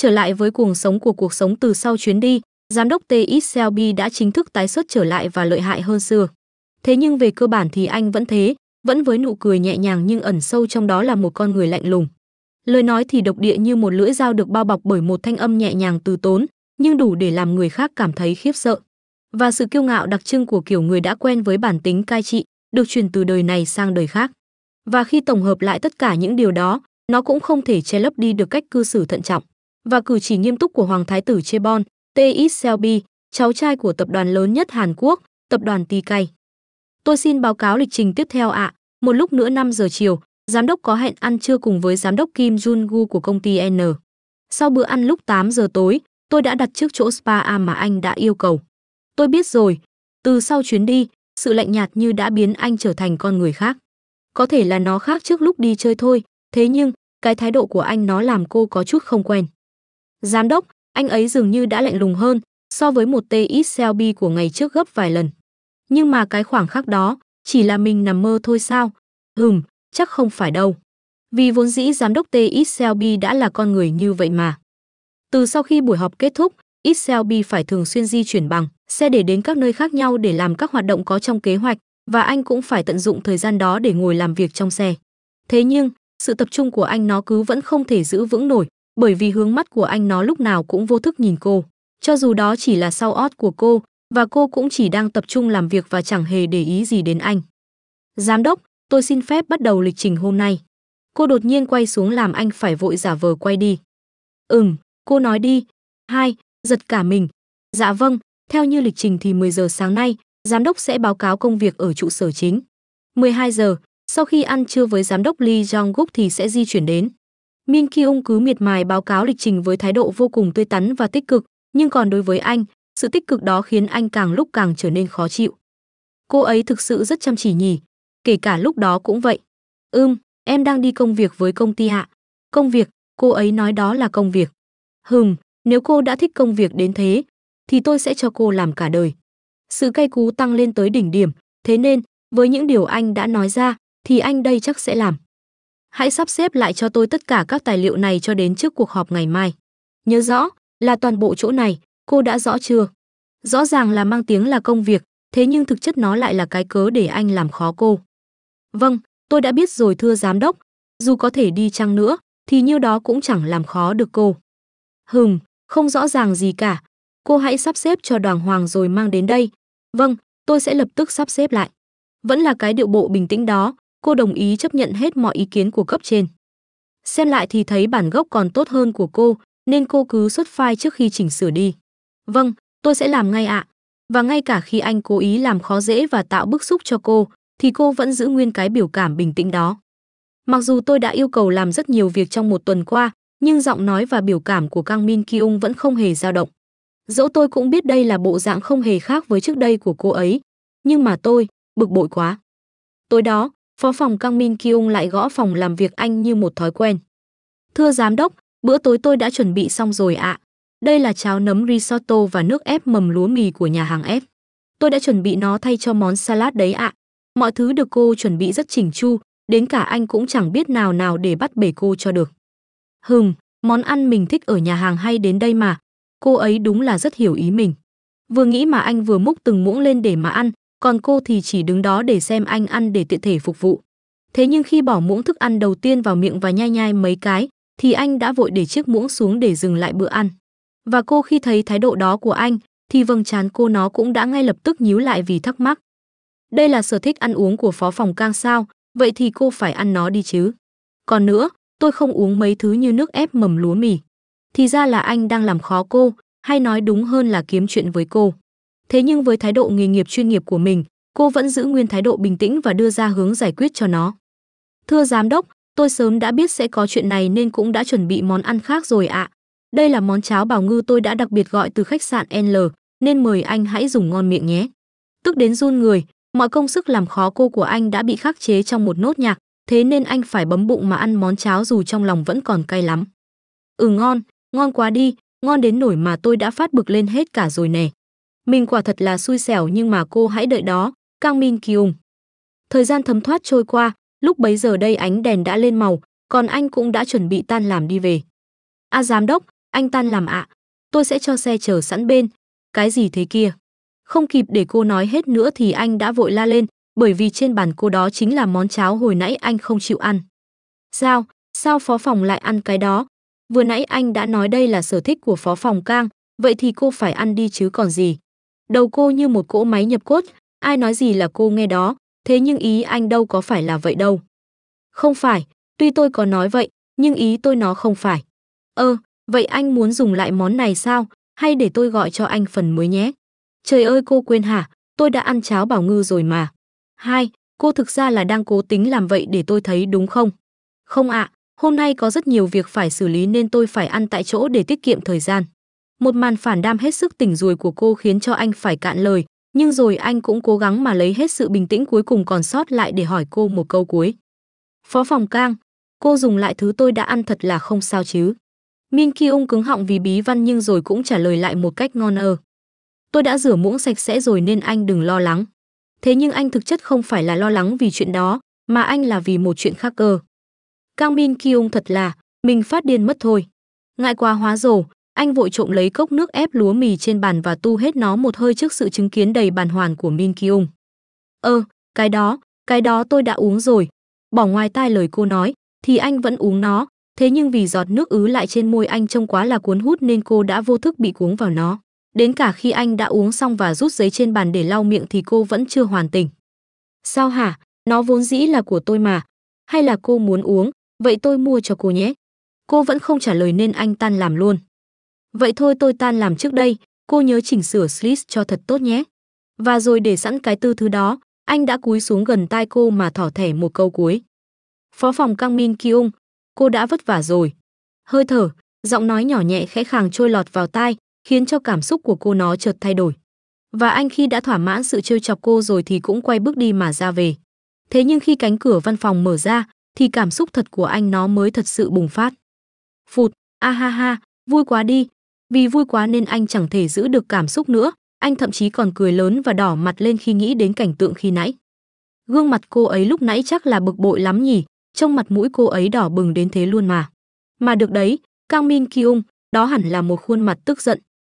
Trở lại với cuồng sống của cuộc sống từ sau chuyến đi, giám đốc TXLB đã chính thức tái xuất trở lại và lợi hại hơn xưa. Thế nhưng về cơ bản thì anh vẫn thế, vẫn với nụ cười nhẹ nhàng nhưng ẩn sâu trong đó là một con người lạnh lùng. Lời nói thì độc địa như một lưỡi dao được bao bọc bởi một thanh âm nhẹ nhàng từ tốn, nhưng đủ để làm người khác cảm thấy khiếp sợ. Và sự kiêu ngạo đặc trưng của kiểu người đã quen với bản tính cai trị, được truyền từ đời này sang đời khác. Và khi tổng hợp lại tất cả những điều đó, nó cũng không thể che lấp đi được cách cư xử thận trọng và cử chỉ nghiêm túc của Hoàng Thái tử Chebon, T.X. Selby, cháu trai của tập đoàn lớn nhất Hàn Quốc, tập đoàn Tikay. Tôi xin báo cáo lịch trình tiếp theo ạ. À. Một lúc nữa 5 giờ chiều, giám đốc có hẹn ăn trưa cùng với giám đốc Kim Jun-gu của công ty N. Sau bữa ăn lúc 8 giờ tối, tôi đã đặt trước chỗ spa mà anh đã yêu cầu. Tôi biết rồi, từ sau chuyến đi, sự lạnh nhạt như đã biến anh trở thành con người khác. Có thể là nó khác trước lúc đi chơi thôi, thế nhưng, cái thái độ của anh nó làm cô có chút không quen. Giám đốc, anh ấy dường như đã lạnh lùng hơn so với một TX Selby của ngày trước gấp vài lần. Nhưng mà cái khoảng khắc đó, chỉ là mình nằm mơ thôi sao? Hừm, chắc không phải đâu. Vì vốn dĩ giám đốc TX Selby đã là con người như vậy mà. Từ sau khi buổi họp kết thúc, Selby phải thường xuyên di chuyển bằng xe để đến các nơi khác nhau để làm các hoạt động có trong kế hoạch và anh cũng phải tận dụng thời gian đó để ngồi làm việc trong xe. Thế nhưng, sự tập trung của anh nó cứ vẫn không thể giữ vững nổi bởi vì hướng mắt của anh nó lúc nào cũng vô thức nhìn cô. Cho dù đó chỉ là sau ót của cô, và cô cũng chỉ đang tập trung làm việc và chẳng hề để ý gì đến anh. Giám đốc, tôi xin phép bắt đầu lịch trình hôm nay. Cô đột nhiên quay xuống làm anh phải vội giả vờ quay đi. Ừm, cô nói đi. Hai, giật cả mình. Dạ vâng, theo như lịch trình thì 10 giờ sáng nay, giám đốc sẽ báo cáo công việc ở trụ sở chính. 12 giờ, sau khi ăn trưa với giám đốc Lee Jong-guk thì sẽ di chuyển đến. Min Ki Ung cứ miệt mài báo cáo lịch trình với thái độ vô cùng tươi tắn và tích cực, nhưng còn đối với anh, sự tích cực đó khiến anh càng lúc càng trở nên khó chịu. Cô ấy thực sự rất chăm chỉ nhỉ, kể cả lúc đó cũng vậy. Ưm, em đang đi công việc với công ty hạ. Công việc, cô ấy nói đó là công việc. Hừm, nếu cô đã thích công việc đến thế, thì tôi sẽ cho cô làm cả đời. Sự cay cú tăng lên tới đỉnh điểm, thế nên, với những điều anh đã nói ra, thì anh đây chắc sẽ làm hãy sắp xếp lại cho tôi tất cả các tài liệu này cho đến trước cuộc họp ngày mai. Nhớ rõ, là toàn bộ chỗ này, cô đã rõ chưa? Rõ ràng là mang tiếng là công việc, thế nhưng thực chất nó lại là cái cớ để anh làm khó cô. Vâng, tôi đã biết rồi thưa giám đốc, dù có thể đi chăng nữa, thì nhiêu đó cũng chẳng làm khó được cô. Hừm, không rõ ràng gì cả, cô hãy sắp xếp cho đoàn hoàng rồi mang đến đây. Vâng, tôi sẽ lập tức sắp xếp lại. Vẫn là cái điệu bộ bình tĩnh đó, cô đồng ý chấp nhận hết mọi ý kiến của cấp trên. Xem lại thì thấy bản gốc còn tốt hơn của cô, nên cô cứ xuất file trước khi chỉnh sửa đi. Vâng, tôi sẽ làm ngay ạ. Và ngay cả khi anh cố ý làm khó dễ và tạo bức xúc cho cô, thì cô vẫn giữ nguyên cái biểu cảm bình tĩnh đó. Mặc dù tôi đã yêu cầu làm rất nhiều việc trong một tuần qua, nhưng giọng nói và biểu cảm của Kang Min Kyung vẫn không hề dao động. Dẫu tôi cũng biết đây là bộ dạng không hề khác với trước đây của cô ấy, nhưng mà tôi, bực bội quá. Tối đó, phó phòng Kang Min Kyung lại gõ phòng làm việc anh như một thói quen. Thưa giám đốc, bữa tối tôi đã chuẩn bị xong rồi ạ. Đây là cháo nấm risotto và nước ép mầm lúa mì của nhà hàng ép. Tôi đã chuẩn bị nó thay cho món salad đấy ạ. Mọi thứ được cô chuẩn bị rất chỉnh chu, đến cả anh cũng chẳng biết nào nào để bắt bể cô cho được. Hừm, món ăn mình thích ở nhà hàng hay đến đây mà. Cô ấy đúng là rất hiểu ý mình. Vừa nghĩ mà anh vừa múc từng muỗng lên để mà ăn, còn cô thì chỉ đứng đó để xem anh ăn để tiện thể phục vụ. Thế nhưng khi bỏ muỗng thức ăn đầu tiên vào miệng và nhai nhai mấy cái, thì anh đã vội để chiếc muỗng xuống để dừng lại bữa ăn. Và cô khi thấy thái độ đó của anh, thì vâng chán cô nó cũng đã ngay lập tức nhíu lại vì thắc mắc. Đây là sở thích ăn uống của phó phòng cang sao, vậy thì cô phải ăn nó đi chứ. Còn nữa, tôi không uống mấy thứ như nước ép mầm lúa mì. Thì ra là anh đang làm khó cô, hay nói đúng hơn là kiếm chuyện với cô thế nhưng với thái độ nghề nghiệp chuyên nghiệp của mình, cô vẫn giữ nguyên thái độ bình tĩnh và đưa ra hướng giải quyết cho nó. Thưa giám đốc, tôi sớm đã biết sẽ có chuyện này nên cũng đã chuẩn bị món ăn khác rồi ạ. Đây là món cháo bào ngư tôi đã đặc biệt gọi từ khách sạn L, nên mời anh hãy dùng ngon miệng nhé. Tức đến run người, mọi công sức làm khó cô của anh đã bị khắc chế trong một nốt nhạc, thế nên anh phải bấm bụng mà ăn món cháo dù trong lòng vẫn còn cay lắm. Ừ ngon, ngon quá đi, ngon đến nổi mà tôi đã phát bực lên hết cả rồi nè. Mình quả thật là xui xẻo nhưng mà cô hãy đợi đó, Kang Min Kyung. Thời gian thấm thoát trôi qua, lúc bấy giờ đây ánh đèn đã lên màu, còn anh cũng đã chuẩn bị tan làm đi về. A à, giám đốc, anh tan làm ạ, tôi sẽ cho xe chờ sẵn bên. Cái gì thế kia? Không kịp để cô nói hết nữa thì anh đã vội la lên, bởi vì trên bàn cô đó chính là món cháo hồi nãy anh không chịu ăn. Sao, sao phó phòng lại ăn cái đó? Vừa nãy anh đã nói đây là sở thích của phó phòng Cang, vậy thì cô phải ăn đi chứ còn gì. Đầu cô như một cỗ máy nhập cốt, ai nói gì là cô nghe đó, thế nhưng ý anh đâu có phải là vậy đâu. Không phải, tuy tôi có nói vậy, nhưng ý tôi nó không phải. Ơ, vậy anh muốn dùng lại món này sao, hay để tôi gọi cho anh phần mới nhé. Trời ơi cô quên hả, tôi đã ăn cháo bảo ngư rồi mà. Hai, cô thực ra là đang cố tính làm vậy để tôi thấy đúng không? Không ạ, hôm nay có rất nhiều việc phải xử lý nên tôi phải ăn tại chỗ để tiết kiệm thời gian. Một màn phản đam hết sức tỉnh rồi của cô khiến cho anh phải cạn lời, nhưng rồi anh cũng cố gắng mà lấy hết sự bình tĩnh cuối cùng còn sót lại để hỏi cô một câu cuối. Phó phòng cang, cô dùng lại thứ tôi đã ăn thật là không sao chứ. Min Ki ung cứng họng vì bí văn nhưng rồi cũng trả lời lại một cách ngon ơ. Tôi đã rửa muỗng sạch sẽ rồi nên anh đừng lo lắng. Thế nhưng anh thực chất không phải là lo lắng vì chuyện đó, mà anh là vì một chuyện khác cơ. Kang Min Ki ung thật là, mình phát điên mất thôi. Ngại quá hóa rồi anh vội trộm lấy cốc nước ép lúa mì trên bàn và tu hết nó một hơi trước sự chứng kiến đầy bàn hoàn của Min Kyung. Ơ, ờ, cái đó, cái đó tôi đã uống rồi. Bỏ ngoài tai lời cô nói, thì anh vẫn uống nó, thế nhưng vì giọt nước ứ lại trên môi anh trông quá là cuốn hút nên cô đã vô thức bị cuống vào nó. Đến cả khi anh đã uống xong và rút giấy trên bàn để lau miệng thì cô vẫn chưa hoàn tỉnh. Sao hả? Nó vốn dĩ là của tôi mà. Hay là cô muốn uống, vậy tôi mua cho cô nhé. Cô vẫn không trả lời nên anh tan làm luôn. Vậy thôi tôi tan làm trước đây, cô nhớ chỉnh sửa slip cho thật tốt nhé. Và rồi để sẵn cái tư thứ đó, anh đã cúi xuống gần tai cô mà thỏ thẻ một câu cuối. Phó phòng Kang Min Kyung, cô đã vất vả rồi. Hơi thở, giọng nói nhỏ nhẹ khẽ khàng trôi lọt vào tai, khiến cho cảm xúc của cô nó chợt thay đổi. Và anh khi đã thỏa mãn sự trêu chọc cô rồi thì cũng quay bước đi mà ra về. Thế nhưng khi cánh cửa văn phòng mở ra, thì cảm xúc thật của anh nó mới thật sự bùng phát. Phụt, a ha ha, vui quá đi, vì vui quá nên anh chẳng thể giữ được cảm xúc nữa, anh thậm chí còn cười lớn và đỏ mặt lên khi nghĩ đến cảnh tượng khi nãy. Gương mặt cô ấy lúc nãy chắc là bực bội lắm nhỉ, trong mặt mũi cô ấy đỏ bừng đến thế luôn mà. Mà được đấy, Kang Min Kyung, đó hẳn là một khuôn mặt tức giận.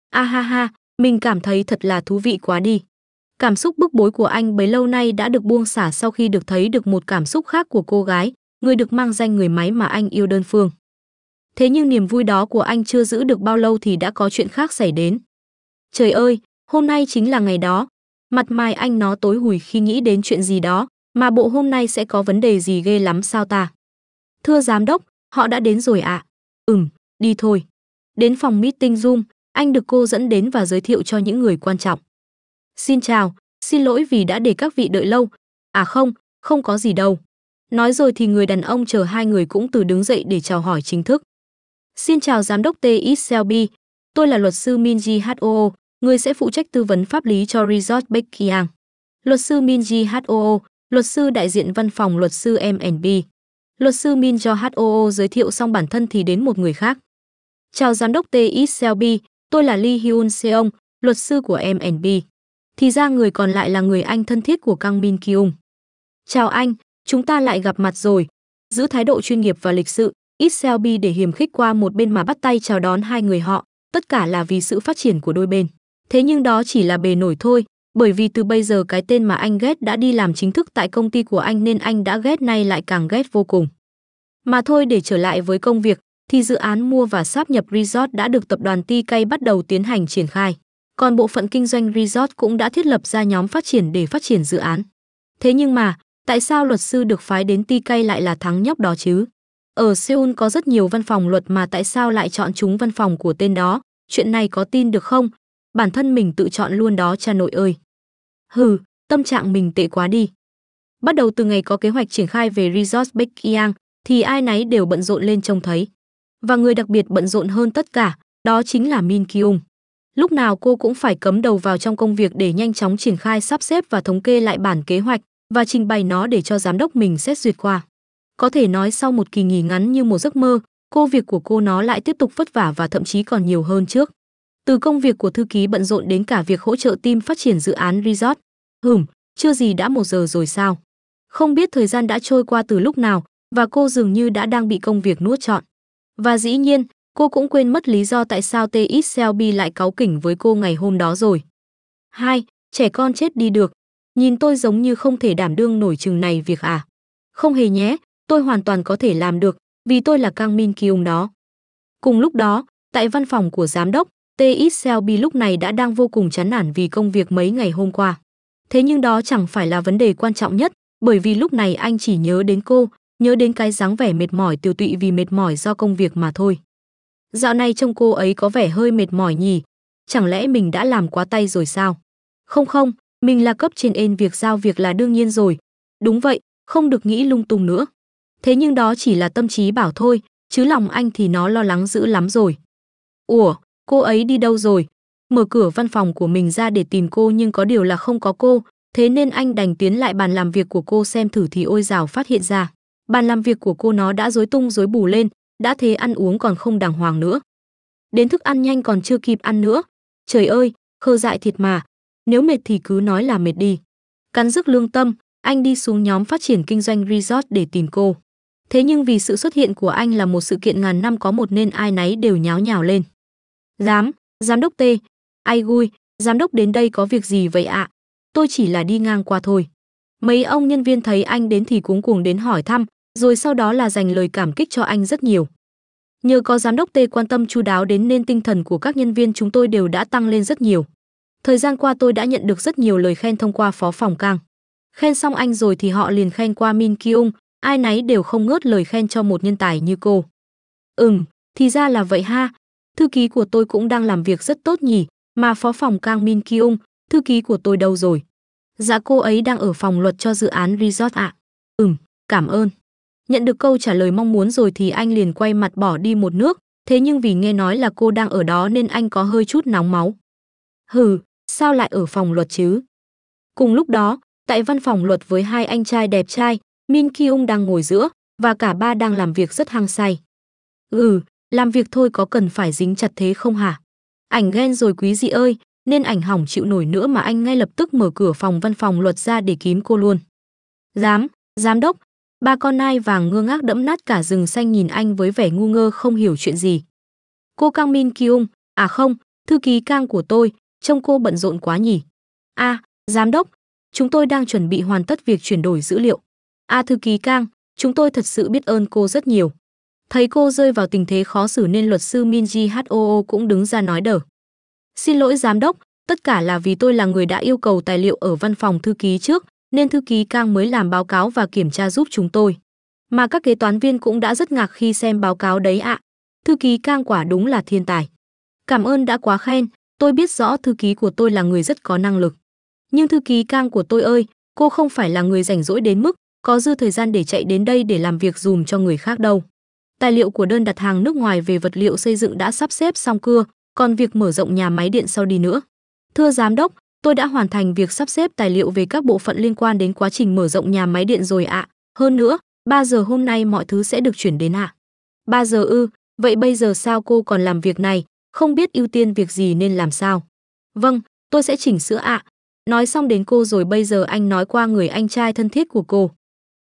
A ha ha, mình cảm thấy thật là thú vị quá đi. Cảm xúc bức bối của anh bấy lâu nay đã được buông xả sau khi được thấy được một cảm xúc khác của cô gái, người được mang danh người máy mà anh yêu đơn phương. Thế nhưng niềm vui đó của anh chưa giữ được bao lâu thì đã có chuyện khác xảy đến. Trời ơi, hôm nay chính là ngày đó. Mặt mày anh nó tối hủi khi nghĩ đến chuyện gì đó, mà bộ hôm nay sẽ có vấn đề gì ghê lắm sao ta. Thưa giám đốc, họ đã đến rồi ạ. À? Ừm, đi thôi. Đến phòng meeting Zoom, anh được cô dẫn đến và giới thiệu cho những người quan trọng. Xin chào, xin lỗi vì đã để các vị đợi lâu. À không, không có gì đâu. Nói rồi thì người đàn ông chờ hai người cũng từ đứng dậy để chào hỏi chính thức. Xin chào giám đốc TX Selby, tôi là luật sư Minji HOO, người sẽ phụ trách tư vấn pháp lý cho Resort Beckiang. Luật sư Minji HOO, luật sư đại diện văn phòng luật sư M&B. Luật sư Min cho HOO giới thiệu xong bản thân thì đến một người khác. Chào giám đốc TX Selby, tôi là Lee Hyun Seong, luật sư của M&B. Thì ra người còn lại là người anh thân thiết của Kang Min Kyung. Chào anh, chúng ta lại gặp mặt rồi. Giữ thái độ chuyên nghiệp và lịch sự, ít Selby để hiềm khích qua một bên mà bắt tay chào đón hai người họ, tất cả là vì sự phát triển của đôi bên. Thế nhưng đó chỉ là bề nổi thôi, bởi vì từ bây giờ cái tên mà anh ghét đã đi làm chính thức tại công ty của anh nên anh đã ghét nay lại càng ghét vô cùng. Mà thôi để trở lại với công việc, thì dự án mua và sáp nhập resort đã được tập đoàn TK bắt đầu tiến hành triển khai. Còn bộ phận kinh doanh resort cũng đã thiết lập ra nhóm phát triển để phát triển dự án. Thế nhưng mà, tại sao luật sư được phái đến TK lại là thắng nhóc đó chứ? Ở Seoul có rất nhiều văn phòng luật mà tại sao lại chọn chúng văn phòng của tên đó? Chuyện này có tin được không? Bản thân mình tự chọn luôn đó cha nội ơi. Hừ, tâm trạng mình tệ quá đi. Bắt đầu từ ngày có kế hoạch triển khai về Resort Bắc Yang thì ai nấy đều bận rộn lên trông thấy. Và người đặc biệt bận rộn hơn tất cả, đó chính là Min Kyung. Lúc nào cô cũng phải cấm đầu vào trong công việc để nhanh chóng triển khai sắp xếp và thống kê lại bản kế hoạch và trình bày nó để cho giám đốc mình xét duyệt qua. Có thể nói sau một kỳ nghỉ ngắn như một giấc mơ, cô việc của cô nó lại tiếp tục vất vả và thậm chí còn nhiều hơn trước. Từ công việc của thư ký bận rộn đến cả việc hỗ trợ team phát triển dự án resort. Hửm, chưa gì đã một giờ rồi sao? Không biết thời gian đã trôi qua từ lúc nào và cô dường như đã đang bị công việc nuốt trọn. Và dĩ nhiên, cô cũng quên mất lý do tại sao TX Selby lại cáu kỉnh với cô ngày hôm đó rồi. Hai, Trẻ con chết đi được. Nhìn tôi giống như không thể đảm đương nổi chừng này việc à. Không hề nhé, tôi hoàn toàn có thể làm được, vì tôi là Kang Min Kyung đó. Cùng lúc đó, tại văn phòng của giám đốc, T.X. Selby lúc này đã đang vô cùng chán nản vì công việc mấy ngày hôm qua. Thế nhưng đó chẳng phải là vấn đề quan trọng nhất, bởi vì lúc này anh chỉ nhớ đến cô, nhớ đến cái dáng vẻ mệt mỏi tiêu tụy vì mệt mỏi do công việc mà thôi. Dạo này trông cô ấy có vẻ hơi mệt mỏi nhỉ, chẳng lẽ mình đã làm quá tay rồi sao? Không không, mình là cấp trên ên việc giao việc là đương nhiên rồi. Đúng vậy, không được nghĩ lung tung nữa thế nhưng đó chỉ là tâm trí bảo thôi, chứ lòng anh thì nó lo lắng dữ lắm rồi. Ủa, cô ấy đi đâu rồi? Mở cửa văn phòng của mình ra để tìm cô nhưng có điều là không có cô, thế nên anh đành tiến lại bàn làm việc của cô xem thử thì ôi rào phát hiện ra. Bàn làm việc của cô nó đã rối tung rối bù lên, đã thế ăn uống còn không đàng hoàng nữa. Đến thức ăn nhanh còn chưa kịp ăn nữa. Trời ơi, khơ dại thiệt mà. Nếu mệt thì cứ nói là mệt đi. Cắn rứt lương tâm, anh đi xuống nhóm phát triển kinh doanh resort để tìm cô. Thế nhưng vì sự xuất hiện của anh là một sự kiện ngàn năm có một nên ai nấy đều nháo nhào lên. Giám, giám đốc T, ai gui, giám đốc đến đây có việc gì vậy ạ? À? Tôi chỉ là đi ngang qua thôi. Mấy ông nhân viên thấy anh đến thì cuống cuồng đến hỏi thăm, rồi sau đó là dành lời cảm kích cho anh rất nhiều. Nhờ có giám đốc T quan tâm chu đáo đến nên tinh thần của các nhân viên chúng tôi đều đã tăng lên rất nhiều. Thời gian qua tôi đã nhận được rất nhiều lời khen thông qua phó phòng cang. Khen xong anh rồi thì họ liền khen qua Min Kyung, ai nấy đều không ngớt lời khen cho một nhân tài như cô. Ừm, thì ra là vậy ha. Thư ký của tôi cũng đang làm việc rất tốt nhỉ, mà phó phòng Kang Min Kyung, thư ký của tôi đâu rồi? Dạ cô ấy đang ở phòng luật cho dự án Resort ạ. Ừm, cảm ơn. Nhận được câu trả lời mong muốn rồi thì anh liền quay mặt bỏ đi một nước, thế nhưng vì nghe nói là cô đang ở đó nên anh có hơi chút nóng máu. Hừ, sao lại ở phòng luật chứ? Cùng lúc đó, tại văn phòng luật với hai anh trai đẹp trai, Min Kyung đang ngồi giữa và cả ba đang làm việc rất hăng say. Ừ, làm việc thôi có cần phải dính chặt thế không hả? Ảnh ghen rồi quý dị ơi, nên ảnh hỏng chịu nổi nữa mà anh ngay lập tức mở cửa phòng văn phòng luật ra để kín cô luôn. Dám, giám đốc, ba con nai vàng ngơ ngác đẫm nát cả rừng xanh nhìn anh với vẻ ngu ngơ không hiểu chuyện gì. Cô Kang Min Kyung, à không, thư ký Kang của tôi, trông cô bận rộn quá nhỉ. A, à, giám đốc, chúng tôi đang chuẩn bị hoàn tất việc chuyển đổi dữ liệu. A à, thư ký Kang, chúng tôi thật sự biết ơn cô rất nhiều. Thấy cô rơi vào tình thế khó xử nên luật sư Min Ji Hoo cũng đứng ra nói đỡ. Xin lỗi giám đốc, tất cả là vì tôi là người đã yêu cầu tài liệu ở văn phòng thư ký trước, nên thư ký Kang mới làm báo cáo và kiểm tra giúp chúng tôi. Mà các kế toán viên cũng đã rất ngạc khi xem báo cáo đấy ạ. Thư ký Kang quả đúng là thiên tài. Cảm ơn đã quá khen, tôi biết rõ thư ký của tôi là người rất có năng lực. Nhưng thư ký Kang của tôi ơi, cô không phải là người rảnh rỗi đến mức có dư thời gian để chạy đến đây để làm việc dùm cho người khác đâu. Tài liệu của đơn đặt hàng nước ngoài về vật liệu xây dựng đã sắp xếp xong cưa, còn việc mở rộng nhà máy điện sau đi nữa. Thưa giám đốc, tôi đã hoàn thành việc sắp xếp tài liệu về các bộ phận liên quan đến quá trình mở rộng nhà máy điện rồi ạ. À. Hơn nữa, 3 giờ hôm nay mọi thứ sẽ được chuyển đến ạ. À? 3 giờ ư, vậy bây giờ sao cô còn làm việc này, không biết ưu tiên việc gì nên làm sao? Vâng, tôi sẽ chỉnh sửa ạ. À. Nói xong đến cô rồi bây giờ anh nói qua người anh trai thân thiết của cô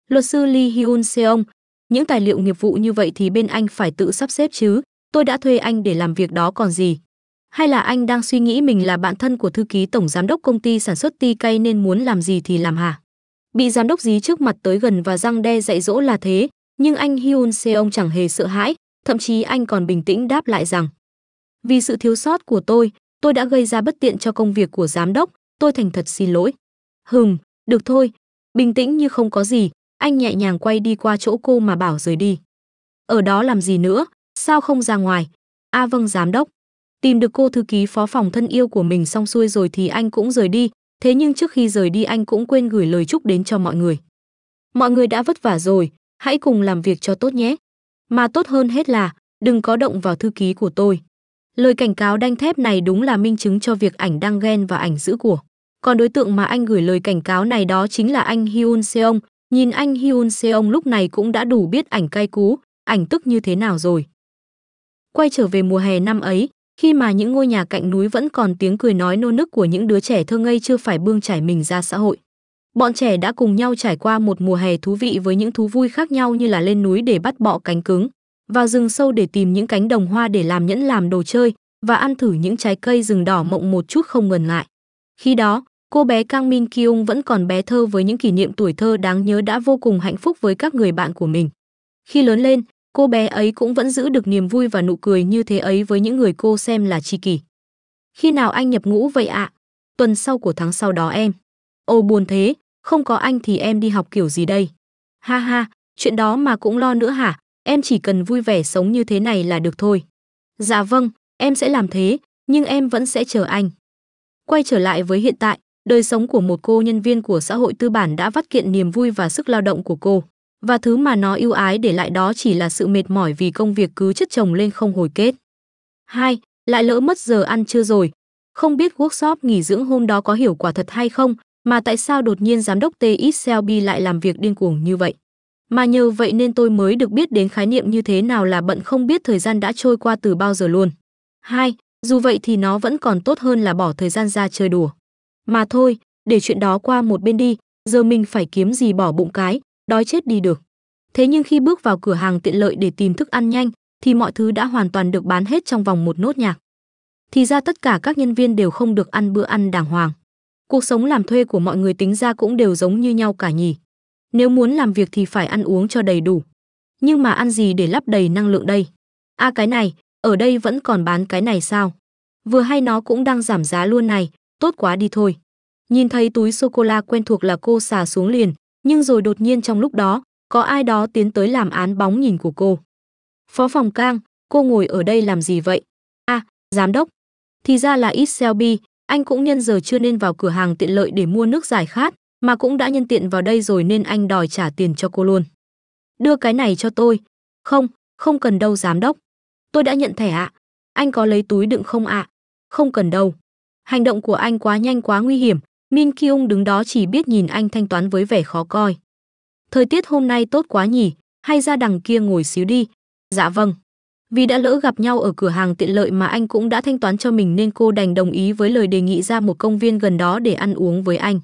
luật sư Lee Hyun Seong, những tài liệu nghiệp vụ như vậy thì bên anh phải tự sắp xếp chứ, tôi đã thuê anh để làm việc đó còn gì. Hay là anh đang suy nghĩ mình là bạn thân của thư ký tổng giám đốc công ty sản xuất ti cay nên muốn làm gì thì làm hả? Bị giám đốc dí trước mặt tới gần và răng đe dạy dỗ là thế, nhưng anh Hyun Seong chẳng hề sợ hãi, thậm chí anh còn bình tĩnh đáp lại rằng Vì sự thiếu sót của tôi, tôi đã gây ra bất tiện cho công việc của giám đốc, tôi thành thật xin lỗi. Hừm, được thôi, bình tĩnh như không có gì, anh nhẹ nhàng quay đi qua chỗ cô mà bảo rời đi. Ở đó làm gì nữa, sao không ra ngoài? A à vâng giám đốc. Tìm được cô thư ký phó phòng thân yêu của mình xong xuôi rồi thì anh cũng rời đi, thế nhưng trước khi rời đi anh cũng quên gửi lời chúc đến cho mọi người. Mọi người đã vất vả rồi, hãy cùng làm việc cho tốt nhé. Mà tốt hơn hết là, đừng có động vào thư ký của tôi. Lời cảnh cáo đanh thép này đúng là minh chứng cho việc ảnh đang ghen và ảnh giữ của. Còn đối tượng mà anh gửi lời cảnh cáo này đó chính là anh Hyun Seong, Nhìn anh Hyun Seong lúc này cũng đã đủ biết ảnh cay cú, ảnh tức như thế nào rồi. Quay trở về mùa hè năm ấy, khi mà những ngôi nhà cạnh núi vẫn còn tiếng cười nói nô nức của những đứa trẻ thơ ngây chưa phải bươn trải mình ra xã hội. Bọn trẻ đã cùng nhau trải qua một mùa hè thú vị với những thú vui khác nhau như là lên núi để bắt bọ cánh cứng, vào rừng sâu để tìm những cánh đồng hoa để làm nhẫn làm đồ chơi và ăn thử những trái cây rừng đỏ mộng một chút không ngần ngại. Khi đó, cô bé Kang Min Kyung vẫn còn bé thơ với những kỷ niệm tuổi thơ đáng nhớ đã vô cùng hạnh phúc với các người bạn của mình. Khi lớn lên, cô bé ấy cũng vẫn giữ được niềm vui và nụ cười như thế ấy với những người cô xem là tri kỷ. Khi nào anh nhập ngũ vậy ạ? Tuần sau của tháng sau đó em. Ô buồn thế, không có anh thì em đi học kiểu gì đây? Ha ha, chuyện đó mà cũng lo nữa hả? Em chỉ cần vui vẻ sống như thế này là được thôi. Dạ vâng, em sẽ làm thế, nhưng em vẫn sẽ chờ anh. Quay trở lại với hiện tại, Đời sống của một cô nhân viên của xã hội tư bản đã vắt kiện niềm vui và sức lao động của cô, và thứ mà nó ưu ái để lại đó chỉ là sự mệt mỏi vì công việc cứ chất chồng lên không hồi kết. 2. Lại lỡ mất giờ ăn trưa rồi. Không biết workshop nghỉ dưỡng hôm đó có hiểu quả thật hay không, mà tại sao đột nhiên giám đốc TX Selby lại làm việc điên cuồng như vậy? Mà nhờ vậy nên tôi mới được biết đến khái niệm như thế nào là bận không biết thời gian đã trôi qua từ bao giờ luôn. 2. Dù vậy thì nó vẫn còn tốt hơn là bỏ thời gian ra chơi đùa. Mà thôi, để chuyện đó qua một bên đi, giờ mình phải kiếm gì bỏ bụng cái, đói chết đi được. Thế nhưng khi bước vào cửa hàng tiện lợi để tìm thức ăn nhanh, thì mọi thứ đã hoàn toàn được bán hết trong vòng một nốt nhạc. Thì ra tất cả các nhân viên đều không được ăn bữa ăn đàng hoàng. Cuộc sống làm thuê của mọi người tính ra cũng đều giống như nhau cả nhỉ. Nếu muốn làm việc thì phải ăn uống cho đầy đủ. Nhưng mà ăn gì để lắp đầy năng lượng đây? À cái này, ở đây vẫn còn bán cái này sao? Vừa hay nó cũng đang giảm giá luôn này, tốt quá đi thôi. Nhìn thấy túi sô-cô-la quen thuộc là cô xả xuống liền, nhưng rồi đột nhiên trong lúc đó, có ai đó tiến tới làm án bóng nhìn của cô. Phó phòng cang, cô ngồi ở đây làm gì vậy? a à, giám đốc. Thì ra là ít Selby, anh cũng nhân giờ chưa nên vào cửa hàng tiện lợi để mua nước giải khát, mà cũng đã nhân tiện vào đây rồi nên anh đòi trả tiền cho cô luôn. Đưa cái này cho tôi. Không, không cần đâu giám đốc. Tôi đã nhận thẻ ạ. À. Anh có lấy túi đựng không ạ? À? Không cần đâu. Hành động của anh quá nhanh quá nguy hiểm, Min Kyung đứng đó chỉ biết nhìn anh thanh toán với vẻ khó coi. Thời tiết hôm nay tốt quá nhỉ, hay ra đằng kia ngồi xíu đi. Dạ vâng. Vì đã lỡ gặp nhau ở cửa hàng tiện lợi mà anh cũng đã thanh toán cho mình nên cô đành đồng ý với lời đề nghị ra một công viên gần đó để ăn uống với anh.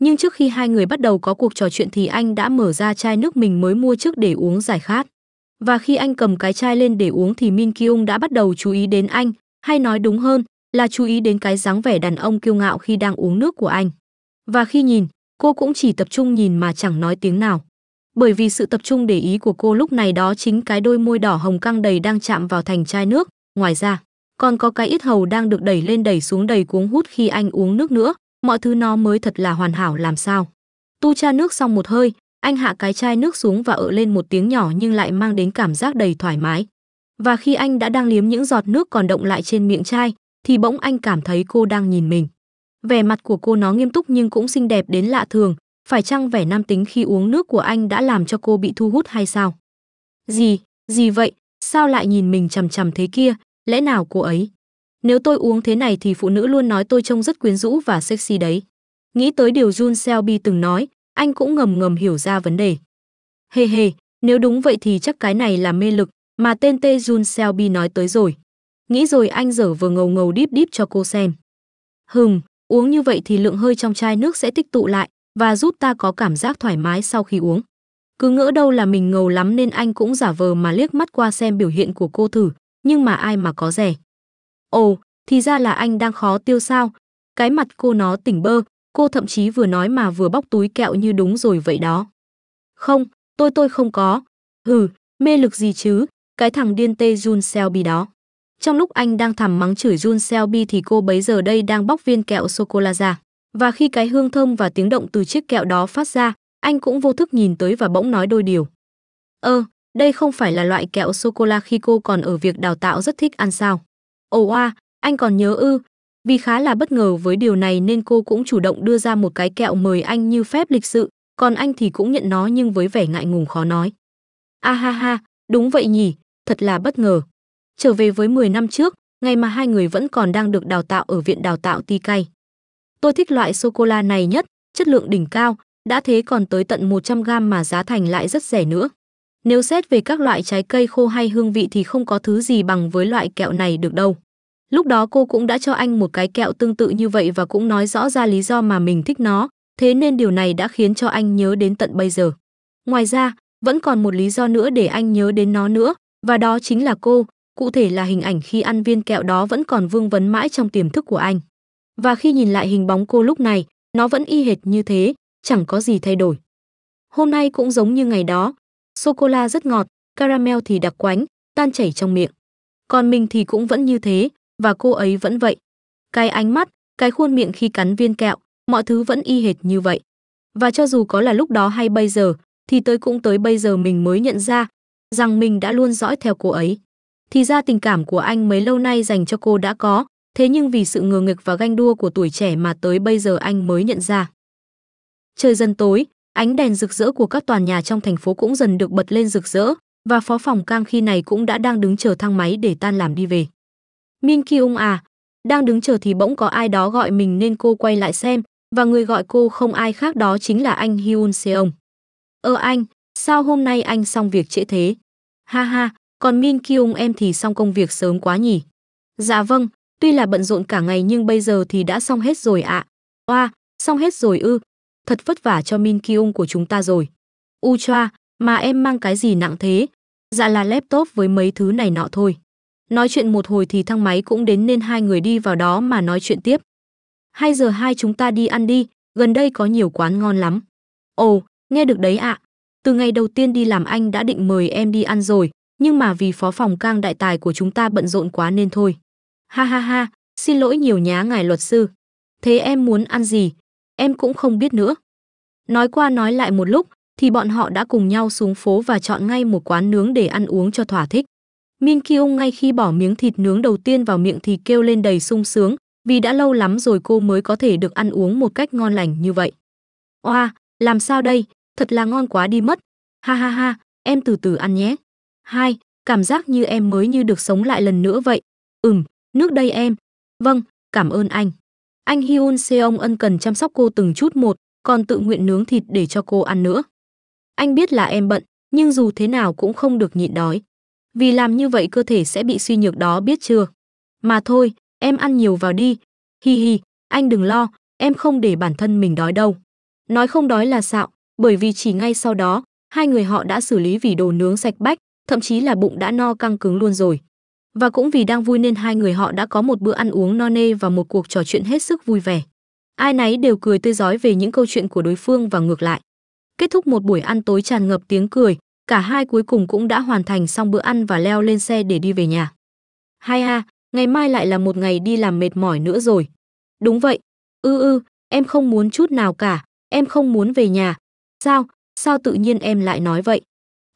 Nhưng trước khi hai người bắt đầu có cuộc trò chuyện thì anh đã mở ra chai nước mình mới mua trước để uống giải khát. Và khi anh cầm cái chai lên để uống thì Min Kyung đã bắt đầu chú ý đến anh, hay nói đúng hơn là chú ý đến cái dáng vẻ đàn ông kiêu ngạo khi đang uống nước của anh. Và khi nhìn, cô cũng chỉ tập trung nhìn mà chẳng nói tiếng nào. Bởi vì sự tập trung để ý của cô lúc này đó chính cái đôi môi đỏ hồng căng đầy đang chạm vào thành chai nước, ngoài ra, còn có cái ít hầu đang được đẩy lên đẩy xuống đầy cuống hút khi anh uống nước nữa, mọi thứ nó mới thật là hoàn hảo làm sao. Tu cha nước xong một hơi, anh hạ cái chai nước xuống và ở lên một tiếng nhỏ nhưng lại mang đến cảm giác đầy thoải mái. Và khi anh đã đang liếm những giọt nước còn động lại trên miệng chai, thì bỗng anh cảm thấy cô đang nhìn mình. Vẻ mặt của cô nó nghiêm túc nhưng cũng xinh đẹp đến lạ thường, phải chăng vẻ nam tính khi uống nước của anh đã làm cho cô bị thu hút hay sao? Gì, gì vậy, sao lại nhìn mình chằm chằm thế kia, lẽ nào cô ấy? Nếu tôi uống thế này thì phụ nữ luôn nói tôi trông rất quyến rũ và sexy đấy. Nghĩ tới điều Jun Selby từng nói, anh cũng ngầm ngầm hiểu ra vấn đề. Hề hề, nếu đúng vậy thì chắc cái này là mê lực mà tên tê Jun Selby nói tới rồi nghĩ rồi anh dở vừa ngầu ngầu đíp đíp cho cô xem. Hừm, uống như vậy thì lượng hơi trong chai nước sẽ tích tụ lại và giúp ta có cảm giác thoải mái sau khi uống. Cứ ngỡ đâu là mình ngầu lắm nên anh cũng giả vờ mà liếc mắt qua xem biểu hiện của cô thử, nhưng mà ai mà có rẻ. Ồ, thì ra là anh đang khó tiêu sao. Cái mặt cô nó tỉnh bơ, cô thậm chí vừa nói mà vừa bóc túi kẹo như đúng rồi vậy đó. Không, tôi tôi không có. Hừ, mê lực gì chứ, cái thằng điên tê Jun Selby đó. Trong lúc anh đang thầm mắng chửi Jun Selby thì cô bấy giờ đây đang bóc viên kẹo sô-cô-la ra. Và khi cái hương thơm và tiếng động từ chiếc kẹo đó phát ra, anh cũng vô thức nhìn tới và bỗng nói đôi điều. Ơ, ờ, đây không phải là loại kẹo sô-cô-la khi cô còn ở việc đào tạo rất thích ăn sao. Ồ a, à, anh còn nhớ ư. Vì khá là bất ngờ với điều này nên cô cũng chủ động đưa ra một cái kẹo mời anh như phép lịch sự, còn anh thì cũng nhận nó nhưng với vẻ ngại ngùng khó nói. A ha ha, đúng vậy nhỉ, thật là bất ngờ trở về với 10 năm trước, ngày mà hai người vẫn còn đang được đào tạo ở viện đào tạo ti cay. Tôi thích loại sô cô la này nhất, chất lượng đỉnh cao, đã thế còn tới tận 100 gram mà giá thành lại rất rẻ nữa. Nếu xét về các loại trái cây khô hay hương vị thì không có thứ gì bằng với loại kẹo này được đâu. Lúc đó cô cũng đã cho anh một cái kẹo tương tự như vậy và cũng nói rõ ra lý do mà mình thích nó, thế nên điều này đã khiến cho anh nhớ đến tận bây giờ. Ngoài ra, vẫn còn một lý do nữa để anh nhớ đến nó nữa, và đó chính là cô, cụ thể là hình ảnh khi ăn viên kẹo đó vẫn còn vương vấn mãi trong tiềm thức của anh. Và khi nhìn lại hình bóng cô lúc này, nó vẫn y hệt như thế, chẳng có gì thay đổi. Hôm nay cũng giống như ngày đó, sô cô la rất ngọt, caramel thì đặc quánh, tan chảy trong miệng. Còn mình thì cũng vẫn như thế, và cô ấy vẫn vậy. Cái ánh mắt, cái khuôn miệng khi cắn viên kẹo, mọi thứ vẫn y hệt như vậy. Và cho dù có là lúc đó hay bây giờ, thì tới cũng tới bây giờ mình mới nhận ra rằng mình đã luôn dõi theo cô ấy. Thì ra tình cảm của anh mấy lâu nay dành cho cô đã có, thế nhưng vì sự ngờ nghịch và ganh đua của tuổi trẻ mà tới bây giờ anh mới nhận ra. Trời dần tối, ánh đèn rực rỡ của các tòa nhà trong thành phố cũng dần được bật lên rực rỡ, và phó phòng Kang khi này cũng đã đang đứng chờ thang máy để tan làm đi về. Min Kyung à, đang đứng chờ thì bỗng có ai đó gọi mình nên cô quay lại xem, và người gọi cô không ai khác đó chính là anh Hyun Seong. Ơ ờ anh, sao hôm nay anh xong việc trễ thế? Ha ha, còn Min Kyung em thì xong công việc sớm quá nhỉ? Dạ vâng, tuy là bận rộn cả ngày nhưng bây giờ thì đã xong hết rồi ạ. À. Oa, xong hết rồi ư. Thật vất vả cho Min Kyung của chúng ta rồi. U choa, mà em mang cái gì nặng thế? Dạ là laptop với mấy thứ này nọ thôi. Nói chuyện một hồi thì thang máy cũng đến nên hai người đi vào đó mà nói chuyện tiếp. Hai giờ hai chúng ta đi ăn đi, gần đây có nhiều quán ngon lắm. Ồ, nghe được đấy ạ. À. Từ ngày đầu tiên đi làm anh đã định mời em đi ăn rồi, nhưng mà vì phó phòng cang đại tài của chúng ta bận rộn quá nên thôi. Ha ha ha, xin lỗi nhiều nhá ngài luật sư. Thế em muốn ăn gì? Em cũng không biết nữa. Nói qua nói lại một lúc, thì bọn họ đã cùng nhau xuống phố và chọn ngay một quán nướng để ăn uống cho thỏa thích. Min Kyung ngay khi bỏ miếng thịt nướng đầu tiên vào miệng thì kêu lên đầy sung sướng, vì đã lâu lắm rồi cô mới có thể được ăn uống một cách ngon lành như vậy. Oa, làm sao đây, thật là ngon quá đi mất. Ha ha ha, em từ từ ăn nhé. Hai, cảm giác như em mới như được sống lại lần nữa vậy. Ừm, nước đây em. Vâng, cảm ơn anh. Anh Hyun Seong ân cần chăm sóc cô từng chút một, còn tự nguyện nướng thịt để cho cô ăn nữa. Anh biết là em bận, nhưng dù thế nào cũng không được nhịn đói. Vì làm như vậy cơ thể sẽ bị suy nhược đó biết chưa? Mà thôi, em ăn nhiều vào đi. Hi hi, anh đừng lo, em không để bản thân mình đói đâu. Nói không đói là xạo, bởi vì chỉ ngay sau đó, hai người họ đã xử lý vì đồ nướng sạch bách, thậm chí là bụng đã no căng cứng luôn rồi. Và cũng vì đang vui nên hai người họ đã có một bữa ăn uống no nê và một cuộc trò chuyện hết sức vui vẻ. Ai nấy đều cười tươi giói về những câu chuyện của đối phương và ngược lại. Kết thúc một buổi ăn tối tràn ngập tiếng cười, cả hai cuối cùng cũng đã hoàn thành xong bữa ăn và leo lên xe để đi về nhà. Hai ha, ngày mai lại là một ngày đi làm mệt mỏi nữa rồi. Đúng vậy, ư ư, em không muốn chút nào cả, em không muốn về nhà. Sao, sao tự nhiên em lại nói vậy?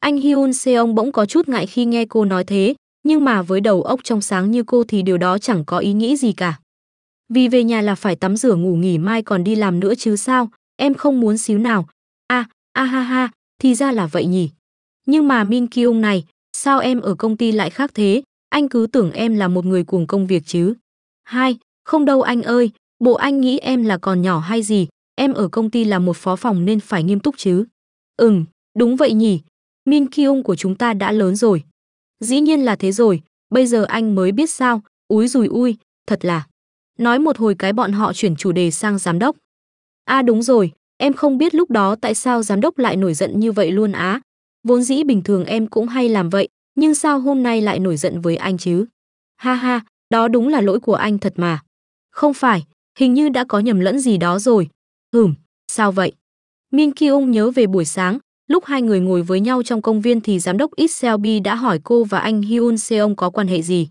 Anh Hyun Seong bỗng có chút ngại khi nghe cô nói thế, nhưng mà với đầu óc trong sáng như cô thì điều đó chẳng có ý nghĩa gì cả. Vì về nhà là phải tắm rửa ngủ nghỉ mai còn đi làm nữa chứ sao, em không muốn xíu nào. À, a ha ha, thì ra là vậy nhỉ. Nhưng mà Min Kyung này, sao em ở công ty lại khác thế, anh cứ tưởng em là một người cuồng công việc chứ. Hai, không đâu anh ơi, bộ anh nghĩ em là còn nhỏ hay gì, em ở công ty là một phó phòng nên phải nghiêm túc chứ. Ừm, đúng vậy nhỉ, Min Kyung của chúng ta đã lớn rồi. Dĩ nhiên là thế rồi, bây giờ anh mới biết sao, úi dùi ui, thật là. Nói một hồi cái bọn họ chuyển chủ đề sang giám đốc. À đúng rồi, em không biết lúc đó tại sao giám đốc lại nổi giận như vậy luôn á. Vốn dĩ bình thường em cũng hay làm vậy, nhưng sao hôm nay lại nổi giận với anh chứ? Ha ha, đó đúng là lỗi của anh thật mà. Không phải, hình như đã có nhầm lẫn gì đó rồi. Hửm, sao vậy? Min Kyung nhớ về buổi sáng, Lúc hai người ngồi với nhau trong công viên thì giám đốc Ixelby đã hỏi cô và anh Hyun Seong có quan hệ gì.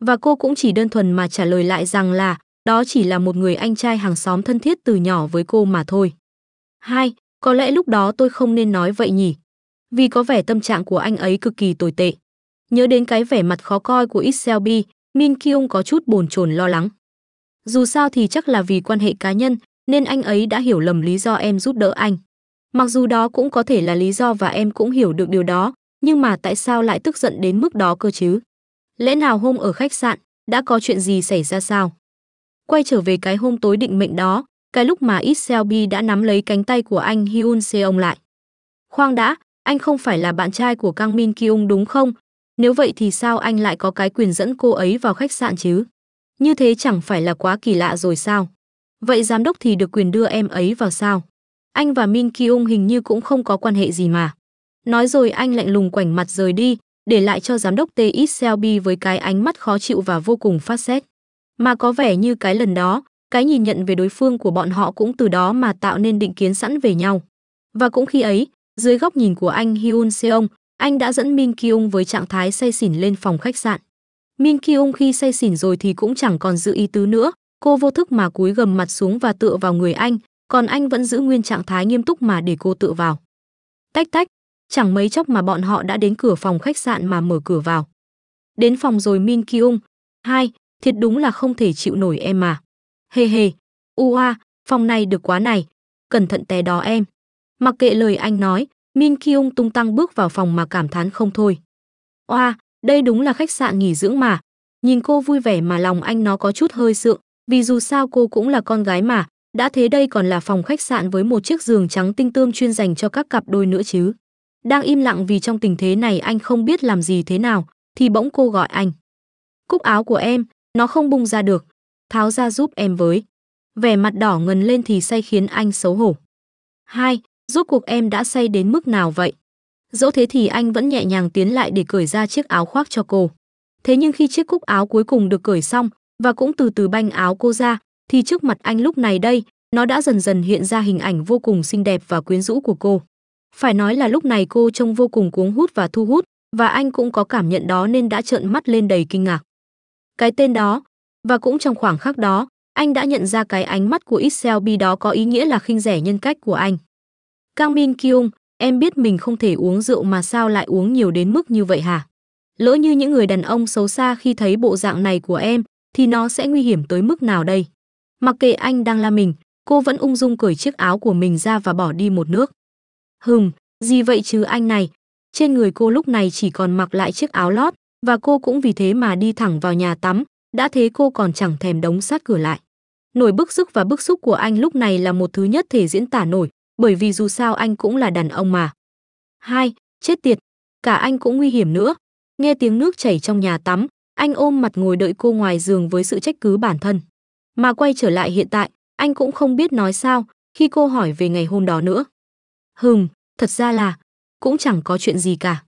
Và cô cũng chỉ đơn thuần mà trả lời lại rằng là đó chỉ là một người anh trai hàng xóm thân thiết từ nhỏ với cô mà thôi. Hai, có lẽ lúc đó tôi không nên nói vậy nhỉ. Vì có vẻ tâm trạng của anh ấy cực kỳ tồi tệ. Nhớ đến cái vẻ mặt khó coi của Ixelby, Min Kyung có chút bồn chồn lo lắng. Dù sao thì chắc là vì quan hệ cá nhân nên anh ấy đã hiểu lầm lý do em giúp đỡ anh. Mặc dù đó cũng có thể là lý do và em cũng hiểu được điều đó, nhưng mà tại sao lại tức giận đến mức đó cơ chứ? Lẽ nào hôm ở khách sạn, đã có chuyện gì xảy ra sao? Quay trở về cái hôm tối định mệnh đó, cái lúc mà Iselby đã nắm lấy cánh tay của anh Hyun Seong lại. Khoang đã, anh không phải là bạn trai của Kang Min Kyung đúng không? Nếu vậy thì sao anh lại có cái quyền dẫn cô ấy vào khách sạn chứ? Như thế chẳng phải là quá kỳ lạ rồi sao? Vậy giám đốc thì được quyền đưa em ấy vào sao? anh và Min Kyung hình như cũng không có quan hệ gì mà. Nói rồi anh lạnh lùng quảnh mặt rời đi, để lại cho giám đốc TX Selby với cái ánh mắt khó chịu và vô cùng phát xét. Mà có vẻ như cái lần đó, cái nhìn nhận về đối phương của bọn họ cũng từ đó mà tạo nên định kiến sẵn về nhau. Và cũng khi ấy, dưới góc nhìn của anh Hyun Seong, anh đã dẫn Min Kyung với trạng thái say xỉn lên phòng khách sạn. Min Kyung khi say xỉn rồi thì cũng chẳng còn giữ ý tứ nữa, cô vô thức mà cúi gầm mặt xuống và tựa vào người anh, còn anh vẫn giữ nguyên trạng thái nghiêm túc mà để cô tựa vào. Tách tách, chẳng mấy chốc mà bọn họ đã đến cửa phòng khách sạn mà mở cửa vào. Đến phòng rồi Min Kyung, hai, thiệt đúng là không thể chịu nổi em mà. Hề hề, ua, phòng này được quá này, cẩn thận té đó em. Mặc kệ lời anh nói, Min Kyung tung tăng bước vào phòng mà cảm thán không thôi. Oa, đây đúng là khách sạn nghỉ dưỡng mà. Nhìn cô vui vẻ mà lòng anh nó có chút hơi sượng, vì dù sao cô cũng là con gái mà, đã thế đây còn là phòng khách sạn với một chiếc giường trắng tinh tương chuyên dành cho các cặp đôi nữa chứ. Đang im lặng vì trong tình thế này anh không biết làm gì thế nào, thì bỗng cô gọi anh. Cúc áo của em, nó không bung ra được, tháo ra giúp em với. Vẻ mặt đỏ ngần lên thì say khiến anh xấu hổ. Hai, rốt cuộc em đã say đến mức nào vậy? Dẫu thế thì anh vẫn nhẹ nhàng tiến lại để cởi ra chiếc áo khoác cho cô. Thế nhưng khi chiếc cúc áo cuối cùng được cởi xong và cũng từ từ banh áo cô ra thì trước mặt anh lúc này đây, nó đã dần dần hiện ra hình ảnh vô cùng xinh đẹp và quyến rũ của cô. Phải nói là lúc này cô trông vô cùng cuống hút và thu hút, và anh cũng có cảm nhận đó nên đã trợn mắt lên đầy kinh ngạc. Cái tên đó, và cũng trong khoảng khắc đó, anh đã nhận ra cái ánh mắt của Iselby đó có ý nghĩa là khinh rẻ nhân cách của anh. Kang Min Kyung, em biết mình không thể uống rượu mà sao lại uống nhiều đến mức như vậy hả? Lỡ như những người đàn ông xấu xa khi thấy bộ dạng này của em, thì nó sẽ nguy hiểm tới mức nào đây? Mặc kệ anh đang la mình, cô vẫn ung dung cởi chiếc áo của mình ra và bỏ đi một nước. Hừm, gì vậy chứ anh này? Trên người cô lúc này chỉ còn mặc lại chiếc áo lót và cô cũng vì thế mà đi thẳng vào nhà tắm, đã thế cô còn chẳng thèm đóng sát cửa lại. nổi bức xúc và bức xúc của anh lúc này là một thứ nhất thể diễn tả nổi, bởi vì dù sao anh cũng là đàn ông mà. Hai, chết tiệt, cả anh cũng nguy hiểm nữa. Nghe tiếng nước chảy trong nhà tắm, anh ôm mặt ngồi đợi cô ngoài giường với sự trách cứ bản thân. Mà quay trở lại hiện tại, anh cũng không biết nói sao khi cô hỏi về ngày hôm đó nữa. Hừm, thật ra là cũng chẳng có chuyện gì cả.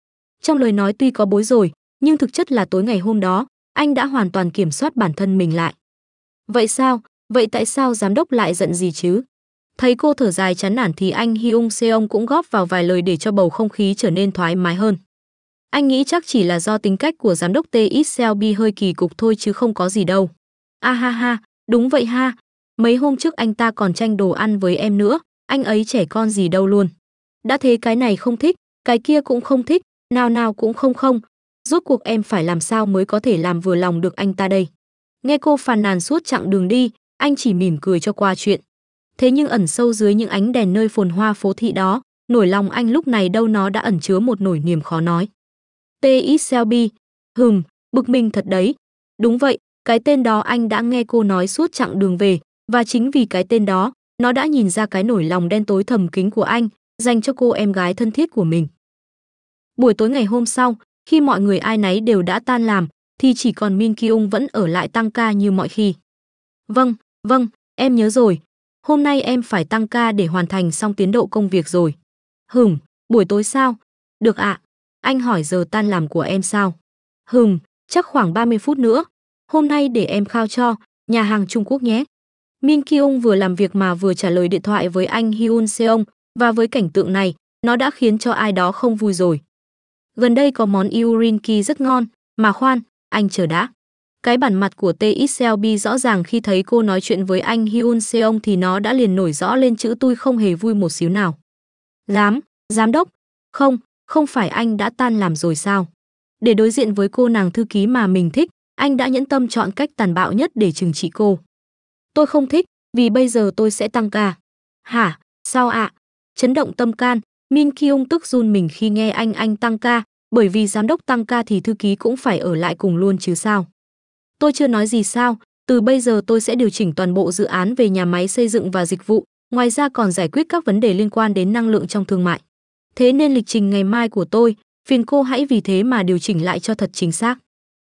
Trong lời nói tuy có bối rồi, nhưng thực chất là tối ngày hôm đó, anh đã hoàn toàn kiểm soát bản thân mình lại. Vậy sao? Vậy tại sao giám đốc lại giận gì chứ? Thấy cô thở dài chán nản thì anh Hyung Seong cũng góp vào vài lời để cho bầu không khí trở nên thoải mái hơn. Anh nghĩ chắc chỉ là do tính cách của giám đốc T. Selby hơi kỳ cục thôi chứ không có gì đâu. A ha ha, Đúng vậy ha, mấy hôm trước anh ta còn tranh đồ ăn với em nữa, anh ấy trẻ con gì đâu luôn. Đã thế cái này không thích, cái kia cũng không thích, nào nào cũng không không. Rốt cuộc em phải làm sao mới có thể làm vừa lòng được anh ta đây. Nghe cô phàn nàn suốt chặng đường đi, anh chỉ mỉm cười cho qua chuyện. Thế nhưng ẩn sâu dưới những ánh đèn nơi phồn hoa phố thị đó, nổi lòng anh lúc này đâu nó đã ẩn chứa một nỗi niềm khó nói. P.I. Selby, hừm, bực mình thật đấy. Đúng vậy, cái tên đó anh đã nghe cô nói suốt chặng đường về, và chính vì cái tên đó, nó đã nhìn ra cái nổi lòng đen tối thầm kín của anh, dành cho cô em gái thân thiết của mình. Buổi tối ngày hôm sau, khi mọi người ai nấy đều đã tan làm, thì chỉ còn Min Kyung vẫn ở lại tăng ca như mọi khi. Vâng, vâng, em nhớ rồi. Hôm nay em phải tăng ca để hoàn thành xong tiến độ công việc rồi. Hừm, buổi tối sao? Được ạ. Anh hỏi giờ tan làm của em sao? Hừm, chắc khoảng 30 phút nữa, hôm nay để em khao cho, nhà hàng Trung Quốc nhé. Min Kyung vừa làm việc mà vừa trả lời điện thoại với anh Hyun Seong và với cảnh tượng này, nó đã khiến cho ai đó không vui rồi. Gần đây có món Yurinki rất ngon, mà khoan, anh chờ đã. Cái bản mặt của Bi rõ ràng khi thấy cô nói chuyện với anh Hyun Seong thì nó đã liền nổi rõ lên chữ tôi không hề vui một xíu nào. Giám, giám đốc, không, không phải anh đã tan làm rồi sao? Để đối diện với cô nàng thư ký mà mình thích, anh đã nhẫn tâm chọn cách tàn bạo nhất để trừng trị cô. Tôi không thích, vì bây giờ tôi sẽ tăng ca. Hả, sao ạ? Chấn động tâm can, Min Kyung tức run mình khi nghe anh anh tăng ca, bởi vì giám đốc tăng ca thì thư ký cũng phải ở lại cùng luôn chứ sao. Tôi chưa nói gì sao, từ bây giờ tôi sẽ điều chỉnh toàn bộ dự án về nhà máy xây dựng và dịch vụ, ngoài ra còn giải quyết các vấn đề liên quan đến năng lượng trong thương mại. Thế nên lịch trình ngày mai của tôi, phiền cô hãy vì thế mà điều chỉnh lại cho thật chính xác.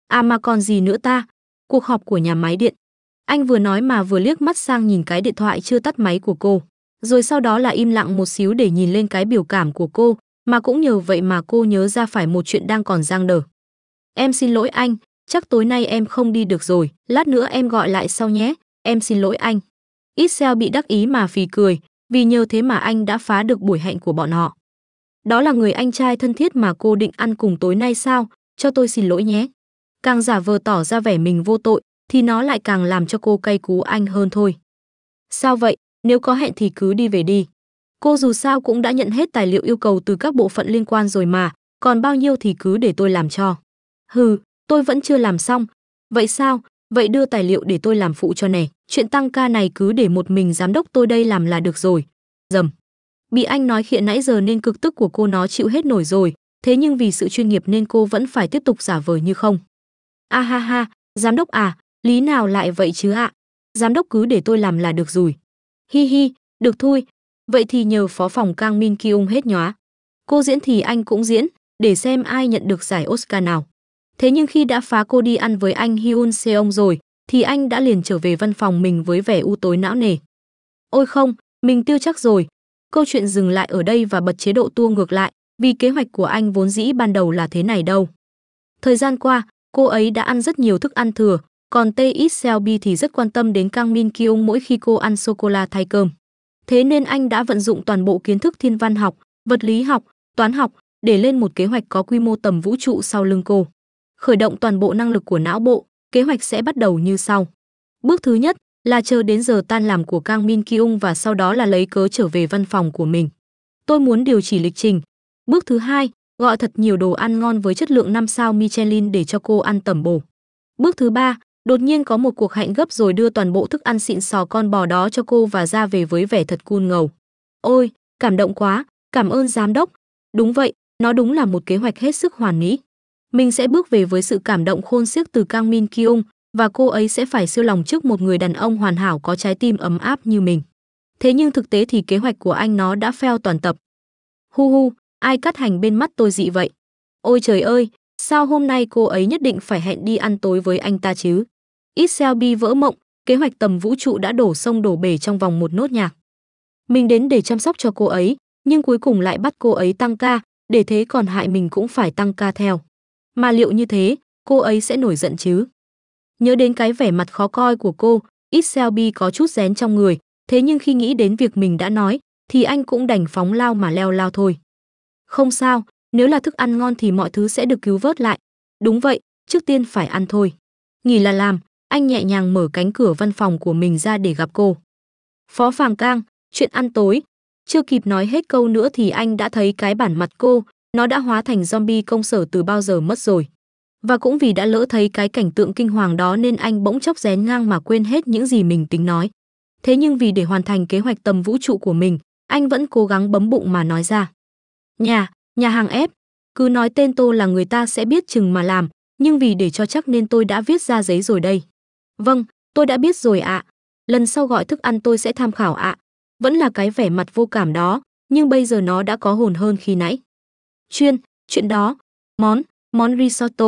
À mà còn gì nữa ta? Cuộc họp của nhà máy điện. Anh vừa nói mà vừa liếc mắt sang nhìn cái điện thoại chưa tắt máy của cô. Rồi sau đó là im lặng một xíu để nhìn lên cái biểu cảm của cô, mà cũng nhờ vậy mà cô nhớ ra phải một chuyện đang còn giang đờ. Em xin lỗi anh, chắc tối nay em không đi được rồi, lát nữa em gọi lại sau nhé, em xin lỗi anh. Isel bị đắc ý mà phì cười, vì nhờ thế mà anh đã phá được buổi hẹn của bọn họ. Đó là người anh trai thân thiết mà cô định ăn cùng tối nay sao, cho tôi xin lỗi nhé càng giả vờ tỏ ra vẻ mình vô tội thì nó lại càng làm cho cô cay cú anh hơn thôi. Sao vậy, nếu có hẹn thì cứ đi về đi. Cô dù sao cũng đã nhận hết tài liệu yêu cầu từ các bộ phận liên quan rồi mà, còn bao nhiêu thì cứ để tôi làm cho. Hừ, tôi vẫn chưa làm xong. Vậy sao, vậy đưa tài liệu để tôi làm phụ cho nè. Chuyện tăng ca này cứ để một mình giám đốc tôi đây làm là được rồi. Dầm. Bị anh nói hiện nãy giờ nên cực tức của cô nó chịu hết nổi rồi, thế nhưng vì sự chuyên nghiệp nên cô vẫn phải tiếp tục giả vờ như không a ha ha giám đốc à lý nào lại vậy chứ ạ giám đốc cứ để tôi làm là được rồi hi hi được thôi vậy thì nhờ phó phòng kang min kyung hết nhóa cô diễn thì anh cũng diễn để xem ai nhận được giải oscar nào thế nhưng khi đã phá cô đi ăn với anh hyun seong rồi thì anh đã liền trở về văn phòng mình với vẻ u tối não nề ôi không mình tiêu chắc rồi câu chuyện dừng lại ở đây và bật chế độ tua ngược lại vì kế hoạch của anh vốn dĩ ban đầu là thế này đâu thời gian qua Cô ấy đã ăn rất nhiều thức ăn thừa, còn T. Selby thì rất quan tâm đến Kang Min Kyung mỗi khi cô ăn sô-cô-la thay cơm. Thế nên anh đã vận dụng toàn bộ kiến thức thiên văn học, vật lý học, toán học để lên một kế hoạch có quy mô tầm vũ trụ sau lưng cô. Khởi động toàn bộ năng lực của não bộ, kế hoạch sẽ bắt đầu như sau. Bước thứ nhất là chờ đến giờ tan làm của Kang Min Kyung và sau đó là lấy cớ trở về văn phòng của mình. Tôi muốn điều chỉ lịch trình. Bước thứ hai Gọi thật nhiều đồ ăn ngon với chất lượng 5 sao Michelin để cho cô ăn tẩm bổ. Bước thứ ba, đột nhiên có một cuộc hẹn gấp rồi đưa toàn bộ thức ăn xịn sò con bò đó cho cô và ra về với vẻ thật cool ngầu. Ôi, cảm động quá, cảm ơn giám đốc. Đúng vậy, nó đúng là một kế hoạch hết sức hoàn mỹ. Mình sẽ bước về với sự cảm động khôn xiết từ Kang Min Kyung và cô ấy sẽ phải siêu lòng trước một người đàn ông hoàn hảo có trái tim ấm áp như mình. Thế nhưng thực tế thì kế hoạch của anh nó đã fail toàn tập. Hu hu, ai cắt hành bên mắt tôi dị vậy ôi trời ơi sao hôm nay cô ấy nhất định phải hẹn đi ăn tối với anh ta chứ Iselby vỡ mộng kế hoạch tầm vũ trụ đã đổ sông đổ bể trong vòng một nốt nhạc mình đến để chăm sóc cho cô ấy nhưng cuối cùng lại bắt cô ấy tăng ca để thế còn hại mình cũng phải tăng ca theo mà liệu như thế cô ấy sẽ nổi giận chứ nhớ đến cái vẻ mặt khó coi của cô Iselby có chút rén trong người thế nhưng khi nghĩ đến việc mình đã nói thì anh cũng đành phóng lao mà leo lao thôi không sao, nếu là thức ăn ngon thì mọi thứ sẽ được cứu vớt lại. Đúng vậy, trước tiên phải ăn thôi. Nghỉ là làm, anh nhẹ nhàng mở cánh cửa văn phòng của mình ra để gặp cô. Phó Phàng Cang, chuyện ăn tối. Chưa kịp nói hết câu nữa thì anh đã thấy cái bản mặt cô, nó đã hóa thành zombie công sở từ bao giờ mất rồi. Và cũng vì đã lỡ thấy cái cảnh tượng kinh hoàng đó nên anh bỗng chốc rén ngang mà quên hết những gì mình tính nói. Thế nhưng vì để hoàn thành kế hoạch tầm vũ trụ của mình, anh vẫn cố gắng bấm bụng mà nói ra. Nhà, nhà hàng ép, cứ nói tên tôi là người ta sẽ biết chừng mà làm, nhưng vì để cho chắc nên tôi đã viết ra giấy rồi đây. Vâng, tôi đã biết rồi ạ. Lần sau gọi thức ăn tôi sẽ tham khảo ạ. Vẫn là cái vẻ mặt vô cảm đó, nhưng bây giờ nó đã có hồn hơn khi nãy. Chuyên, chuyện đó, món, món risotto.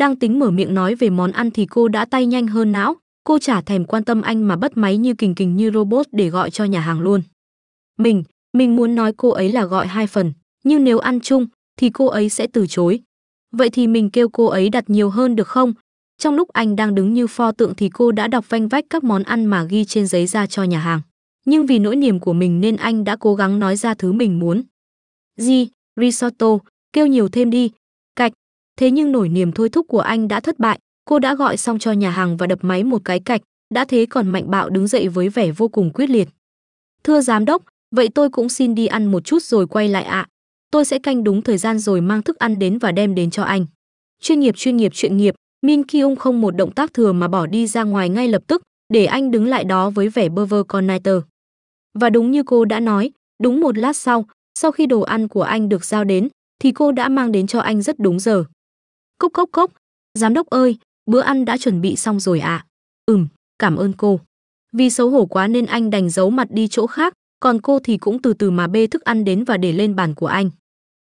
Đang tính mở miệng nói về món ăn thì cô đã tay nhanh hơn não, cô chả thèm quan tâm anh mà bắt máy như kình kình như robot để gọi cho nhà hàng luôn. Mình, mình muốn nói cô ấy là gọi hai phần, nhưng nếu ăn chung thì cô ấy sẽ từ chối. Vậy thì mình kêu cô ấy đặt nhiều hơn được không? Trong lúc anh đang đứng như pho tượng thì cô đã đọc vanh vách các món ăn mà ghi trên giấy ra cho nhà hàng. Nhưng vì nỗi niềm của mình nên anh đã cố gắng nói ra thứ mình muốn. Gì, risotto, kêu nhiều thêm đi. Cạch. Thế nhưng nỗi niềm thôi thúc của anh đã thất bại. Cô đã gọi xong cho nhà hàng và đập máy một cái cạch. Đã thế còn mạnh bạo đứng dậy với vẻ vô cùng quyết liệt. Thưa giám đốc, vậy tôi cũng xin đi ăn một chút rồi quay lại ạ. À tôi sẽ canh đúng thời gian rồi mang thức ăn đến và đem đến cho anh. Chuyên nghiệp chuyên nghiệp chuyện nghiệp, Min Ki Kyung không một động tác thừa mà bỏ đi ra ngoài ngay lập tức, để anh đứng lại đó với vẻ bơ vơ con niter. Và đúng như cô đã nói, đúng một lát sau, sau khi đồ ăn của anh được giao đến, thì cô đã mang đến cho anh rất đúng giờ. Cốc cốc cốc, giám đốc ơi, bữa ăn đã chuẩn bị xong rồi ạ. À? Ừm, cảm ơn cô. Vì xấu hổ quá nên anh đành giấu mặt đi chỗ khác, còn cô thì cũng từ từ mà bê thức ăn đến và để lên bàn của anh.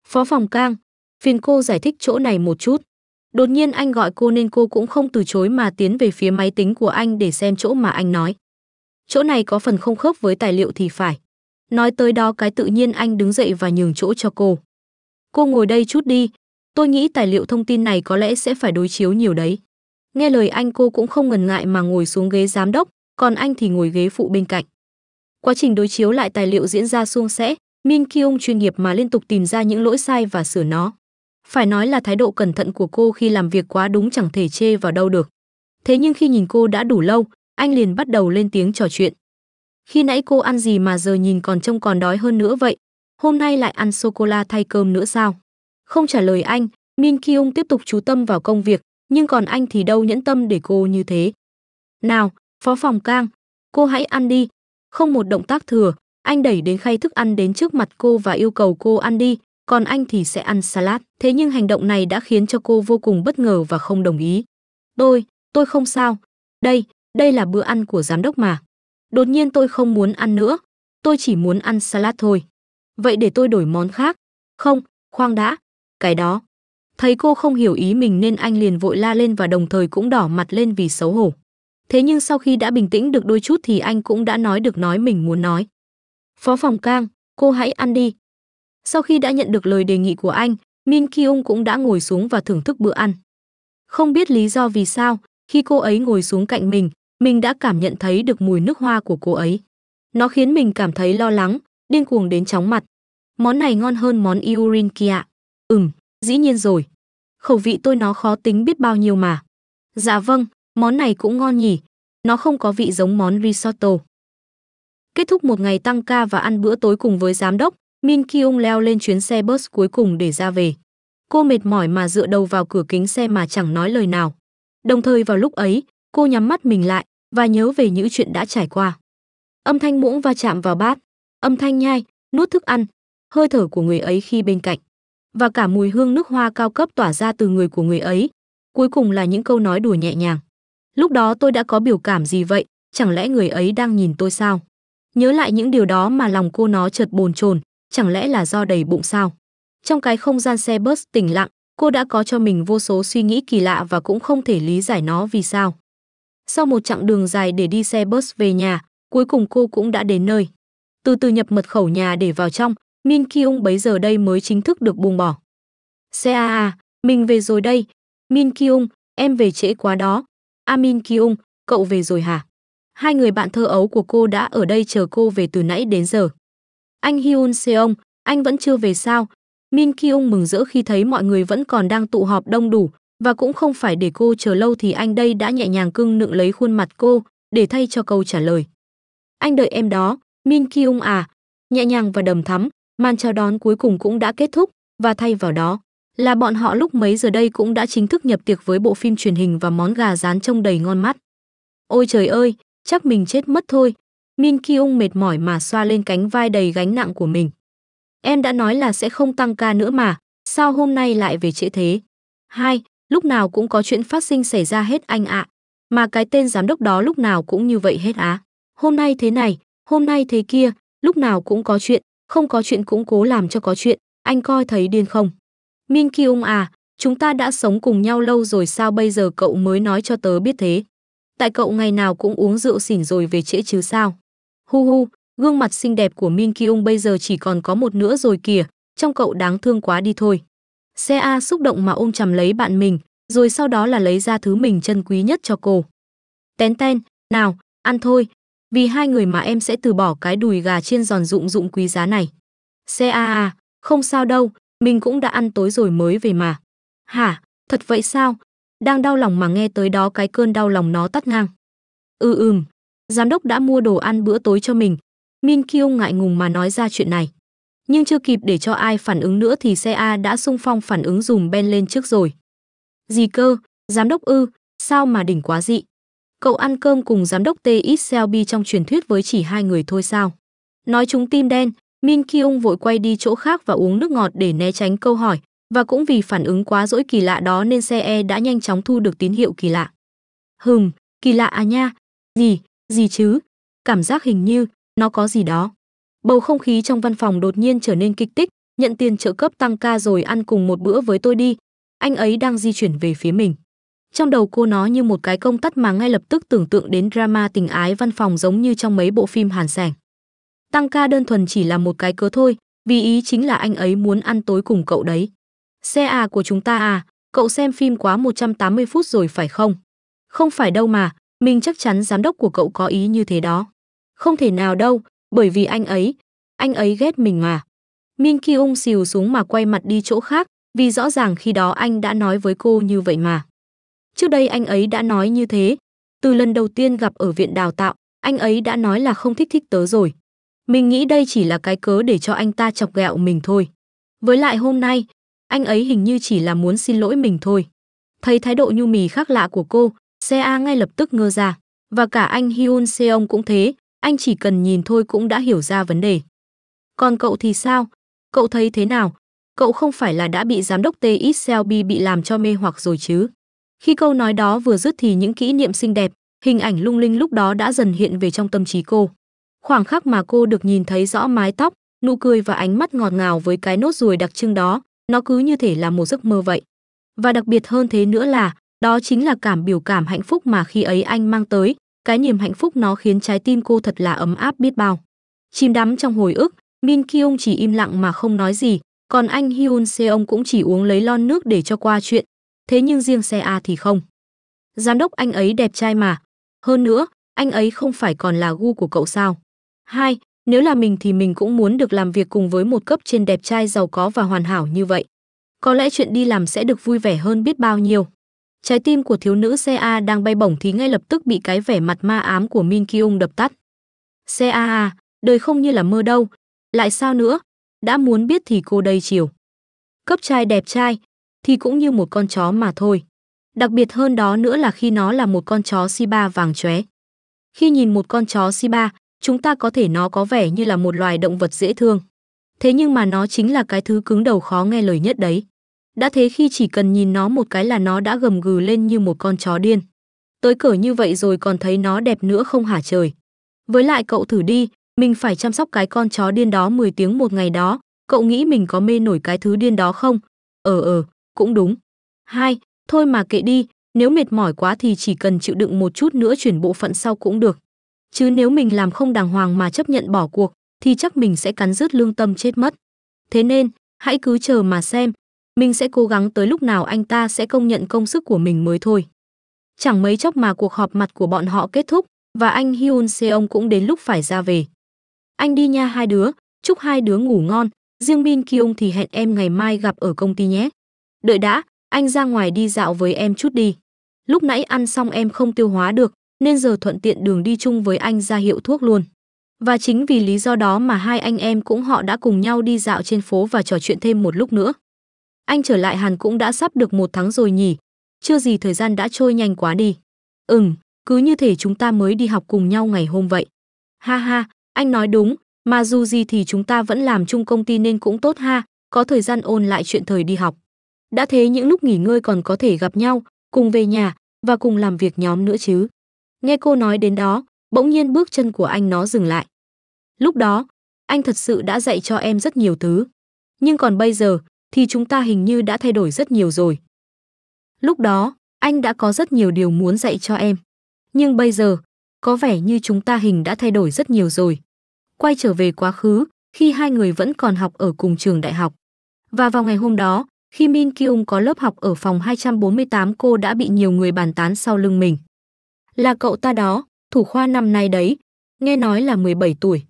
Phó phòng Cang, phiền cô giải thích chỗ này một chút. Đột nhiên anh gọi cô nên cô cũng không từ chối mà tiến về phía máy tính của anh để xem chỗ mà anh nói. Chỗ này có phần không khớp với tài liệu thì phải. Nói tới đó cái tự nhiên anh đứng dậy và nhường chỗ cho cô. Cô ngồi đây chút đi, tôi nghĩ tài liệu thông tin này có lẽ sẽ phải đối chiếu nhiều đấy. Nghe lời anh cô cũng không ngần ngại mà ngồi xuống ghế giám đốc, còn anh thì ngồi ghế phụ bên cạnh. Quá trình đối chiếu lại tài liệu diễn ra suông sẻ, Min Kyung chuyên nghiệp mà liên tục tìm ra những lỗi sai và sửa nó. Phải nói là thái độ cẩn thận của cô khi làm việc quá đúng chẳng thể chê vào đâu được. Thế nhưng khi nhìn cô đã đủ lâu, anh liền bắt đầu lên tiếng trò chuyện. Khi nãy cô ăn gì mà giờ nhìn còn trông còn đói hơn nữa vậy? Hôm nay lại ăn sô-cô-la thay cơm nữa sao? Không trả lời anh, Min Kyung tiếp tục chú tâm vào công việc, nhưng còn anh thì đâu nhẫn tâm để cô như thế. Nào, phó phòng Kang, cô hãy ăn đi, không một động tác thừa, anh đẩy đến khay thức ăn đến trước mặt cô và yêu cầu cô ăn đi, còn anh thì sẽ ăn salad. Thế nhưng hành động này đã khiến cho cô vô cùng bất ngờ và không đồng ý. Tôi, tôi không sao. Đây, đây là bữa ăn của giám đốc mà. Đột nhiên tôi không muốn ăn nữa. Tôi chỉ muốn ăn salad thôi. Vậy để tôi đổi món khác. Không, khoang đã. Cái đó. Thấy cô không hiểu ý mình nên anh liền vội la lên và đồng thời cũng đỏ mặt lên vì xấu hổ thế nhưng sau khi đã bình tĩnh được đôi chút thì anh cũng đã nói được nói mình muốn nói. Phó phòng Kang cô hãy ăn đi. Sau khi đã nhận được lời đề nghị của anh, Min Kyung cũng đã ngồi xuống và thưởng thức bữa ăn. Không biết lý do vì sao, khi cô ấy ngồi xuống cạnh mình, mình đã cảm nhận thấy được mùi nước hoa của cô ấy. Nó khiến mình cảm thấy lo lắng, điên cuồng đến chóng mặt. Món này ngon hơn món Iurin kia. Ừm, dĩ nhiên rồi. Khẩu vị tôi nó khó tính biết bao nhiêu mà. Dạ vâng, Món này cũng ngon nhỉ, nó không có vị giống món risotto. Kết thúc một ngày tăng ca và ăn bữa tối cùng với giám đốc, Min Kyung leo lên chuyến xe bus cuối cùng để ra về. Cô mệt mỏi mà dựa đầu vào cửa kính xe mà chẳng nói lời nào. Đồng thời vào lúc ấy, cô nhắm mắt mình lại và nhớ về những chuyện đã trải qua. Âm thanh muỗng va chạm vào bát, âm thanh nhai, nuốt thức ăn, hơi thở của người ấy khi bên cạnh và cả mùi hương nước hoa cao cấp tỏa ra từ người của người ấy. Cuối cùng là những câu nói đùa nhẹ nhàng lúc đó tôi đã có biểu cảm gì vậy, chẳng lẽ người ấy đang nhìn tôi sao? Nhớ lại những điều đó mà lòng cô nó chợt bồn chồn, chẳng lẽ là do đầy bụng sao? Trong cái không gian xe bus tĩnh lặng, cô đã có cho mình vô số suy nghĩ kỳ lạ và cũng không thể lý giải nó vì sao. Sau một chặng đường dài để đi xe bus về nhà, cuối cùng cô cũng đã đến nơi. Từ từ nhập mật khẩu nhà để vào trong, Min Kyung bấy giờ đây mới chính thức được buông bỏ. Xe à à, mình về rồi đây. Min Kyung, em về trễ quá đó, Amin Kyung, cậu về rồi hả? Hai người bạn thơ ấu của cô đã ở đây chờ cô về từ nãy đến giờ. Anh Hyun Seong, anh vẫn chưa về sao? Min Kyung mừng rỡ khi thấy mọi người vẫn còn đang tụ họp đông đủ và cũng không phải để cô chờ lâu thì anh đây đã nhẹ nhàng cưng nựng lấy khuôn mặt cô để thay cho câu trả lời. Anh đợi em đó, Min Kyung à. Nhẹ nhàng và đầm thắm, màn chào đón cuối cùng cũng đã kết thúc và thay vào đó là bọn họ lúc mấy giờ đây cũng đã chính thức nhập tiệc với bộ phim truyền hình và món gà rán trông đầy ngon mắt. Ôi trời ơi, chắc mình chết mất thôi. Min Kyung mệt mỏi mà xoa lên cánh vai đầy gánh nặng của mình. Em đã nói là sẽ không tăng ca nữa mà, sao hôm nay lại về trễ thế? Hai, lúc nào cũng có chuyện phát sinh xảy ra hết anh ạ. À. Mà cái tên giám đốc đó lúc nào cũng như vậy hết á. À. Hôm nay thế này, hôm nay thế kia, lúc nào cũng có chuyện, không có chuyện cũng cố làm cho có chuyện, anh coi thấy điên không? Min Kyung à, chúng ta đã sống cùng nhau lâu rồi sao bây giờ cậu mới nói cho tớ biết thế? Tại cậu ngày nào cũng uống rượu xỉn rồi về trễ chứ sao? Hu hu, gương mặt xinh đẹp của Min Kyung bây giờ chỉ còn có một nữa rồi kìa, trong cậu đáng thương quá đi thôi. Xe A xúc động mà ôm chầm lấy bạn mình, rồi sau đó là lấy ra thứ mình chân quý nhất cho cô. Tén ten, nào, ăn thôi, vì hai người mà em sẽ từ bỏ cái đùi gà chiên giòn rụng rụng quý giá này. Xe A à, không sao đâu, mình cũng đã ăn tối rồi mới về mà. Hả, thật vậy sao? Đang đau lòng mà nghe tới đó cái cơn đau lòng nó tắt ngang. Ừ ừm, giám đốc đã mua đồ ăn bữa tối cho mình. Min Kyo ngại ngùng mà nói ra chuyện này. Nhưng chưa kịp để cho ai phản ứng nữa thì xe A đã xung phong phản ứng dùm Ben lên trước rồi. Gì cơ, giám đốc ư, sao mà đỉnh quá dị. Cậu ăn cơm cùng giám đốc T. Selby trong truyền thuyết với chỉ hai người thôi sao? Nói chúng tim đen, Min Kyung vội quay đi chỗ khác và uống nước ngọt để né tránh câu hỏi, và cũng vì phản ứng quá dỗi kỳ lạ đó nên xe e đã nhanh chóng thu được tín hiệu kỳ lạ. Hừm, kỳ lạ à nha. Gì, gì chứ? Cảm giác hình như nó có gì đó. Bầu không khí trong văn phòng đột nhiên trở nên kịch tích, nhận tiền trợ cấp tăng ca rồi ăn cùng một bữa với tôi đi. Anh ấy đang di chuyển về phía mình. Trong đầu cô nó như một cái công tắt mà ngay lập tức tưởng tượng đến drama tình ái văn phòng giống như trong mấy bộ phim Hàn sẻng tăng ca đơn thuần chỉ là một cái cớ thôi vì ý chính là anh ấy muốn ăn tối cùng cậu đấy xe à của chúng ta à cậu xem phim quá 180 phút rồi phải không không phải đâu mà mình chắc chắn giám đốc của cậu có ý như thế đó không thể nào đâu bởi vì anh ấy anh ấy ghét mình mà minh ki ung xìu xuống mà quay mặt đi chỗ khác vì rõ ràng khi đó anh đã nói với cô như vậy mà trước đây anh ấy đã nói như thế từ lần đầu tiên gặp ở viện đào tạo anh ấy đã nói là không thích thích tớ rồi mình nghĩ đây chỉ là cái cớ để cho anh ta chọc ghẹo mình thôi. Với lại hôm nay, anh ấy hình như chỉ là muốn xin lỗi mình thôi. Thấy thái độ nhu mì khác lạ của cô, Sea ngay lập tức ngơ ra. Và cả anh Hyun Seong cũng thế, anh chỉ cần nhìn thôi cũng đã hiểu ra vấn đề. Còn cậu thì sao? Cậu thấy thế nào? Cậu không phải là đã bị giám đốc T.X. Selby bị làm cho mê hoặc rồi chứ? Khi câu nói đó vừa dứt thì những kỷ niệm xinh đẹp, hình ảnh lung linh lúc đó đã dần hiện về trong tâm trí cô. Khoảng khắc mà cô được nhìn thấy rõ mái tóc, nụ cười và ánh mắt ngọt ngào với cái nốt ruồi đặc trưng đó, nó cứ như thể là một giấc mơ vậy. Và đặc biệt hơn thế nữa là, đó chính là cảm biểu cảm hạnh phúc mà khi ấy anh mang tới, cái niềm hạnh phúc nó khiến trái tim cô thật là ấm áp biết bao. Chìm đắm trong hồi ức, Min Kyung chỉ im lặng mà không nói gì, còn anh Hyun Seong cũng chỉ uống lấy lon nước để cho qua chuyện. Thế nhưng riêng xe A thì không. Giám đốc anh ấy đẹp trai mà. Hơn nữa, anh ấy không phải còn là gu của cậu sao? 2. Nếu là mình thì mình cũng muốn được làm việc cùng với một cấp trên đẹp trai giàu có và hoàn hảo như vậy. Có lẽ chuyện đi làm sẽ được vui vẻ hơn biết bao nhiêu. Trái tim của thiếu nữ CA đang bay bổng thì ngay lập tức bị cái vẻ mặt ma ám của Min Kyung đập tắt. CA, đời không như là mơ đâu. Lại sao nữa? Đã muốn biết thì cô đây chiều. Cấp trai đẹp trai thì cũng như một con chó mà thôi. Đặc biệt hơn đó nữa là khi nó là một con chó Shiba vàng chóe. Khi nhìn một con chó Shiba, chúng ta có thể nó có vẻ như là một loài động vật dễ thương. Thế nhưng mà nó chính là cái thứ cứng đầu khó nghe lời nhất đấy. Đã thế khi chỉ cần nhìn nó một cái là nó đã gầm gừ lên như một con chó điên. Tới cỡ như vậy rồi còn thấy nó đẹp nữa không hả trời. Với lại cậu thử đi, mình phải chăm sóc cái con chó điên đó 10 tiếng một ngày đó, cậu nghĩ mình có mê nổi cái thứ điên đó không? Ờ ờ, cũng đúng. Hai, thôi mà kệ đi, nếu mệt mỏi quá thì chỉ cần chịu đựng một chút nữa chuyển bộ phận sau cũng được chứ nếu mình làm không đàng hoàng mà chấp nhận bỏ cuộc thì chắc mình sẽ cắn rứt lương tâm chết mất. Thế nên, hãy cứ chờ mà xem, mình sẽ cố gắng tới lúc nào anh ta sẽ công nhận công sức của mình mới thôi. Chẳng mấy chốc mà cuộc họp mặt của bọn họ kết thúc và anh Hyun Seong cũng đến lúc phải ra về. Anh đi nha hai đứa, chúc hai đứa ngủ ngon, riêng Bin Kyung thì hẹn em ngày mai gặp ở công ty nhé. Đợi đã, anh ra ngoài đi dạo với em chút đi. Lúc nãy ăn xong em không tiêu hóa được, nên giờ thuận tiện đường đi chung với anh ra hiệu thuốc luôn. Và chính vì lý do đó mà hai anh em cũng họ đã cùng nhau đi dạo trên phố và trò chuyện thêm một lúc nữa. Anh trở lại Hàn cũng đã sắp được một tháng rồi nhỉ, chưa gì thời gian đã trôi nhanh quá đi. Ừm, cứ như thể chúng ta mới đi học cùng nhau ngày hôm vậy. Ha ha, anh nói đúng, mà dù gì thì chúng ta vẫn làm chung công ty nên cũng tốt ha, có thời gian ôn lại chuyện thời đi học. Đã thế những lúc nghỉ ngơi còn có thể gặp nhau, cùng về nhà và cùng làm việc nhóm nữa chứ. Nghe cô nói đến đó, bỗng nhiên bước chân của anh nó dừng lại. Lúc đó, anh thật sự đã dạy cho em rất nhiều thứ. Nhưng còn bây giờ thì chúng ta hình như đã thay đổi rất nhiều rồi. Lúc đó, anh đã có rất nhiều điều muốn dạy cho em. Nhưng bây giờ, có vẻ như chúng ta hình đã thay đổi rất nhiều rồi. Quay trở về quá khứ, khi hai người vẫn còn học ở cùng trường đại học. Và vào ngày hôm đó, khi Min Kyung có lớp học ở phòng 248 cô đã bị nhiều người bàn tán sau lưng mình. Là cậu ta đó, thủ khoa năm nay đấy, nghe nói là 17 tuổi.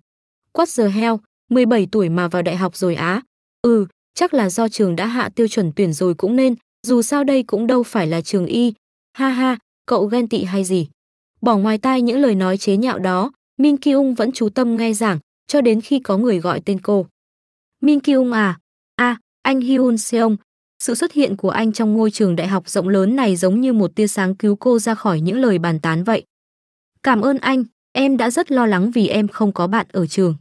What the hell, 17 tuổi mà vào đại học rồi á? Ừ, chắc là do trường đã hạ tiêu chuẩn tuyển rồi cũng nên, dù sao đây cũng đâu phải là trường y. Ha ha, cậu ghen tị hay gì? Bỏ ngoài tai những lời nói chế nhạo đó, Min Kyung vẫn chú tâm nghe giảng, cho đến khi có người gọi tên cô. Min Kyung à? À, anh Hyun Seong, sự xuất hiện của anh trong ngôi trường đại học rộng lớn này giống như một tia sáng cứu cô ra khỏi những lời bàn tán vậy. Cảm ơn anh, em đã rất lo lắng vì em không có bạn ở trường.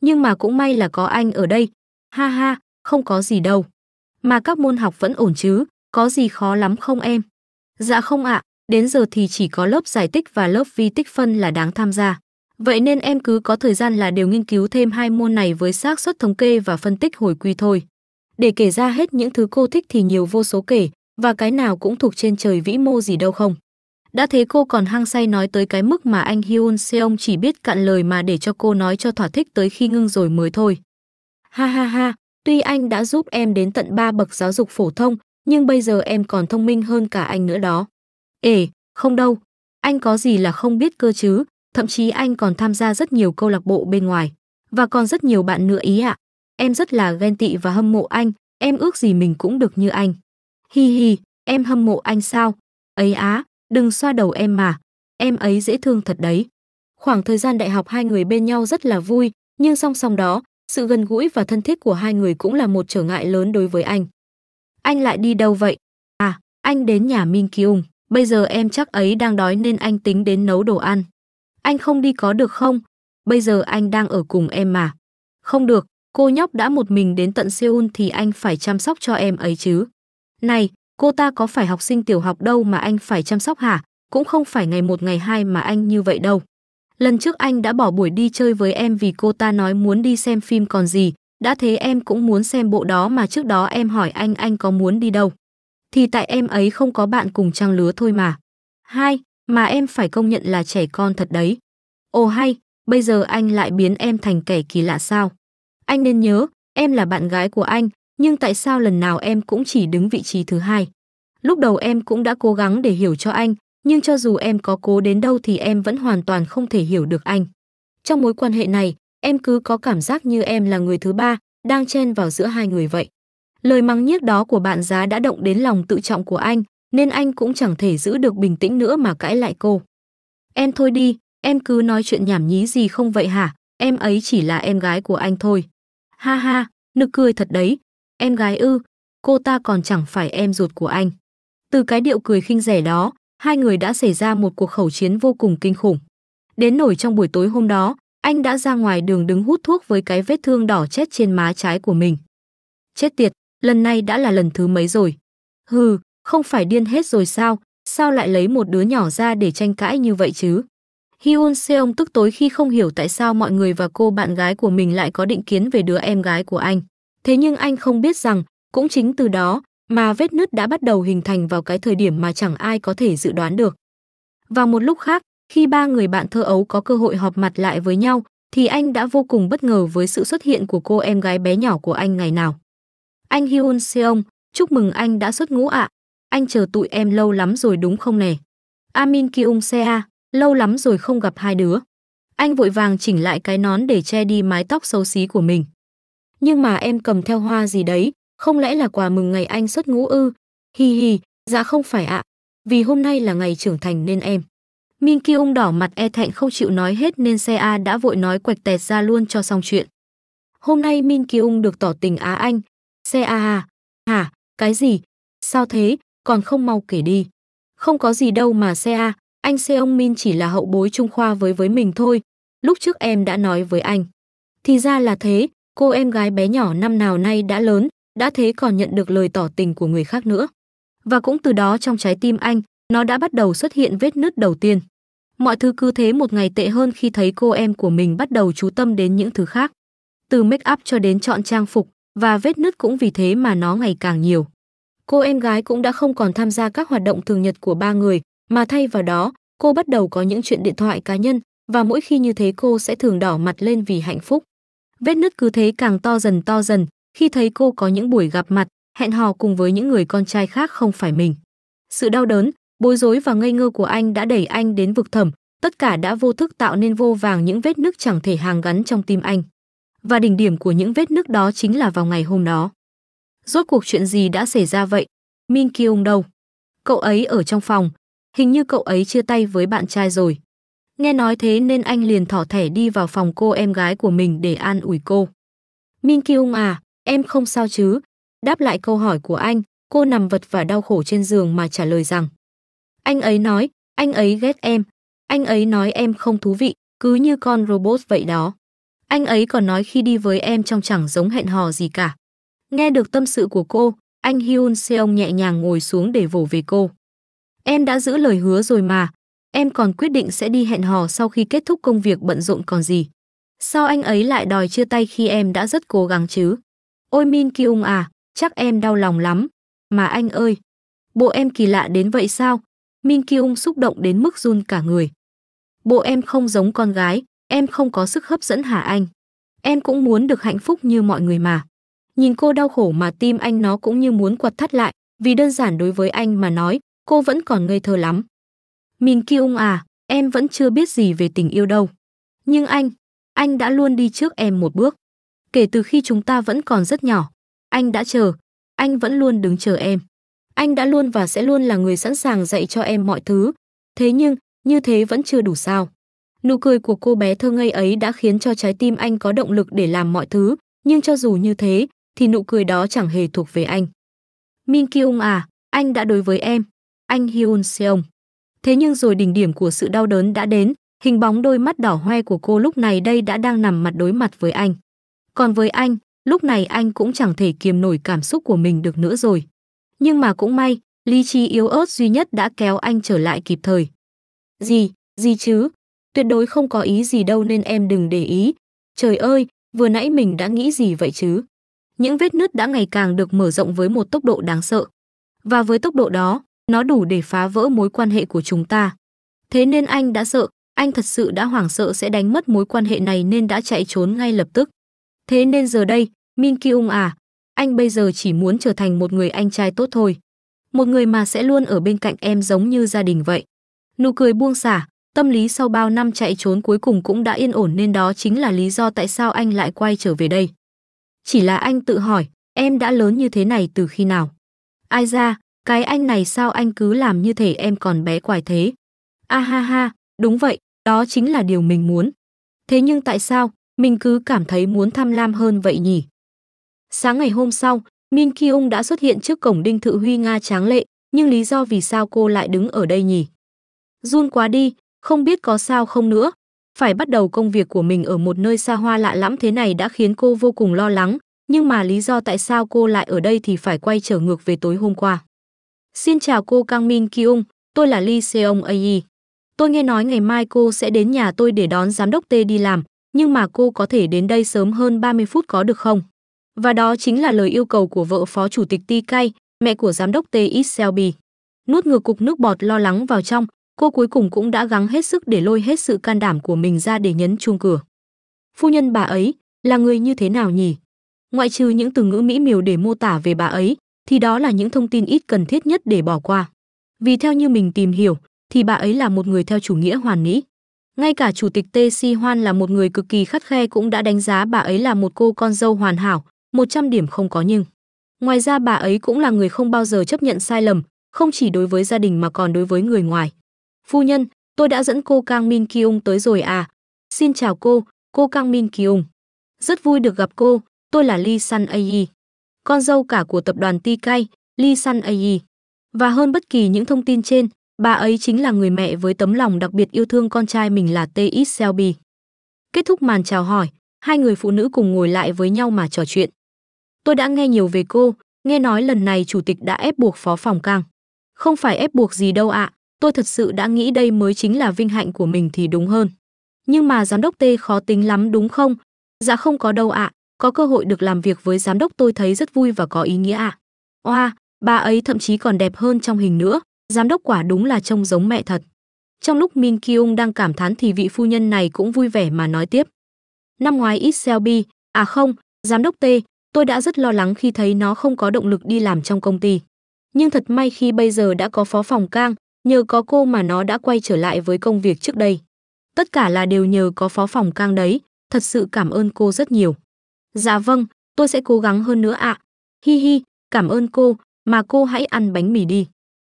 Nhưng mà cũng may là có anh ở đây. Ha ha, không có gì đâu. Mà các môn học vẫn ổn chứ, có gì khó lắm không em? Dạ không ạ, đến giờ thì chỉ có lớp giải tích và lớp vi tích phân là đáng tham gia. Vậy nên em cứ có thời gian là đều nghiên cứu thêm hai môn này với xác suất thống kê và phân tích hồi quy thôi để kể ra hết những thứ cô thích thì nhiều vô số kể, và cái nào cũng thuộc trên trời vĩ mô gì đâu không. Đã thế cô còn hăng say nói tới cái mức mà anh Hyun Seong chỉ biết cạn lời mà để cho cô nói cho thỏa thích tới khi ngưng rồi mới thôi. Ha ha ha, tuy anh đã giúp em đến tận ba bậc giáo dục phổ thông, nhưng bây giờ em còn thông minh hơn cả anh nữa đó. Ê, không đâu, anh có gì là không biết cơ chứ, thậm chí anh còn tham gia rất nhiều câu lạc bộ bên ngoài. Và còn rất nhiều bạn nữa ý ạ, à, em rất là ghen tị và hâm mộ anh, em ước gì mình cũng được như anh. Hi hi, em hâm mộ anh sao? Ấy á, đừng xoa đầu em mà, em ấy dễ thương thật đấy. Khoảng thời gian đại học hai người bên nhau rất là vui, nhưng song song đó, sự gần gũi và thân thiết của hai người cũng là một trở ngại lớn đối với anh. Anh lại đi đâu vậy? À, anh đến nhà Min Kyung, bây giờ em chắc ấy đang đói nên anh tính đến nấu đồ ăn. Anh không đi có được không? Bây giờ anh đang ở cùng em mà. Không được, cô nhóc đã một mình đến tận Seoul thì anh phải chăm sóc cho em ấy chứ. Này, cô ta có phải học sinh tiểu học đâu mà anh phải chăm sóc hả? Cũng không phải ngày một ngày hai mà anh như vậy đâu. Lần trước anh đã bỏ buổi đi chơi với em vì cô ta nói muốn đi xem phim còn gì, đã thế em cũng muốn xem bộ đó mà trước đó em hỏi anh anh có muốn đi đâu. Thì tại em ấy không có bạn cùng trang lứa thôi mà. Hai, mà em phải công nhận là trẻ con thật đấy. Ồ hay, bây giờ anh lại biến em thành kẻ kỳ lạ sao? Anh nên nhớ, em là bạn gái của anh, nhưng tại sao lần nào em cũng chỉ đứng vị trí thứ hai? Lúc đầu em cũng đã cố gắng để hiểu cho anh, nhưng cho dù em có cố đến đâu thì em vẫn hoàn toàn không thể hiểu được anh. Trong mối quan hệ này, em cứ có cảm giác như em là người thứ ba, đang chen vào giữa hai người vậy. Lời mắng nhiếc đó của bạn giá đã động đến lòng tự trọng của anh, nên anh cũng chẳng thể giữ được bình tĩnh nữa mà cãi lại cô. Em thôi đi, em cứ nói chuyện nhảm nhí gì không vậy hả? Em ấy chỉ là em gái của anh thôi. Ha ha, nực cười thật đấy. Em gái ư, cô ta còn chẳng phải em ruột của anh. Từ cái điệu cười khinh rẻ đó, hai người đã xảy ra một cuộc khẩu chiến vô cùng kinh khủng. Đến nổi trong buổi tối hôm đó, anh đã ra ngoài đường đứng hút thuốc với cái vết thương đỏ chết trên má trái của mình. Chết tiệt, lần này đã là lần thứ mấy rồi. Hừ, không phải điên hết rồi sao, sao lại lấy một đứa nhỏ ra để tranh cãi như vậy chứ? Hyun Seong tức tối khi không hiểu tại sao mọi người và cô bạn gái của mình lại có định kiến về đứa em gái của anh. Thế nhưng anh không biết rằng, cũng chính từ đó mà vết nứt đã bắt đầu hình thành vào cái thời điểm mà chẳng ai có thể dự đoán được. Vào một lúc khác, khi ba người bạn thơ ấu có cơ hội họp mặt lại với nhau, thì anh đã vô cùng bất ngờ với sự xuất hiện của cô em gái bé nhỏ của anh ngày nào. Anh Hyun Seong, chúc mừng anh đã xuất ngũ ạ. Anh chờ tụi em lâu lắm rồi đúng không nè? Amin Kyung Sea lâu lắm rồi không gặp hai đứa. Anh vội vàng chỉnh lại cái nón để che đi mái tóc xấu xí của mình. Nhưng mà em cầm theo hoa gì đấy, không lẽ là quà mừng ngày anh xuất ngũ ư? Hi hi, dạ không phải ạ, vì hôm nay là ngày trưởng thành nên em. Min Ki ung đỏ mặt e thẹn không chịu nói hết nên xe A đã vội nói quạch tẹt ra luôn cho xong chuyện. Hôm nay Min Ki ung được tỏ tình á anh. Xe A à, hả, cái gì? Sao thế, còn không mau kể đi. Không có gì đâu mà xe A, anh Seong Min chỉ là hậu bối trung khoa với với mình thôi, lúc trước em đã nói với anh. Thì ra là thế, cô em gái bé nhỏ năm nào nay đã lớn, đã thế còn nhận được lời tỏ tình của người khác nữa. Và cũng từ đó trong trái tim anh, nó đã bắt đầu xuất hiện vết nứt đầu tiên. Mọi thứ cứ thế một ngày tệ hơn khi thấy cô em của mình bắt đầu chú tâm đến những thứ khác. Từ make up cho đến chọn trang phục, và vết nứt cũng vì thế mà nó ngày càng nhiều. Cô em gái cũng đã không còn tham gia các hoạt động thường nhật của ba người, mà thay vào đó, cô bắt đầu có những chuyện điện thoại cá nhân và mỗi khi như thế cô sẽ thường đỏ mặt lên vì hạnh phúc. Vết nứt cứ thế càng to dần to dần, khi thấy cô có những buổi gặp mặt, hẹn hò cùng với những người con trai khác không phải mình. Sự đau đớn, bối rối và ngây ngơ của anh đã đẩy anh đến vực thẳm, tất cả đã vô thức tạo nên vô vàng những vết nứt chẳng thể hàng gắn trong tim anh. Và đỉnh điểm của những vết nứt đó chính là vào ngày hôm đó. Rốt cuộc chuyện gì đã xảy ra vậy? Min Kyung đâu? Cậu ấy ở trong phòng, hình như cậu ấy chia tay với bạn trai rồi. Nghe nói thế nên anh liền thỏ thẻ đi vào phòng cô em gái của mình để an ủi cô. Min Kyung à, em không sao chứ? Đáp lại câu hỏi của anh, cô nằm vật và đau khổ trên giường mà trả lời rằng. Anh ấy nói, anh ấy ghét em. Anh ấy nói em không thú vị, cứ như con robot vậy đó. Anh ấy còn nói khi đi với em trong chẳng giống hẹn hò gì cả. Nghe được tâm sự của cô, anh Hyun Seong nhẹ nhàng ngồi xuống để vỗ về cô. Em đã giữ lời hứa rồi mà, em còn quyết định sẽ đi hẹn hò sau khi kết thúc công việc bận rộn còn gì. Sao anh ấy lại đòi chia tay khi em đã rất cố gắng chứ? Ôi Min Kyung à, chắc em đau lòng lắm. Mà anh ơi, bộ em kỳ lạ đến vậy sao? Min Kyung xúc động đến mức run cả người. Bộ em không giống con gái, em không có sức hấp dẫn hả anh? Em cũng muốn được hạnh phúc như mọi người mà. Nhìn cô đau khổ mà tim anh nó cũng như muốn quật thắt lại, vì đơn giản đối với anh mà nói, cô vẫn còn ngây thơ lắm. Min Kyung à, em vẫn chưa biết gì về tình yêu đâu. Nhưng anh, anh đã luôn đi trước em một bước. Kể từ khi chúng ta vẫn còn rất nhỏ, anh đã chờ, anh vẫn luôn đứng chờ em. Anh đã luôn và sẽ luôn là người sẵn sàng dạy cho em mọi thứ. Thế nhưng, như thế vẫn chưa đủ sao. Nụ cười của cô bé thơ ngây ấy đã khiến cho trái tim anh có động lực để làm mọi thứ, nhưng cho dù như thế, thì nụ cười đó chẳng hề thuộc về anh. Min Kyung à, anh đã đối với em, anh Hyun Seong. Thế nhưng rồi đỉnh điểm của sự đau đớn đã đến, hình bóng đôi mắt đỏ hoe của cô lúc này đây đã đang nằm mặt đối mặt với anh. Còn với anh, lúc này anh cũng chẳng thể kiềm nổi cảm xúc của mình được nữa rồi. Nhưng mà cũng may, lý trí yếu ớt duy nhất đã kéo anh trở lại kịp thời. Gì, gì chứ? Tuyệt đối không có ý gì đâu nên em đừng để ý. Trời ơi, vừa nãy mình đã nghĩ gì vậy chứ? Những vết nứt đã ngày càng được mở rộng với một tốc độ đáng sợ. Và với tốc độ đó, nó đủ để phá vỡ mối quan hệ của chúng ta. Thế nên anh đã sợ, anh thật sự đã hoảng sợ sẽ đánh mất mối quan hệ này nên đã chạy trốn ngay lập tức. Thế nên giờ đây, Min Kyung à, anh bây giờ chỉ muốn trở thành một người anh trai tốt thôi. Một người mà sẽ luôn ở bên cạnh em giống như gia đình vậy. Nụ cười buông xả, tâm lý sau bao năm chạy trốn cuối cùng cũng đã yên ổn nên đó chính là lý do tại sao anh lại quay trở về đây. Chỉ là anh tự hỏi, em đã lớn như thế này từ khi nào? Ai ra, cái anh này sao anh cứ làm như thể em còn bé quài thế? A ha ha, đúng vậy, đó chính là điều mình muốn. Thế nhưng tại sao, mình cứ cảm thấy muốn tham lam hơn vậy nhỉ? Sáng ngày hôm sau, Min Kyung đã xuất hiện trước cổng Đinh Thự Huy Nga tráng lệ, nhưng lý do vì sao cô lại đứng ở đây nhỉ? Run quá đi, không biết có sao không nữa. Phải bắt đầu công việc của mình ở một nơi xa hoa lạ lẫm thế này đã khiến cô vô cùng lo lắng, nhưng mà lý do tại sao cô lại ở đây thì phải quay trở ngược về tối hôm qua. Xin chào cô Kang Min Kyung, tôi là Lee Seong Ae. Tôi nghe nói ngày mai cô sẽ đến nhà tôi để đón giám đốc T đi làm, nhưng mà cô có thể đến đây sớm hơn 30 phút có được không? Và đó chính là lời yêu cầu của vợ phó chủ tịch Ti Kai, mẹ của giám đốc T Selby. Nuốt ngược cục nước bọt lo lắng vào trong, cô cuối cùng cũng đã gắng hết sức để lôi hết sự can đảm của mình ra để nhấn chuông cửa. Phu nhân bà ấy là người như thế nào nhỉ? Ngoại trừ những từ ngữ mỹ miều để mô tả về bà ấy, thì đó là những thông tin ít cần thiết nhất để bỏ qua. Vì theo như mình tìm hiểu, thì bà ấy là một người theo chủ nghĩa hoàn mỹ. Ngay cả chủ tịch Tê Si Hoan là một người cực kỳ khắt khe cũng đã đánh giá bà ấy là một cô con dâu hoàn hảo, 100 điểm không có nhưng. Ngoài ra bà ấy cũng là người không bao giờ chấp nhận sai lầm, không chỉ đối với gia đình mà còn đối với người ngoài. Phu nhân, tôi đã dẫn cô Kang Min Kyung tới rồi à. Xin chào cô, cô Kang Min Kyung. Rất vui được gặp cô, tôi là Lee San Ai con dâu cả của tập đoàn TKI, Lee Sun Ae. Và hơn bất kỳ những thông tin trên, bà ấy chính là người mẹ với tấm lòng đặc biệt yêu thương con trai mình là TX Selby. Kết thúc màn chào hỏi, hai người phụ nữ cùng ngồi lại với nhau mà trò chuyện. Tôi đã nghe nhiều về cô, nghe nói lần này chủ tịch đã ép buộc phó phòng cang. Không phải ép buộc gì đâu ạ, à, tôi thật sự đã nghĩ đây mới chính là vinh hạnh của mình thì đúng hơn. Nhưng mà giám đốc T khó tính lắm đúng không? Dạ không có đâu ạ, à, có cơ hội được làm việc với giám đốc tôi thấy rất vui và có ý nghĩa ạ. À. Oa, bà ấy thậm chí còn đẹp hơn trong hình nữa, giám đốc quả đúng là trông giống mẹ thật. Trong lúc Min Kyung đang cảm thán thì vị phu nhân này cũng vui vẻ mà nói tiếp. Năm ngoái Excel B, à không, giám đốc T, tôi đã rất lo lắng khi thấy nó không có động lực đi làm trong công ty. Nhưng thật may khi bây giờ đã có phó phòng Kang, nhờ có cô mà nó đã quay trở lại với công việc trước đây. Tất cả là đều nhờ có phó phòng Kang đấy, thật sự cảm ơn cô rất nhiều. Dạ vâng, tôi sẽ cố gắng hơn nữa ạ. Hi hi, cảm ơn cô, mà cô hãy ăn bánh mì đi.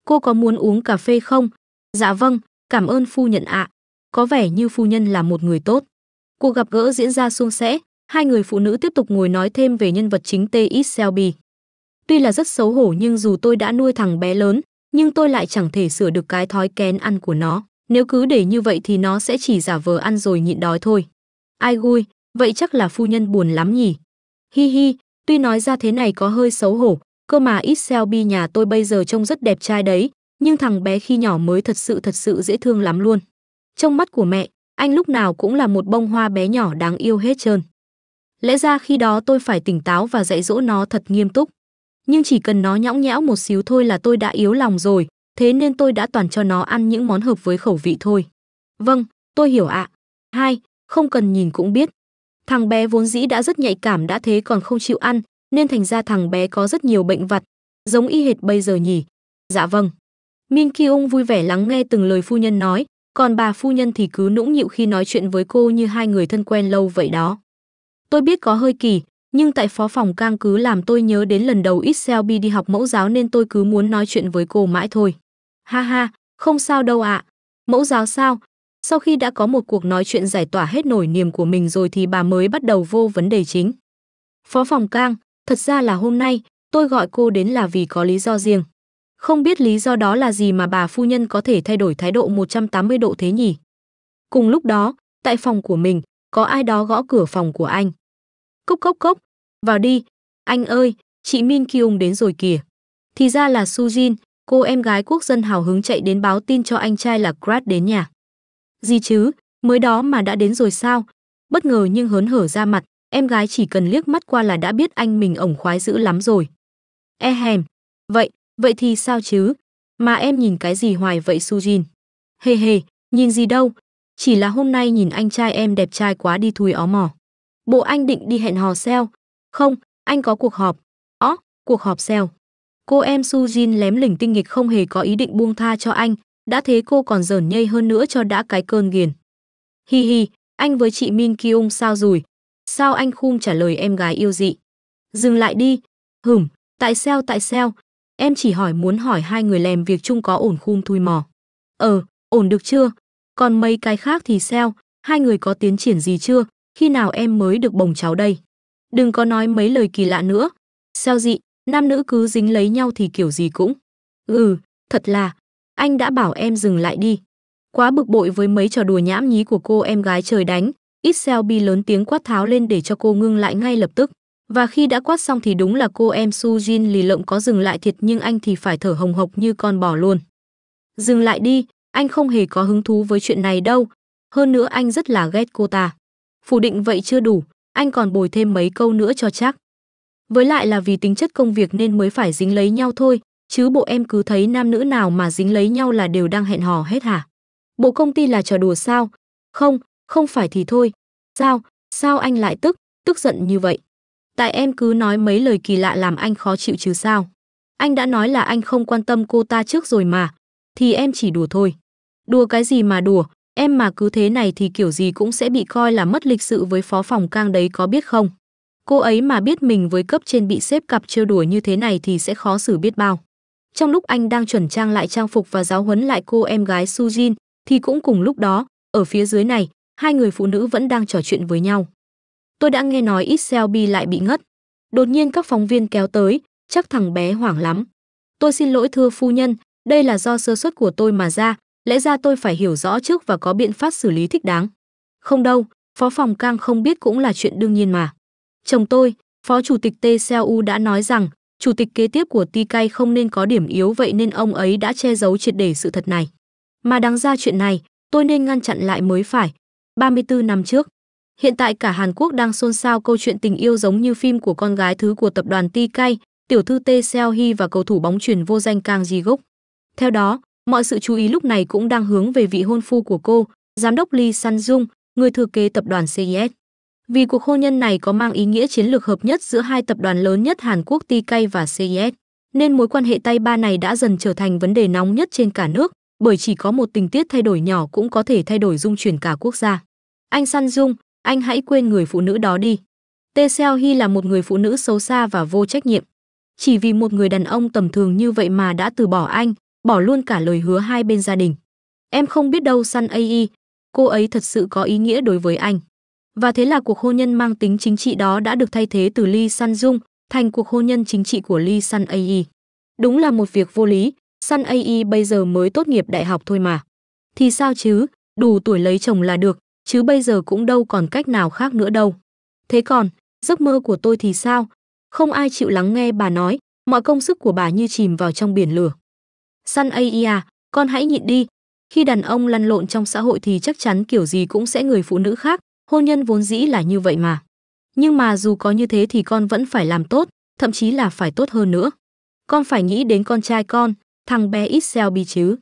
Cô có muốn uống cà phê không? Dạ vâng, cảm ơn phu nhân ạ. Có vẻ như phu nhân là một người tốt. Cuộc gặp gỡ diễn ra suôn sẻ, hai người phụ nữ tiếp tục ngồi nói thêm về nhân vật chính T.X. Selby. Tuy là rất xấu hổ nhưng dù tôi đã nuôi thằng bé lớn, nhưng tôi lại chẳng thể sửa được cái thói kén ăn của nó. Nếu cứ để như vậy thì nó sẽ chỉ giả vờ ăn rồi nhịn đói thôi. Ai vui? vậy chắc là phu nhân buồn lắm nhỉ. Hi hi, tuy nói ra thế này có hơi xấu hổ, cơ mà ít Selby nhà tôi bây giờ trông rất đẹp trai đấy, nhưng thằng bé khi nhỏ mới thật sự thật sự dễ thương lắm luôn. Trong mắt của mẹ, anh lúc nào cũng là một bông hoa bé nhỏ đáng yêu hết trơn. Lẽ ra khi đó tôi phải tỉnh táo và dạy dỗ nó thật nghiêm túc. Nhưng chỉ cần nó nhõng nhẽo một xíu thôi là tôi đã yếu lòng rồi, thế nên tôi đã toàn cho nó ăn những món hợp với khẩu vị thôi. Vâng, tôi hiểu ạ. Hai, không cần nhìn cũng biết, Thằng bé vốn dĩ đã rất nhạy cảm đã thế còn không chịu ăn, nên thành ra thằng bé có rất nhiều bệnh vặt, giống y hệt bây giờ nhỉ. Dạ vâng. Min Ung vui vẻ lắng nghe từng lời phu nhân nói, còn bà phu nhân thì cứ nũng nhịu khi nói chuyện với cô như hai người thân quen lâu vậy đó. Tôi biết có hơi kỳ, nhưng tại phó phòng cang cứ làm tôi nhớ đến lần đầu ít Selby đi học mẫu giáo nên tôi cứ muốn nói chuyện với cô mãi thôi. Ha ha, không sao đâu ạ. À. Mẫu giáo sao, sau khi đã có một cuộc nói chuyện giải tỏa hết nổi niềm của mình rồi thì bà mới bắt đầu vô vấn đề chính. Phó phòng Cang, thật ra là hôm nay, tôi gọi cô đến là vì có lý do riêng. Không biết lý do đó là gì mà bà phu nhân có thể thay đổi thái độ 180 độ thế nhỉ? Cùng lúc đó, tại phòng của mình, có ai đó gõ cửa phòng của anh. Cốc cốc cốc, vào đi. Anh ơi, chị Min Kyung đến rồi kìa. Thì ra là Su Jin, cô em gái quốc dân hào hứng chạy đến báo tin cho anh trai là Grad đến nhà gì chứ mới đó mà đã đến rồi sao bất ngờ nhưng hớn hở ra mặt em gái chỉ cần liếc mắt qua là đã biết anh mình ổng khoái dữ lắm rồi e hèm vậy vậy thì sao chứ mà em nhìn cái gì hoài vậy sujin hề hề nhìn gì đâu chỉ là hôm nay nhìn anh trai em đẹp trai quá đi thui ó mỏ bộ anh định đi hẹn hò xeo không anh có cuộc họp ó cuộc họp xeo cô em sujin lém lỉnh tinh nghịch không hề có ý định buông tha cho anh đã thế cô còn dởn nhây hơn nữa cho đã cái cơn ghiền. Hi hi, anh với chị Min Kyung sao rồi? Sao anh khung trả lời em gái yêu dị? Dừng lại đi. Hửm, tại sao tại sao? Em chỉ hỏi muốn hỏi hai người làm việc chung có ổn khung thui mò. Ờ, ổn được chưa? Còn mấy cái khác thì sao? Hai người có tiến triển gì chưa? Khi nào em mới được bồng cháu đây? Đừng có nói mấy lời kỳ lạ nữa. Sao dị, nam nữ cứ dính lấy nhau thì kiểu gì cũng. Ừ, thật là, anh đã bảo em dừng lại đi. Quá bực bội với mấy trò đùa nhảm nhí của cô em gái trời đánh, Iselby lớn tiếng quát tháo lên để cho cô ngưng lại ngay lập tức. Và khi đã quát xong thì đúng là cô em Sujin lì lợm có dừng lại thiệt nhưng anh thì phải thở hồng hộc như con bò luôn. Dừng lại đi, anh không hề có hứng thú với chuyện này đâu. Hơn nữa anh rất là ghét cô ta. Phủ định vậy chưa đủ, anh còn bồi thêm mấy câu nữa cho chắc. Với lại là vì tính chất công việc nên mới phải dính lấy nhau thôi, chứ bộ em cứ thấy nam nữ nào mà dính lấy nhau là đều đang hẹn hò hết hả? Bộ công ty là trò đùa sao? Không, không phải thì thôi. Sao, sao anh lại tức, tức giận như vậy? Tại em cứ nói mấy lời kỳ lạ làm anh khó chịu chứ sao? Anh đã nói là anh không quan tâm cô ta trước rồi mà, thì em chỉ đùa thôi. Đùa cái gì mà đùa, em mà cứ thế này thì kiểu gì cũng sẽ bị coi là mất lịch sự với phó phòng cang đấy có biết không? Cô ấy mà biết mình với cấp trên bị xếp cặp trêu đùa như thế này thì sẽ khó xử biết bao. Trong lúc anh đang chuẩn trang lại trang phục và giáo huấn lại cô em gái Sujin, thì cũng cùng lúc đó, ở phía dưới này, hai người phụ nữ vẫn đang trò chuyện với nhau. Tôi đã nghe nói ít Selby lại bị ngất. Đột nhiên các phóng viên kéo tới, chắc thằng bé hoảng lắm. Tôi xin lỗi thưa phu nhân, đây là do sơ suất của tôi mà ra, lẽ ra tôi phải hiểu rõ trước và có biện pháp xử lý thích đáng. Không đâu, phó phòng Kang không biết cũng là chuyện đương nhiên mà. Chồng tôi, phó chủ tịch TCU đã nói rằng chủ tịch kế tiếp của ti không nên có điểm yếu vậy nên ông ấy đã che giấu triệt để sự thật này. Mà đáng ra chuyện này, tôi nên ngăn chặn lại mới phải. 34 năm trước, hiện tại cả Hàn Quốc đang xôn xao câu chuyện tình yêu giống như phim của con gái thứ của tập đoàn ti tiểu thư Tê Seo Hee và cầu thủ bóng chuyển vô danh Kang Ji gốc. Theo đó, mọi sự chú ý lúc này cũng đang hướng về vị hôn phu của cô, giám đốc Lee San Jung, người thừa kế tập đoàn CES vì cuộc hôn nhân này có mang ý nghĩa chiến lược hợp nhất giữa hai tập đoàn lớn nhất Hàn Quốc TK và CIS, e nên mối quan hệ tay ba này đã dần trở thành vấn đề nóng nhất trên cả nước, bởi chỉ có một tình tiết thay đổi nhỏ cũng có thể thay đổi dung chuyển cả quốc gia. Anh San Jung anh hãy quên người phụ nữ đó đi. Tae Seo Hee là một người phụ nữ xấu xa và vô trách nhiệm. Chỉ vì một người đàn ông tầm thường như vậy mà đã từ bỏ anh, bỏ luôn cả lời hứa hai bên gia đình. Em không biết đâu San AI, cô ấy thật sự có ý nghĩa đối với anh. Và thế là cuộc hôn nhân mang tính chính trị đó đã được thay thế từ Lee San Jung thành cuộc hôn nhân chính trị của Lee San Ai. E. Đúng là một việc vô lý, San Ai e bây giờ mới tốt nghiệp đại học thôi mà. Thì sao chứ, đủ tuổi lấy chồng là được, chứ bây giờ cũng đâu còn cách nào khác nữa đâu. Thế còn, giấc mơ của tôi thì sao? Không ai chịu lắng nghe bà nói, mọi công sức của bà như chìm vào trong biển lửa. San Ai e à, con hãy nhịn đi. Khi đàn ông lăn lộn trong xã hội thì chắc chắn kiểu gì cũng sẽ người phụ nữ khác, hôn nhân vốn dĩ là như vậy mà. Nhưng mà dù có như thế thì con vẫn phải làm tốt, thậm chí là phải tốt hơn nữa. Con phải nghĩ đến con trai con, thằng bé Israel bi chứ.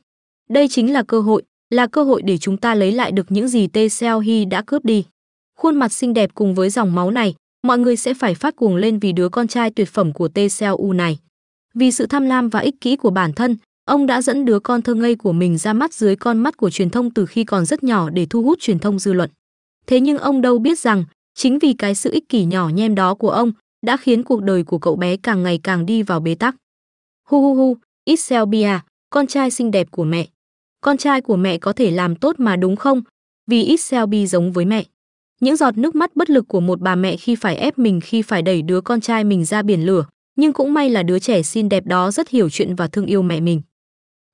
Đây chính là cơ hội, là cơ hội để chúng ta lấy lại được những gì Tê Seo Hi đã cướp đi. Khuôn mặt xinh đẹp cùng với dòng máu này, mọi người sẽ phải phát cuồng lên vì đứa con trai tuyệt phẩm của Tê Seo U này. Vì sự tham lam và ích kỷ của bản thân, ông đã dẫn đứa con thơ ngây của mình ra mắt dưới con mắt của truyền thông từ khi còn rất nhỏ để thu hút truyền thông dư luận. Thế nhưng ông đâu biết rằng, chính vì cái sự ích kỷ nhỏ nhem đó của ông đã khiến cuộc đời của cậu bé càng ngày càng đi vào bế tắc. Hu hu hu, Iselbia, con trai xinh đẹp của mẹ. Con trai của mẹ có thể làm tốt mà đúng không? Vì Isel giống với mẹ. Những giọt nước mắt bất lực của một bà mẹ khi phải ép mình khi phải đẩy đứa con trai mình ra biển lửa, nhưng cũng may là đứa trẻ xinh đẹp đó rất hiểu chuyện và thương yêu mẹ mình.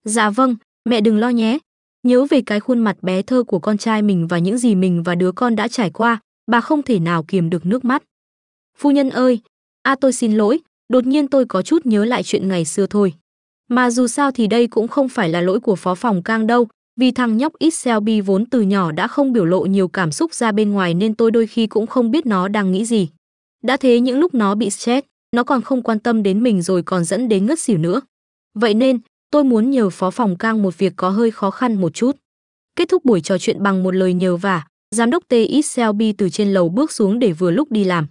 Dạ vâng, mẹ đừng lo nhé, Nhớ về cái khuôn mặt bé thơ của con trai mình và những gì mình và đứa con đã trải qua, bà không thể nào kiềm được nước mắt. Phu nhân ơi, a tôi xin lỗi, đột nhiên tôi có chút nhớ lại chuyện ngày xưa thôi. Mà dù sao thì đây cũng không phải là lỗi của phó phòng cang đâu, vì thằng nhóc Iselby vốn từ nhỏ đã không biểu lộ nhiều cảm xúc ra bên ngoài nên tôi đôi khi cũng không biết nó đang nghĩ gì. Đã thế những lúc nó bị stress, nó còn không quan tâm đến mình rồi còn dẫn đến ngất xỉu nữa. Vậy nên, tôi muốn nhờ phó phòng cang một việc có hơi khó khăn một chút. Kết thúc buổi trò chuyện bằng một lời nhờ vả, giám đốc TX Selby từ trên lầu bước xuống để vừa lúc đi làm.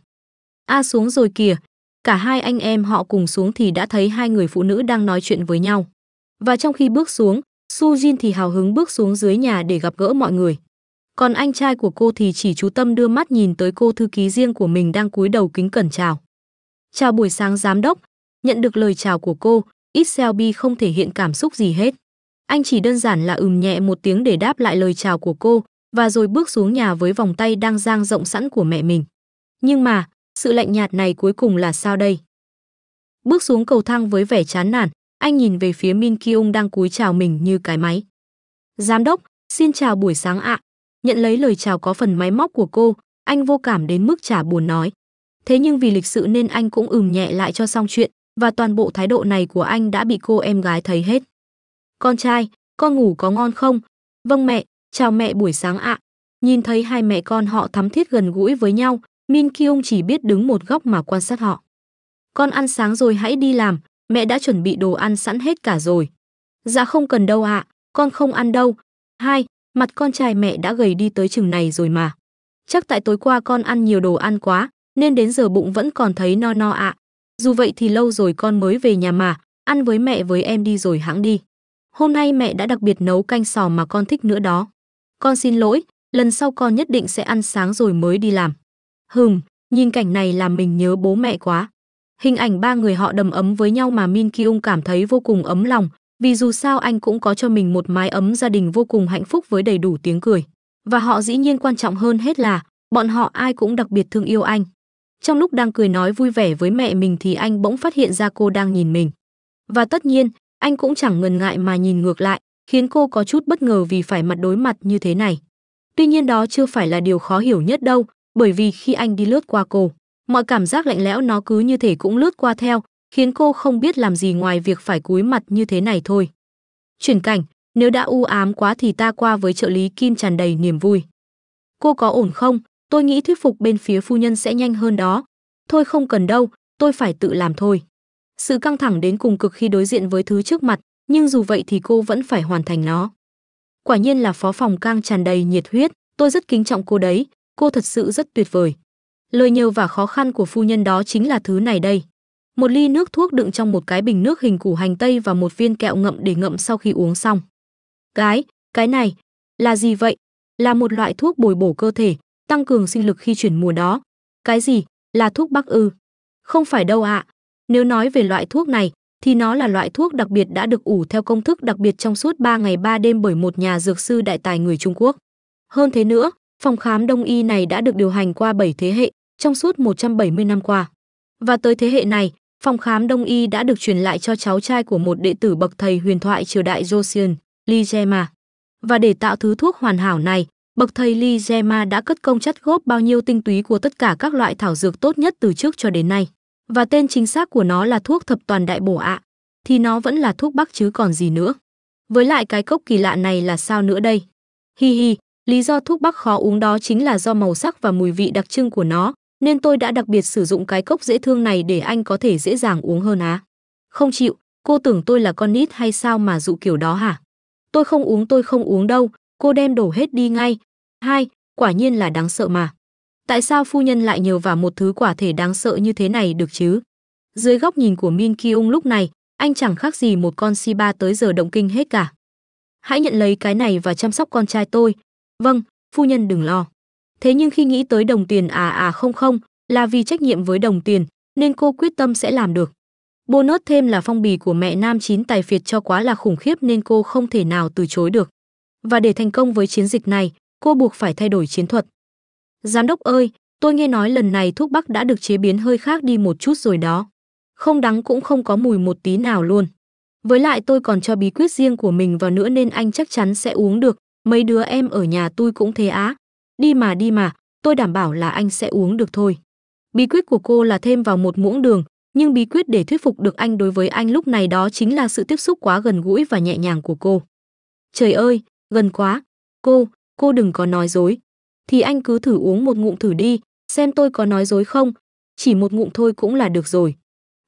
A à, xuống rồi kìa, cả hai anh em họ cùng xuống thì đã thấy hai người phụ nữ đang nói chuyện với nhau. Và trong khi bước xuống, Su Jin thì hào hứng bước xuống dưới nhà để gặp gỡ mọi người. Còn anh trai của cô thì chỉ chú tâm đưa mắt nhìn tới cô thư ký riêng của mình đang cúi đầu kính cẩn chào. Chào buổi sáng giám đốc, nhận được lời chào của cô, Iselby không thể hiện cảm xúc gì hết. Anh chỉ đơn giản là ừm nhẹ một tiếng để đáp lại lời chào của cô và rồi bước xuống nhà với vòng tay đang dang rộng sẵn của mẹ mình. Nhưng mà, sự lạnh nhạt này cuối cùng là sao đây? Bước xuống cầu thang với vẻ chán nản, anh nhìn về phía Min Kyung đang cúi chào mình như cái máy. Giám đốc, xin chào buổi sáng ạ. Nhận lấy lời chào có phần máy móc của cô, anh vô cảm đến mức chả buồn nói. Thế nhưng vì lịch sự nên anh cũng ừm nhẹ lại cho xong chuyện, và toàn bộ thái độ này của anh đã bị cô em gái thấy hết. Con trai, con ngủ có ngon không? Vâng mẹ, chào mẹ buổi sáng ạ. Nhìn thấy hai mẹ con họ thắm thiết gần gũi với nhau, Min Kyung chỉ biết đứng một góc mà quan sát họ. Con ăn sáng rồi hãy đi làm, mẹ đã chuẩn bị đồ ăn sẵn hết cả rồi. Dạ không cần đâu ạ, con không ăn đâu. Hai, mặt con trai mẹ đã gầy đi tới chừng này rồi mà. Chắc tại tối qua con ăn nhiều đồ ăn quá, nên đến giờ bụng vẫn còn thấy no no ạ. À dù vậy thì lâu rồi con mới về nhà mà, ăn với mẹ với em đi rồi hãng đi. Hôm nay mẹ đã đặc biệt nấu canh sò mà con thích nữa đó. Con xin lỗi, lần sau con nhất định sẽ ăn sáng rồi mới đi làm. Hừm, nhìn cảnh này làm mình nhớ bố mẹ quá. Hình ảnh ba người họ đầm ấm với nhau mà Min Kyung cảm thấy vô cùng ấm lòng, vì dù sao anh cũng có cho mình một mái ấm gia đình vô cùng hạnh phúc với đầy đủ tiếng cười. Và họ dĩ nhiên quan trọng hơn hết là bọn họ ai cũng đặc biệt thương yêu anh. Trong lúc đang cười nói vui vẻ với mẹ mình thì anh bỗng phát hiện ra cô đang nhìn mình. Và tất nhiên, anh cũng chẳng ngần ngại mà nhìn ngược lại, khiến cô có chút bất ngờ vì phải mặt đối mặt như thế này. Tuy nhiên đó chưa phải là điều khó hiểu nhất đâu, bởi vì khi anh đi lướt qua cô, mọi cảm giác lạnh lẽo nó cứ như thể cũng lướt qua theo, khiến cô không biết làm gì ngoài việc phải cúi mặt như thế này thôi. Chuyển cảnh, nếu đã u ám quá thì ta qua với trợ lý Kim tràn đầy niềm vui. Cô có ổn không? tôi nghĩ thuyết phục bên phía phu nhân sẽ nhanh hơn đó. Thôi không cần đâu, tôi phải tự làm thôi. Sự căng thẳng đến cùng cực khi đối diện với thứ trước mặt, nhưng dù vậy thì cô vẫn phải hoàn thành nó. Quả nhiên là phó phòng cang tràn đầy nhiệt huyết, tôi rất kính trọng cô đấy, cô thật sự rất tuyệt vời. Lời nhờ và khó khăn của phu nhân đó chính là thứ này đây. Một ly nước thuốc đựng trong một cái bình nước hình củ hành tây và một viên kẹo ngậm để ngậm sau khi uống xong. Cái, cái này, là gì vậy? Là một loại thuốc bồi bổ cơ thể, tăng cường sinh lực khi chuyển mùa đó. Cái gì? Là thuốc bắc ư? Không phải đâu ạ. À. Nếu nói về loại thuốc này thì nó là loại thuốc đặc biệt đã được ủ theo công thức đặc biệt trong suốt 3 ngày 3 đêm bởi một nhà dược sư đại tài người Trung Quốc. Hơn thế nữa, phòng khám đông y này đã được điều hành qua 7 thế hệ trong suốt 170 năm qua. Và tới thế hệ này, phòng khám đông y đã được truyền lại cho cháu trai của một đệ tử bậc thầy huyền thoại triều đại Joseon, Lee Jema. Và để tạo thứ thuốc hoàn hảo này, Bậc thầy Li Zema đã cất công chắt góp bao nhiêu tinh túy của tất cả các loại thảo dược tốt nhất từ trước cho đến nay. Và tên chính xác của nó là thuốc thập toàn đại bổ ạ. thì nó vẫn là thuốc bắc chứ còn gì nữa. Với lại cái cốc kỳ lạ này là sao nữa đây? Hi hi, lý do thuốc bắc khó uống đó chính là do màu sắc và mùi vị đặc trưng của nó, nên tôi đã đặc biệt sử dụng cái cốc dễ thương này để anh có thể dễ dàng uống hơn á. Không chịu, cô tưởng tôi là con nít hay sao mà dụ kiểu đó hả? Tôi không uống tôi không uống đâu, cô đem đổ hết đi ngay. Hai, quả nhiên là đáng sợ mà. Tại sao phu nhân lại nhờ vào một thứ quả thể đáng sợ như thế này được chứ? Dưới góc nhìn của Min Ki Ung lúc này, anh chẳng khác gì một con si ba tới giờ động kinh hết cả. Hãy nhận lấy cái này và chăm sóc con trai tôi. Vâng, phu nhân đừng lo. Thế nhưng khi nghĩ tới đồng tiền à à không không, là vì trách nhiệm với đồng tiền, nên cô quyết tâm sẽ làm được. Bonus thêm là phong bì của mẹ nam chín tài phiệt cho quá là khủng khiếp nên cô không thể nào từ chối được và để thành công với chiến dịch này, cô buộc phải thay đổi chiến thuật. Giám đốc ơi, tôi nghe nói lần này thuốc bắc đã được chế biến hơi khác đi một chút rồi đó. Không đắng cũng không có mùi một tí nào luôn. Với lại tôi còn cho bí quyết riêng của mình vào nữa nên anh chắc chắn sẽ uống được. Mấy đứa em ở nhà tôi cũng thế á. Đi mà đi mà, tôi đảm bảo là anh sẽ uống được thôi. Bí quyết của cô là thêm vào một muỗng đường, nhưng bí quyết để thuyết phục được anh đối với anh lúc này đó chính là sự tiếp xúc quá gần gũi và nhẹ nhàng của cô. Trời ơi, gần quá. Cô, cô đừng có nói dối. Thì anh cứ thử uống một ngụm thử đi, xem tôi có nói dối không. Chỉ một ngụm thôi cũng là được rồi.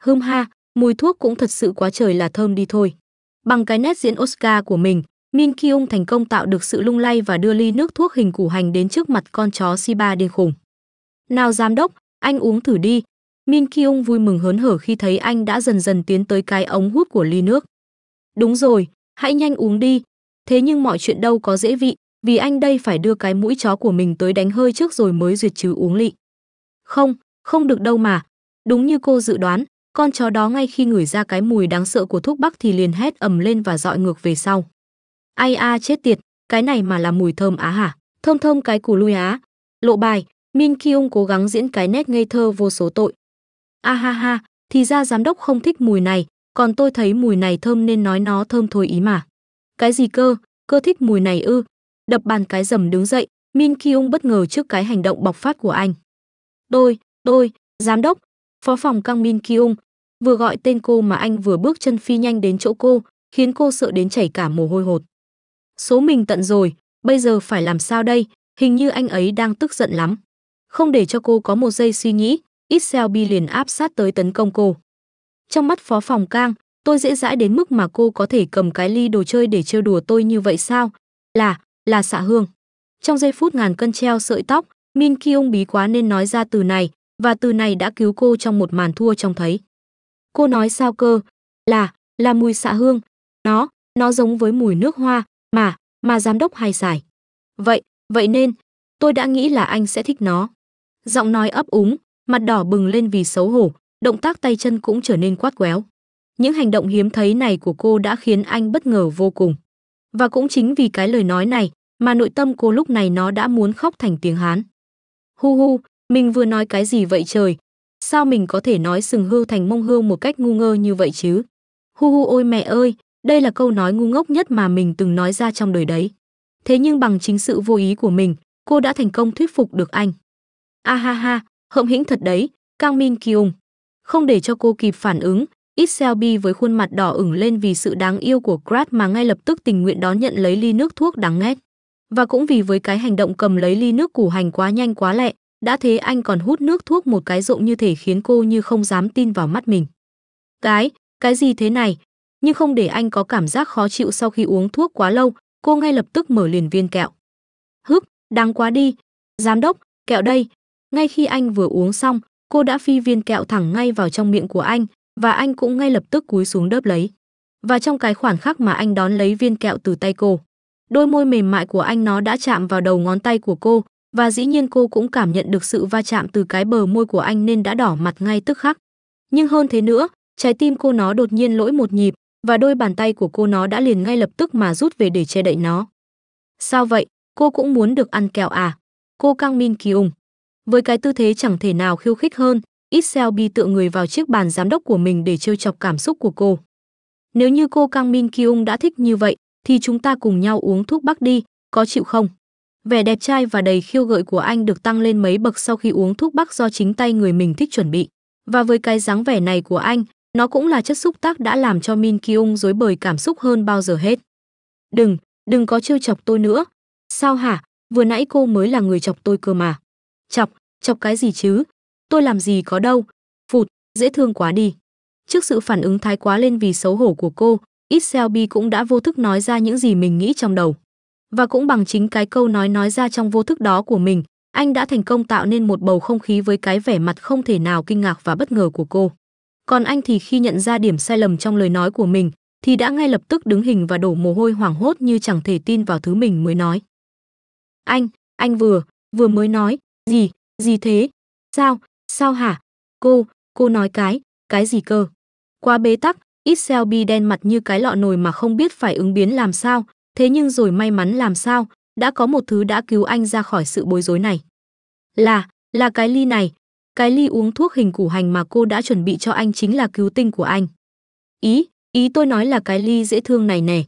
Hơm ha, mùi thuốc cũng thật sự quá trời là thơm đi thôi. Bằng cái nét diễn Oscar của mình, Min Kyung thành công tạo được sự lung lay và đưa ly nước thuốc hình củ hành đến trước mặt con chó Siba điên khùng. Nào giám đốc, anh uống thử đi. Min Kyung vui mừng hớn hở khi thấy anh đã dần dần tiến tới cái ống hút của ly nước. Đúng rồi, hãy nhanh uống đi, thế nhưng mọi chuyện đâu có dễ vị, vì anh đây phải đưa cái mũi chó của mình tới đánh hơi trước rồi mới duyệt chứ uống lị. Không, không được đâu mà. Đúng như cô dự đoán, con chó đó ngay khi ngửi ra cái mùi đáng sợ của thuốc bắc thì liền hét ầm lên và dọi ngược về sau. Ai a chết tiệt, cái này mà là mùi thơm á hả? Thơm thơm cái củ lui á. Lộ bài, Min Kyung cố gắng diễn cái nét ngây thơ vô số tội. A ha ha, thì ra giám đốc không thích mùi này, còn tôi thấy mùi này thơm nên nói nó thơm thôi ý mà. Cái gì cơ? Cơ thích mùi này ư? Đập bàn cái dầm đứng dậy, Min Kyung bất ngờ trước cái hành động bộc phát của anh. Tôi, tôi, giám đốc, phó phòng Kang Min Kyung, vừa gọi tên cô mà anh vừa bước chân phi nhanh đến chỗ cô, khiến cô sợ đến chảy cả mồ hôi hột. Số mình tận rồi, bây giờ phải làm sao đây? Hình như anh ấy đang tức giận lắm. Không để cho cô có một giây suy nghĩ, Ixelby liền áp sát tới tấn công cô. Trong mắt phó phòng Kang tôi dễ dãi đến mức mà cô có thể cầm cái ly đồ chơi để trêu đùa tôi như vậy sao? Là, là xạ hương. Trong giây phút ngàn cân treo sợi tóc, Min Kyung bí quá nên nói ra từ này, và từ này đã cứu cô trong một màn thua trông thấy. Cô nói sao cơ? Là, là mùi xạ hương. Nó, nó giống với mùi nước hoa, mà, mà giám đốc hay xài. Vậy, vậy nên, tôi đã nghĩ là anh sẽ thích nó. Giọng nói ấp úng, mặt đỏ bừng lên vì xấu hổ, động tác tay chân cũng trở nên quát quéo. Những hành động hiếm thấy này của cô đã khiến anh bất ngờ vô cùng. Và cũng chính vì cái lời nói này mà nội tâm cô lúc này nó đã muốn khóc thành tiếng Hán. Hu hu, mình vừa nói cái gì vậy trời? Sao mình có thể nói sừng hưu thành mông hưu một cách ngu ngơ như vậy chứ? Hu hu ôi mẹ ơi, đây là câu nói ngu ngốc nhất mà mình từng nói ra trong đời đấy. Thế nhưng bằng chính sự vô ý của mình, cô đã thành công thuyết phục được anh. A ha ha, hậm hĩnh thật đấy, Kang Min Kyung. Không để cho cô kịp phản ứng, Iselby với khuôn mặt đỏ ửng lên vì sự đáng yêu của Grad mà ngay lập tức tình nguyện đón nhận lấy ly nước thuốc đáng ghét. Và cũng vì với cái hành động cầm lấy ly nước củ hành quá nhanh quá lẹ, đã thế anh còn hút nước thuốc một cái rộng như thể khiến cô như không dám tin vào mắt mình. Cái, cái gì thế này? Nhưng không để anh có cảm giác khó chịu sau khi uống thuốc quá lâu, cô ngay lập tức mở liền viên kẹo. Hức, đáng quá đi. Giám đốc, kẹo đây. Ngay khi anh vừa uống xong, cô đã phi viên kẹo thẳng ngay vào trong miệng của anh, và anh cũng ngay lập tức cúi xuống đớp lấy. Và trong cái khoảnh khắc mà anh đón lấy viên kẹo từ tay cô, đôi môi mềm mại của anh nó đã chạm vào đầu ngón tay của cô, và dĩ nhiên cô cũng cảm nhận được sự va chạm từ cái bờ môi của anh nên đã đỏ mặt ngay tức khắc. Nhưng hơn thế nữa, trái tim cô nó đột nhiên lỗi một nhịp và đôi bàn tay của cô nó đã liền ngay lập tức mà rút về để che đậy nó. Sao vậy? Cô cũng muốn được ăn kẹo à? Cô Cang Min Ki Ung. Với cái tư thế chẳng thể nào khiêu khích hơn, bi tựa người vào chiếc bàn giám đốc của mình để trêu chọc cảm xúc của cô. Nếu như cô Kang Min Kyung đã thích như vậy, thì chúng ta cùng nhau uống thuốc bắc đi, có chịu không? Vẻ đẹp trai và đầy khiêu gợi của anh được tăng lên mấy bậc sau khi uống thuốc bắc do chính tay người mình thích chuẩn bị. Và với cái dáng vẻ này của anh, nó cũng là chất xúc tác đã làm cho Min Kyung dối bời cảm xúc hơn bao giờ hết. Đừng, đừng có trêu chọc tôi nữa. Sao hả? Vừa nãy cô mới là người chọc tôi cơ mà. Chọc, chọc cái gì chứ? tôi làm gì có đâu phụt dễ thương quá đi trước sự phản ứng thái quá lên vì xấu hổ của cô ít selby cũng đã vô thức nói ra những gì mình nghĩ trong đầu và cũng bằng chính cái câu nói nói ra trong vô thức đó của mình anh đã thành công tạo nên một bầu không khí với cái vẻ mặt không thể nào kinh ngạc và bất ngờ của cô còn anh thì khi nhận ra điểm sai lầm trong lời nói của mình thì đã ngay lập tức đứng hình và đổ mồ hôi hoảng hốt như chẳng thể tin vào thứ mình mới nói anh anh vừa vừa mới nói gì gì thế sao Sao hả? Cô, cô nói cái, cái gì cơ? Quá bế tắc, Excel bi đen mặt như cái lọ nồi mà không biết phải ứng biến làm sao, thế nhưng rồi may mắn làm sao, đã có một thứ đã cứu anh ra khỏi sự bối rối này. Là, là cái ly này, cái ly uống thuốc hình củ hành mà cô đã chuẩn bị cho anh chính là cứu tinh của anh. Ý, ý tôi nói là cái ly dễ thương này nè.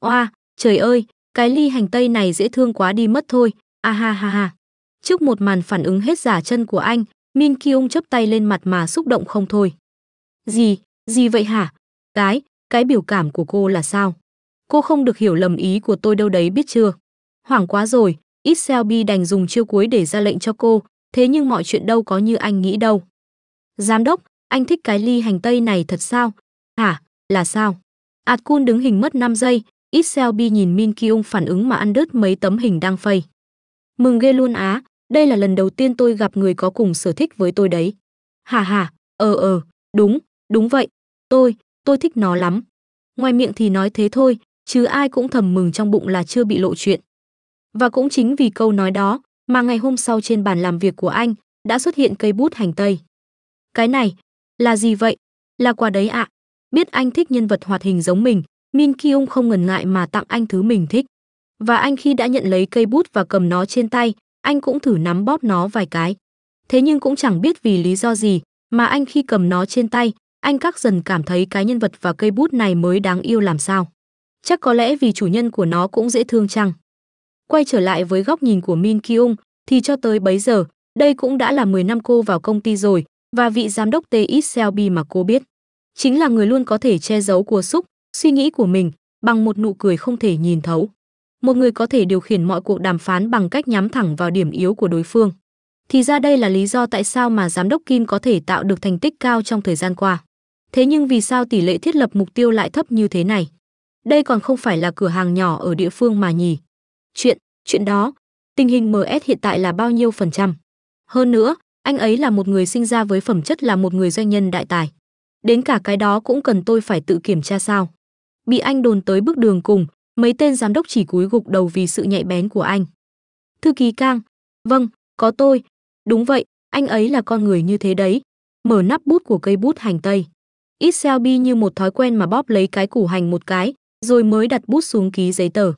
Oa, trời ơi, cái ly hành tây này dễ thương quá đi mất thôi, a ha ha ha. Trước một màn phản ứng hết giả chân của anh, Min Kyung chấp tay lên mặt mà xúc động không thôi. Gì, gì vậy hả? Cái, cái biểu cảm của cô là sao? Cô không được hiểu lầm ý của tôi đâu đấy biết chưa? Hoảng quá rồi, Iselby đành dùng chiêu cuối để ra lệnh cho cô, thế nhưng mọi chuyện đâu có như anh nghĩ đâu. Giám đốc, anh thích cái ly hành tây này thật sao? Hả, là sao? Atkun đứng hình mất 5 giây, Iselby nhìn Min Kyung phản ứng mà ăn đứt mấy tấm hình đang phây. Mừng ghê luôn á, đây là lần đầu tiên tôi gặp người có cùng sở thích với tôi đấy. Hà hà, ờ ờ, đúng, đúng vậy, tôi, tôi thích nó lắm. Ngoài miệng thì nói thế thôi, chứ ai cũng thầm mừng trong bụng là chưa bị lộ chuyện. Và cũng chính vì câu nói đó mà ngày hôm sau trên bàn làm việc của anh đã xuất hiện cây bút hành tây. Cái này, là gì vậy? Là quà đấy ạ. Biết anh thích nhân vật hoạt hình giống mình, Min Kyung không ngần ngại mà tặng anh thứ mình thích. Và anh khi đã nhận lấy cây bút và cầm nó trên tay anh cũng thử nắm bóp nó vài cái. Thế nhưng cũng chẳng biết vì lý do gì, mà anh khi cầm nó trên tay, anh các dần cảm thấy cái nhân vật và cây bút này mới đáng yêu làm sao. Chắc có lẽ vì chủ nhân của nó cũng dễ thương chăng. Quay trở lại với góc nhìn của Min Kyung, thì cho tới bấy giờ, đây cũng đã là 10 năm cô vào công ty rồi, và vị giám đốc T.X. Selby mà cô biết. Chính là người luôn có thể che giấu của xúc, suy nghĩ của mình, bằng một nụ cười không thể nhìn thấu một người có thể điều khiển mọi cuộc đàm phán bằng cách nhắm thẳng vào điểm yếu của đối phương. Thì ra đây là lý do tại sao mà giám đốc Kim có thể tạo được thành tích cao trong thời gian qua. Thế nhưng vì sao tỷ lệ thiết lập mục tiêu lại thấp như thế này? Đây còn không phải là cửa hàng nhỏ ở địa phương mà nhỉ. Chuyện, chuyện đó, tình hình MS hiện tại là bao nhiêu phần trăm? Hơn nữa, anh ấy là một người sinh ra với phẩm chất là một người doanh nhân đại tài. Đến cả cái đó cũng cần tôi phải tự kiểm tra sao? Bị anh đồn tới bước đường cùng, Mấy tên giám đốc chỉ cúi gục đầu vì sự nhạy bén của anh. Thư ký Cang, vâng, có tôi. Đúng vậy, anh ấy là con người như thế đấy. Mở nắp bút của cây bút hành tây. Excel như một thói quen mà bóp lấy cái củ hành một cái, rồi mới đặt bút xuống ký giấy tờ.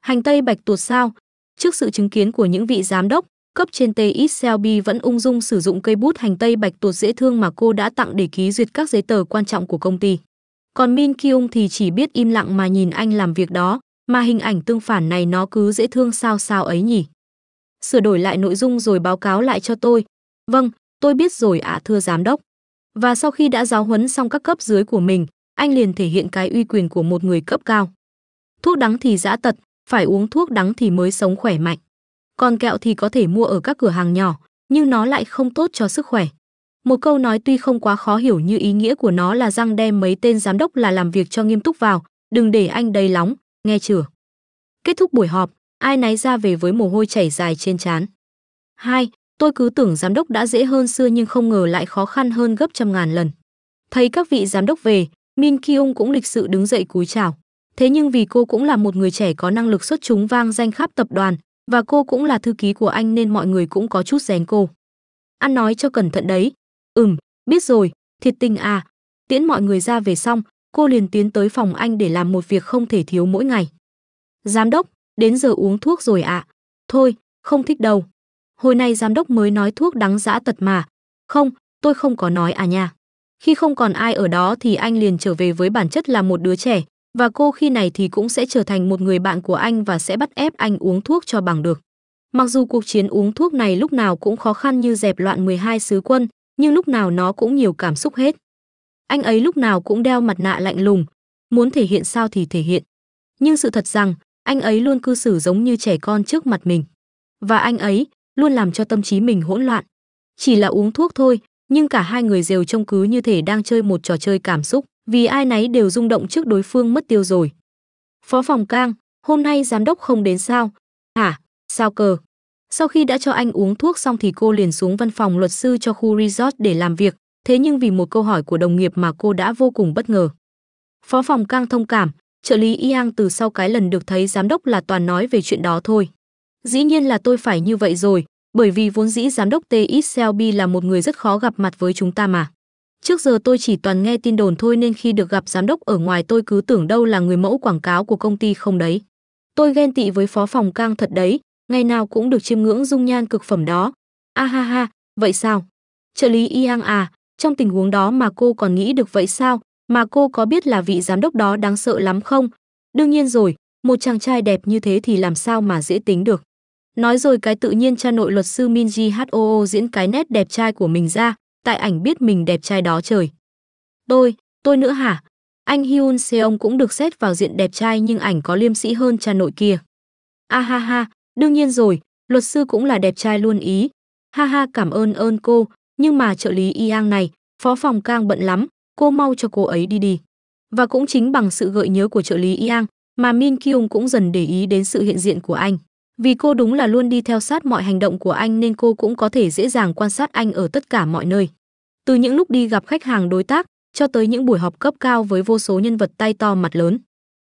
Hành tây bạch tuột sao? Trước sự chứng kiến của những vị giám đốc, cấp trên t Selby vẫn ung dung sử dụng cây bút hành tây bạch tuột dễ thương mà cô đã tặng để ký duyệt các giấy tờ quan trọng của công ty. Còn Min Kyung thì chỉ biết im lặng mà nhìn anh làm việc đó, mà hình ảnh tương phản này nó cứ dễ thương sao sao ấy nhỉ. Sửa đổi lại nội dung rồi báo cáo lại cho tôi. Vâng, tôi biết rồi ạ à, thưa giám đốc. Và sau khi đã giáo huấn xong các cấp dưới của mình, anh liền thể hiện cái uy quyền của một người cấp cao. Thuốc đắng thì giã tật, phải uống thuốc đắng thì mới sống khỏe mạnh. Còn kẹo thì có thể mua ở các cửa hàng nhỏ, nhưng nó lại không tốt cho sức khỏe. Một câu nói tuy không quá khó hiểu như ý nghĩa của nó là răng đem mấy tên giám đốc là làm việc cho nghiêm túc vào, đừng để anh đầy lóng, nghe chửa. Kết thúc buổi họp, ai nấy ra về với mồ hôi chảy dài trên trán. Hai, Tôi cứ tưởng giám đốc đã dễ hơn xưa nhưng không ngờ lại khó khăn hơn gấp trăm ngàn lần. Thấy các vị giám đốc về, Min Kyung cũng lịch sự đứng dậy cúi chào. Thế nhưng vì cô cũng là một người trẻ có năng lực xuất chúng vang danh khắp tập đoàn và cô cũng là thư ký của anh nên mọi người cũng có chút rén cô. Ăn nói cho cẩn thận đấy, Ừm, biết rồi, thiệt tình à. Tiễn mọi người ra về xong, cô liền tiến tới phòng anh để làm một việc không thể thiếu mỗi ngày. Giám đốc, đến giờ uống thuốc rồi ạ. À? Thôi, không thích đâu. Hồi nay giám đốc mới nói thuốc đắng dã tật mà. Không, tôi không có nói à nha. Khi không còn ai ở đó thì anh liền trở về với bản chất là một đứa trẻ, và cô khi này thì cũng sẽ trở thành một người bạn của anh và sẽ bắt ép anh uống thuốc cho bằng được. Mặc dù cuộc chiến uống thuốc này lúc nào cũng khó khăn như dẹp loạn 12 sứ quân, nhưng lúc nào nó cũng nhiều cảm xúc hết. Anh ấy lúc nào cũng đeo mặt nạ lạnh lùng, muốn thể hiện sao thì thể hiện. Nhưng sự thật rằng, anh ấy luôn cư xử giống như trẻ con trước mặt mình. Và anh ấy luôn làm cho tâm trí mình hỗn loạn. Chỉ là uống thuốc thôi, nhưng cả hai người đều trông cứ như thể đang chơi một trò chơi cảm xúc, vì ai nấy đều rung động trước đối phương mất tiêu rồi. Phó phòng Cang, hôm nay giám đốc không đến sao? Hả, sao cơ? Sau khi đã cho anh uống thuốc xong thì cô liền xuống văn phòng luật sư cho khu resort để làm việc, thế nhưng vì một câu hỏi của đồng nghiệp mà cô đã vô cùng bất ngờ. Phó phòng Kang thông cảm, trợ lý Yang từ sau cái lần được thấy giám đốc là toàn nói về chuyện đó thôi. Dĩ nhiên là tôi phải như vậy rồi, bởi vì vốn dĩ giám đốc TX Selby là một người rất khó gặp mặt với chúng ta mà. Trước giờ tôi chỉ toàn nghe tin đồn thôi nên khi được gặp giám đốc ở ngoài tôi cứ tưởng đâu là người mẫu quảng cáo của công ty không đấy. Tôi ghen tị với phó phòng Kang thật đấy, ngày nào cũng được chiêm ngưỡng dung nhan cực phẩm đó. A ha ha, vậy sao? Trợ lý Yang à, trong tình huống đó mà cô còn nghĩ được vậy sao? Mà cô có biết là vị giám đốc đó đáng sợ lắm không? Đương nhiên rồi, một chàng trai đẹp như thế thì làm sao mà dễ tính được. Nói rồi cái tự nhiên cha nội luật sư Min Ji HOO diễn cái nét đẹp trai của mình ra, tại ảnh biết mình đẹp trai đó trời. Tôi, tôi nữa hả? Anh Hyun Seong cũng được xét vào diện đẹp trai nhưng ảnh có liêm sĩ hơn cha nội kia. A ha ha, Đương nhiên rồi, luật sư cũng là đẹp trai luôn ý. Ha ha cảm ơn ơn cô, nhưng mà trợ lý y Yang này, phó phòng Cang bận lắm, cô mau cho cô ấy đi đi. Và cũng chính bằng sự gợi nhớ của trợ lý y Yang mà Min Kyung cũng dần để ý đến sự hiện diện của anh. Vì cô đúng là luôn đi theo sát mọi hành động của anh nên cô cũng có thể dễ dàng quan sát anh ở tất cả mọi nơi. Từ những lúc đi gặp khách hàng đối tác cho tới những buổi họp cấp cao với vô số nhân vật tay to mặt lớn,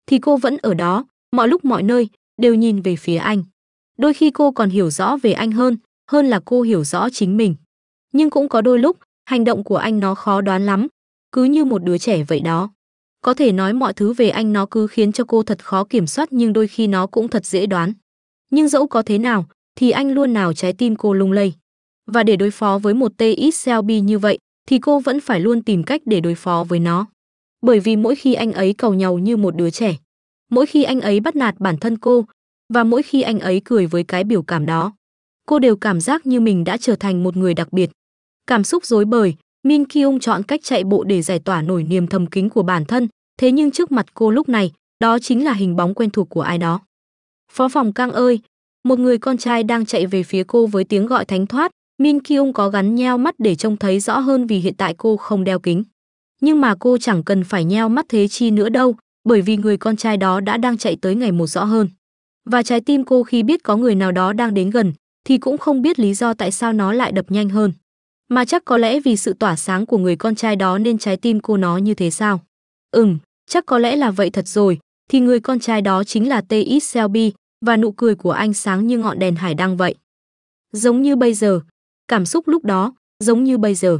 thì cô vẫn ở đó, mọi lúc mọi nơi đều nhìn về phía anh. Đôi khi cô còn hiểu rõ về anh hơn, hơn là cô hiểu rõ chính mình. Nhưng cũng có đôi lúc, hành động của anh nó khó đoán lắm, cứ như một đứa trẻ vậy đó. Có thể nói mọi thứ về anh nó cứ khiến cho cô thật khó kiểm soát nhưng đôi khi nó cũng thật dễ đoán. Nhưng dẫu có thế nào, thì anh luôn nào trái tim cô lung lay. Và để đối phó với một TX Selby như vậy, thì cô vẫn phải luôn tìm cách để đối phó với nó. Bởi vì mỗi khi anh ấy cầu nhau như một đứa trẻ, mỗi khi anh ấy bắt nạt bản thân cô, và mỗi khi anh ấy cười với cái biểu cảm đó, cô đều cảm giác như mình đã trở thành một người đặc biệt. Cảm xúc rối bời, Min Kyung chọn cách chạy bộ để giải tỏa nổi niềm thầm kín của bản thân, thế nhưng trước mặt cô lúc này, đó chính là hình bóng quen thuộc của ai đó. Phó phòng Kang ơi, một người con trai đang chạy về phía cô với tiếng gọi thánh thoát, Min Kyung có gắn nheo mắt để trông thấy rõ hơn vì hiện tại cô không đeo kính. Nhưng mà cô chẳng cần phải nheo mắt thế chi nữa đâu, bởi vì người con trai đó đã đang chạy tới ngày một rõ hơn và trái tim cô khi biết có người nào đó đang đến gần thì cũng không biết lý do tại sao nó lại đập nhanh hơn. Mà chắc có lẽ vì sự tỏa sáng của người con trai đó nên trái tim cô nó như thế sao? Ừm, chắc có lẽ là vậy thật rồi, thì người con trai đó chính là T.X. Selby và nụ cười của anh sáng như ngọn đèn hải đăng vậy. Giống như bây giờ, cảm xúc lúc đó, giống như bây giờ.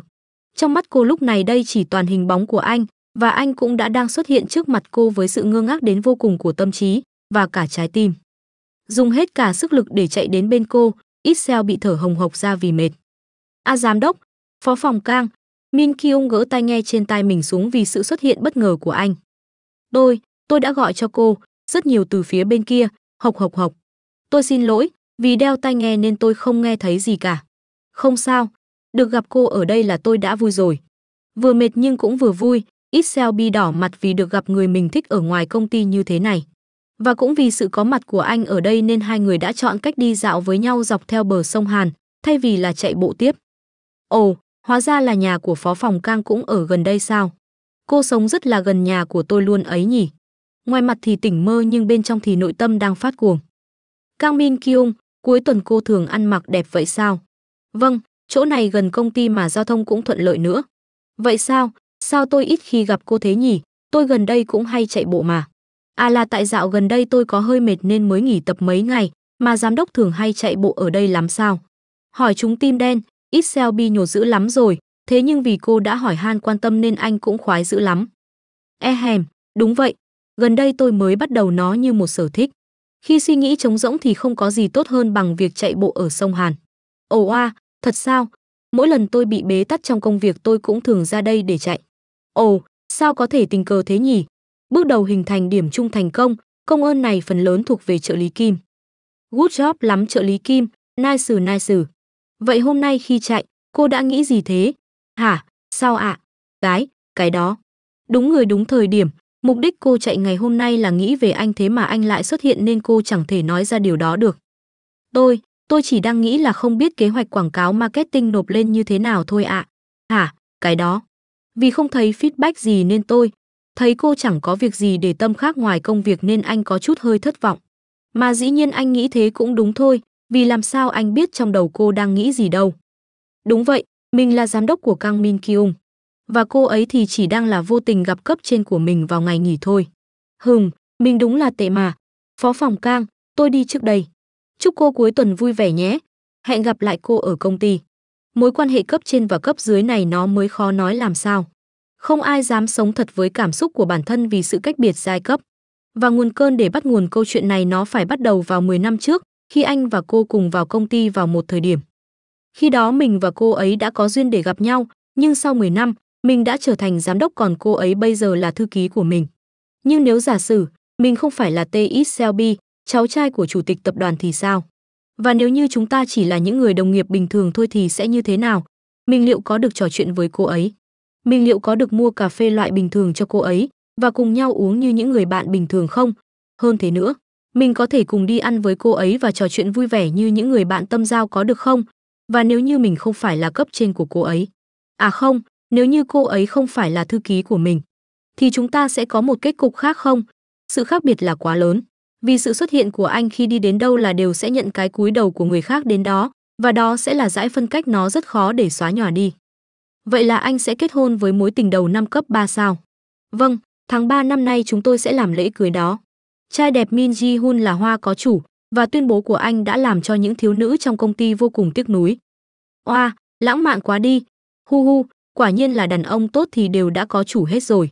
Trong mắt cô lúc này đây chỉ toàn hình bóng của anh và anh cũng đã đang xuất hiện trước mặt cô với sự ngơ ngác đến vô cùng của tâm trí và cả trái tim dùng hết cả sức lực để chạy đến bên cô, Ixel bị thở hồng hộc ra vì mệt. A giám đốc, phó phòng Kang Min Kyung gỡ tai nghe trên tai mình xuống vì sự xuất hiện bất ngờ của anh. Tôi, tôi đã gọi cho cô, rất nhiều từ phía bên kia, hộc hộc hộc. Tôi xin lỗi, vì đeo tai nghe nên tôi không nghe thấy gì cả. Không sao, được gặp cô ở đây là tôi đã vui rồi. Vừa mệt nhưng cũng vừa vui, Ixel bi đỏ mặt vì được gặp người mình thích ở ngoài công ty như thế này. Và cũng vì sự có mặt của anh ở đây nên hai người đã chọn cách đi dạo với nhau dọc theo bờ sông Hàn, thay vì là chạy bộ tiếp. Ồ, hóa ra là nhà của phó phòng Cang cũng ở gần đây sao? Cô sống rất là gần nhà của tôi luôn ấy nhỉ? Ngoài mặt thì tỉnh mơ nhưng bên trong thì nội tâm đang phát cuồng. Kang Min Kyung, cuối tuần cô thường ăn mặc đẹp vậy sao? Vâng, chỗ này gần công ty mà giao thông cũng thuận lợi nữa. Vậy sao? Sao tôi ít khi gặp cô thế nhỉ? Tôi gần đây cũng hay chạy bộ mà. À là tại dạo gần đây tôi có hơi mệt nên mới nghỉ tập mấy ngày, mà giám đốc thường hay chạy bộ ở đây lắm sao? Hỏi chúng tim đen, ít Selby nhổ dữ lắm rồi, thế nhưng vì cô đã hỏi han quan tâm nên anh cũng khoái dữ lắm. E hèm, đúng vậy, gần đây tôi mới bắt đầu nó như một sở thích. Khi suy nghĩ trống rỗng thì không có gì tốt hơn bằng việc chạy bộ ở sông Hàn. Ồ a, thật sao? Mỗi lần tôi bị bế tắc trong công việc tôi cũng thường ra đây để chạy. Ồ, sao có thể tình cờ thế nhỉ? Bước đầu hình thành điểm chung thành công, công ơn này phần lớn thuộc về trợ lý Kim. Good job lắm trợ lý Kim, nice nice. Vậy hôm nay khi chạy, cô đã nghĩ gì thế? Hả, sao ạ? À? Cái, cái đó. Đúng người đúng thời điểm, mục đích cô chạy ngày hôm nay là nghĩ về anh thế mà anh lại xuất hiện nên cô chẳng thể nói ra điều đó được. Tôi, tôi chỉ đang nghĩ là không biết kế hoạch quảng cáo marketing nộp lên như thế nào thôi ạ. À. Hả, cái đó. Vì không thấy feedback gì nên tôi, Thấy cô chẳng có việc gì để tâm khác ngoài công việc nên anh có chút hơi thất vọng. Mà dĩ nhiên anh nghĩ thế cũng đúng thôi, vì làm sao anh biết trong đầu cô đang nghĩ gì đâu. Đúng vậy, mình là giám đốc của Kang Min Kyung. Và cô ấy thì chỉ đang là vô tình gặp cấp trên của mình vào ngày nghỉ thôi. Hừm, mình đúng là tệ mà. Phó phòng Kang, tôi đi trước đây. Chúc cô cuối tuần vui vẻ nhé. Hẹn gặp lại cô ở công ty. Mối quan hệ cấp trên và cấp dưới này nó mới khó nói làm sao. Không ai dám sống thật với cảm xúc của bản thân vì sự cách biệt giai cấp. Và nguồn cơn để bắt nguồn câu chuyện này nó phải bắt đầu vào 10 năm trước, khi anh và cô cùng vào công ty vào một thời điểm. Khi đó mình và cô ấy đã có duyên để gặp nhau, nhưng sau 10 năm, mình đã trở thành giám đốc còn cô ấy bây giờ là thư ký của mình. Nhưng nếu giả sử, mình không phải là T.X. Selby, cháu trai của chủ tịch tập đoàn thì sao? Và nếu như chúng ta chỉ là những người đồng nghiệp bình thường thôi thì sẽ như thế nào? Mình liệu có được trò chuyện với cô ấy? mình liệu có được mua cà phê loại bình thường cho cô ấy và cùng nhau uống như những người bạn bình thường không? Hơn thế nữa, mình có thể cùng đi ăn với cô ấy và trò chuyện vui vẻ như những người bạn tâm giao có được không? Và nếu như mình không phải là cấp trên của cô ấy. À không, nếu như cô ấy không phải là thư ký của mình, thì chúng ta sẽ có một kết cục khác không? Sự khác biệt là quá lớn, vì sự xuất hiện của anh khi đi đến đâu là đều sẽ nhận cái cúi đầu của người khác đến đó, và đó sẽ là giải phân cách nó rất khó để xóa nhỏ đi. Vậy là anh sẽ kết hôn với mối tình đầu năm cấp 3 sao? Vâng, tháng 3 năm nay chúng tôi sẽ làm lễ cưới đó. Trai đẹp Min Ji Hun là hoa có chủ và tuyên bố của anh đã làm cho những thiếu nữ trong công ty vô cùng tiếc nuối. Oa, lãng mạn quá đi. Hu hu, quả nhiên là đàn ông tốt thì đều đã có chủ hết rồi.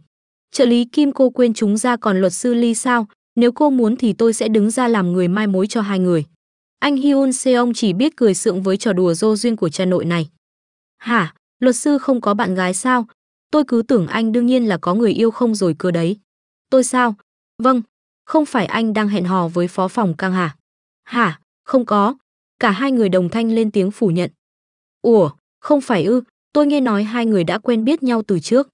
Trợ lý Kim cô quên chúng ra còn luật sư Lee sao? Nếu cô muốn thì tôi sẽ đứng ra làm người mai mối cho hai người. Anh Hyun Seong chỉ biết cười sượng với trò đùa dô duyên của cha nội này. Hả, Luật sư không có bạn gái sao? Tôi cứ tưởng anh đương nhiên là có người yêu không rồi cơ đấy. Tôi sao? Vâng, không phải anh đang hẹn hò với phó phòng căng hả? Hả, không có. Cả hai người đồng thanh lên tiếng phủ nhận. Ủa, không phải ư, tôi nghe nói hai người đã quen biết nhau từ trước.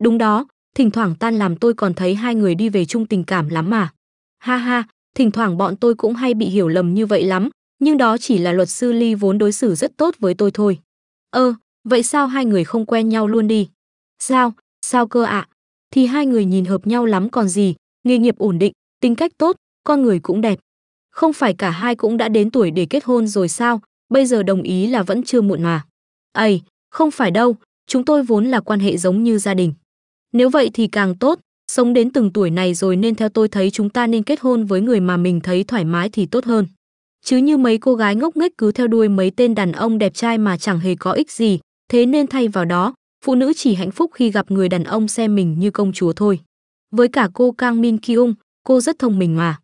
Đúng đó, thỉnh thoảng tan làm tôi còn thấy hai người đi về chung tình cảm lắm mà. Ha ha, thỉnh thoảng bọn tôi cũng hay bị hiểu lầm như vậy lắm, nhưng đó chỉ là luật sư Ly vốn đối xử rất tốt với tôi thôi. Ơ, Vậy sao hai người không quen nhau luôn đi? Sao? Sao cơ ạ? Thì hai người nhìn hợp nhau lắm còn gì, nghề nghiệp ổn định, tính cách tốt, con người cũng đẹp. Không phải cả hai cũng đã đến tuổi để kết hôn rồi sao, bây giờ đồng ý là vẫn chưa muộn mà. Ây, không phải đâu, chúng tôi vốn là quan hệ giống như gia đình. Nếu vậy thì càng tốt, sống đến từng tuổi này rồi nên theo tôi thấy chúng ta nên kết hôn với người mà mình thấy thoải mái thì tốt hơn. Chứ như mấy cô gái ngốc nghếch cứ theo đuôi mấy tên đàn ông đẹp trai mà chẳng hề có ích gì, thế nên thay vào đó phụ nữ chỉ hạnh phúc khi gặp người đàn ông xem mình như công chúa thôi với cả cô kang min kyung cô rất thông minh mà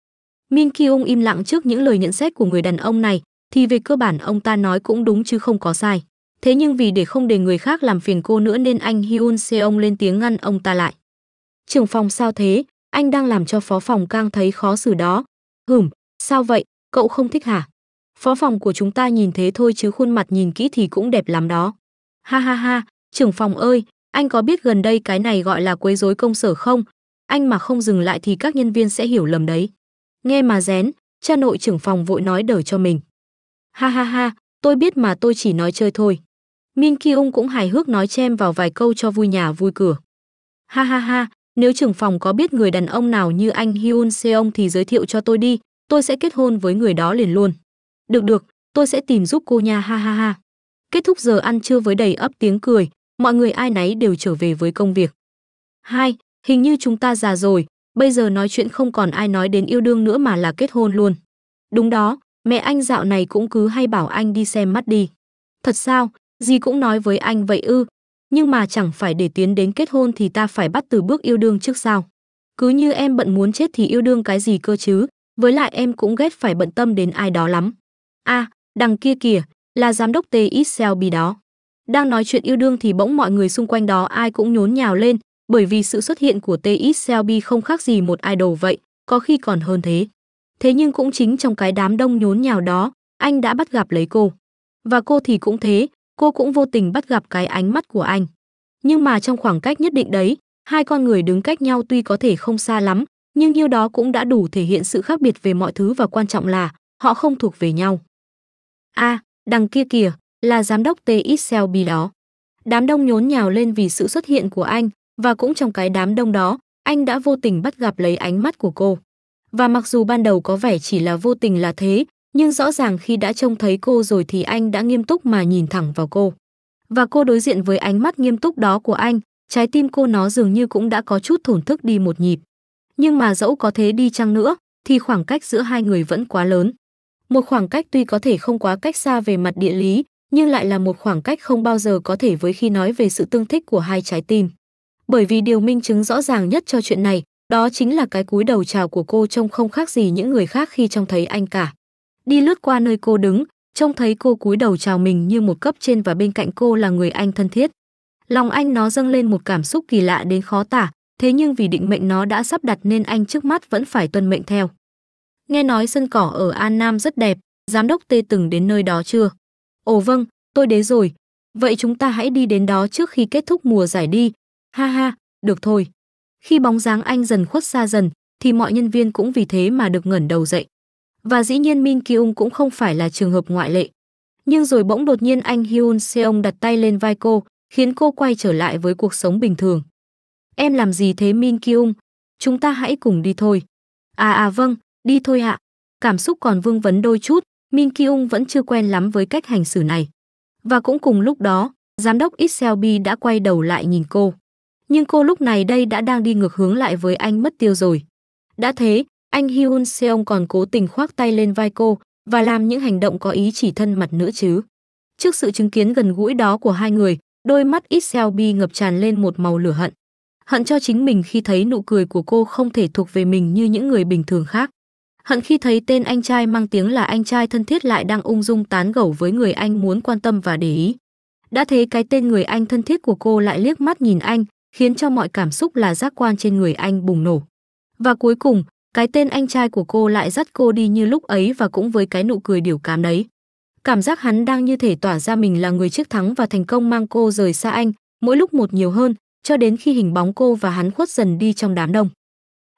min kyung im lặng trước những lời nhận xét của người đàn ông này thì về cơ bản ông ta nói cũng đúng chứ không có sai thế nhưng vì để không để người khác làm phiền cô nữa nên anh hyun seong lên tiếng ngăn ông ta lại trưởng phòng sao thế anh đang làm cho phó phòng Kang thấy khó xử đó. Hửm, sao vậy, cậu không thích hả? Phó phòng của chúng ta nhìn thế thôi chứ khuôn mặt nhìn kỹ thì cũng đẹp lắm đó. Ha ha ha, trưởng phòng ơi, anh có biết gần đây cái này gọi là quấy rối công sở không? Anh mà không dừng lại thì các nhân viên sẽ hiểu lầm đấy. Nghe mà rén, cha nội trưởng phòng vội nói đỡ cho mình. Ha ha ha, tôi biết mà tôi chỉ nói chơi thôi. Min Ki Ung cũng hài hước nói chem vào vài câu cho vui nhà vui cửa. Ha ha ha, nếu trưởng phòng có biết người đàn ông nào như anh Hyun Seong thì giới thiệu cho tôi đi, tôi sẽ kết hôn với người đó liền luôn. Được được, tôi sẽ tìm giúp cô nha ha ha ha. Kết thúc giờ ăn trưa với đầy ấp tiếng cười, mọi người ai nấy đều trở về với công việc. 2. Hình như chúng ta già rồi, bây giờ nói chuyện không còn ai nói đến yêu đương nữa mà là kết hôn luôn. Đúng đó, mẹ anh dạo này cũng cứ hay bảo anh đi xem mắt đi. Thật sao, gì cũng nói với anh vậy ư, nhưng mà chẳng phải để tiến đến kết hôn thì ta phải bắt từ bước yêu đương trước sao. Cứ như em bận muốn chết thì yêu đương cái gì cơ chứ, với lại em cũng ghét phải bận tâm đến ai đó lắm. a à, đằng kia kìa, là giám đốc T Excel bì đó. Đang nói chuyện yêu đương thì bỗng mọi người xung quanh đó ai cũng nhốn nhào lên, bởi vì sự xuất hiện của T Excel bì không khác gì một idol vậy, có khi còn hơn thế. Thế nhưng cũng chính trong cái đám đông nhốn nhào đó, anh đã bắt gặp lấy cô. Và cô thì cũng thế, cô cũng vô tình bắt gặp cái ánh mắt của anh. Nhưng mà trong khoảng cách nhất định đấy, hai con người đứng cách nhau tuy có thể không xa lắm, nhưng nhiêu đó cũng đã đủ thể hiện sự khác biệt về mọi thứ và quan trọng là họ không thuộc về nhau. A. À, Đằng kia kìa, là giám đốc TXL bì đó. Đám đông nhốn nhào lên vì sự xuất hiện của anh, và cũng trong cái đám đông đó, anh đã vô tình bắt gặp lấy ánh mắt của cô. Và mặc dù ban đầu có vẻ chỉ là vô tình là thế, nhưng rõ ràng khi đã trông thấy cô rồi thì anh đã nghiêm túc mà nhìn thẳng vào cô. Và cô đối diện với ánh mắt nghiêm túc đó của anh, trái tim cô nó dường như cũng đã có chút thổn thức đi một nhịp. Nhưng mà dẫu có thế đi chăng nữa, thì khoảng cách giữa hai người vẫn quá lớn. Một khoảng cách tuy có thể không quá cách xa về mặt địa lý, nhưng lại là một khoảng cách không bao giờ có thể với khi nói về sự tương thích của hai trái tim. Bởi vì điều minh chứng rõ ràng nhất cho chuyện này, đó chính là cái cúi đầu chào của cô trông không khác gì những người khác khi trông thấy anh cả. Đi lướt qua nơi cô đứng, trông thấy cô cúi đầu chào mình như một cấp trên và bên cạnh cô là người anh thân thiết. Lòng anh nó dâng lên một cảm xúc kỳ lạ đến khó tả, thế nhưng vì định mệnh nó đã sắp đặt nên anh trước mắt vẫn phải tuân mệnh theo. Nghe nói sân cỏ ở An Nam rất đẹp, giám đốc Tê từng đến nơi đó chưa? Ồ vâng, tôi đến rồi. Vậy chúng ta hãy đi đến đó trước khi kết thúc mùa giải đi. Ha ha, được thôi. Khi bóng dáng anh dần khuất xa dần, thì mọi nhân viên cũng vì thế mà được ngẩn đầu dậy. Và dĩ nhiên Min Ki-ung cũng không phải là trường hợp ngoại lệ. Nhưng rồi bỗng đột nhiên anh Hyun Seong đặt tay lên vai cô, khiến cô quay trở lại với cuộc sống bình thường. Em làm gì thế Min Ki-ung? Chúng ta hãy cùng đi thôi. À à vâng, Đi thôi ạ. Cảm xúc còn vương vấn đôi chút, Min Kyung vẫn chưa quen lắm với cách hành xử này. Và cũng cùng lúc đó, giám đốc Ixelby đã quay đầu lại nhìn cô. Nhưng cô lúc này đây đã đang đi ngược hướng lại với anh mất tiêu rồi. Đã thế, anh Hyun Seong còn cố tình khoác tay lên vai cô và làm những hành động có ý chỉ thân mặt nữa chứ. Trước sự chứng kiến gần gũi đó của hai người, đôi mắt Ixelby ngập tràn lên một màu lửa hận. Hận cho chính mình khi thấy nụ cười của cô không thể thuộc về mình như những người bình thường khác. Hận khi thấy tên anh trai mang tiếng là anh trai thân thiết lại đang ung dung tán gẫu với người anh muốn quan tâm và để ý. Đã thế cái tên người anh thân thiết của cô lại liếc mắt nhìn anh, khiến cho mọi cảm xúc là giác quan trên người anh bùng nổ. Và cuối cùng, cái tên anh trai của cô lại dắt cô đi như lúc ấy và cũng với cái nụ cười điều cám đấy. Cảm giác hắn đang như thể tỏa ra mình là người chiến thắng và thành công mang cô rời xa anh, mỗi lúc một nhiều hơn, cho đến khi hình bóng cô và hắn khuất dần đi trong đám đông.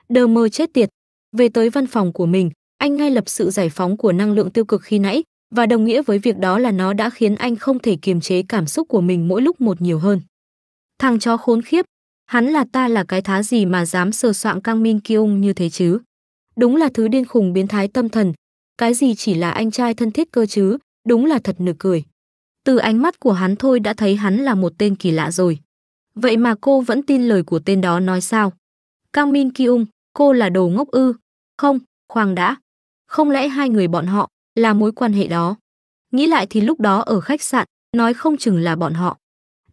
Đờ mơ chết tiệt, về tới văn phòng của mình, anh ngay lập sự giải phóng của năng lượng tiêu cực khi nãy và đồng nghĩa với việc đó là nó đã khiến anh không thể kiềm chế cảm xúc của mình mỗi lúc một nhiều hơn. Thằng chó khốn khiếp, hắn là ta là cái thá gì mà dám sờ soạng Kang Min Kyung như thế chứ? Đúng là thứ điên khùng biến thái tâm thần, cái gì chỉ là anh trai thân thiết cơ chứ, đúng là thật nực cười. Từ ánh mắt của hắn thôi đã thấy hắn là một tên kỳ lạ rồi. Vậy mà cô vẫn tin lời của tên đó nói sao? Kang Min Kyung, cô là đồ ngốc ư? Không, khoang đã. Không lẽ hai người bọn họ là mối quan hệ đó? Nghĩ lại thì lúc đó ở khách sạn, nói không chừng là bọn họ.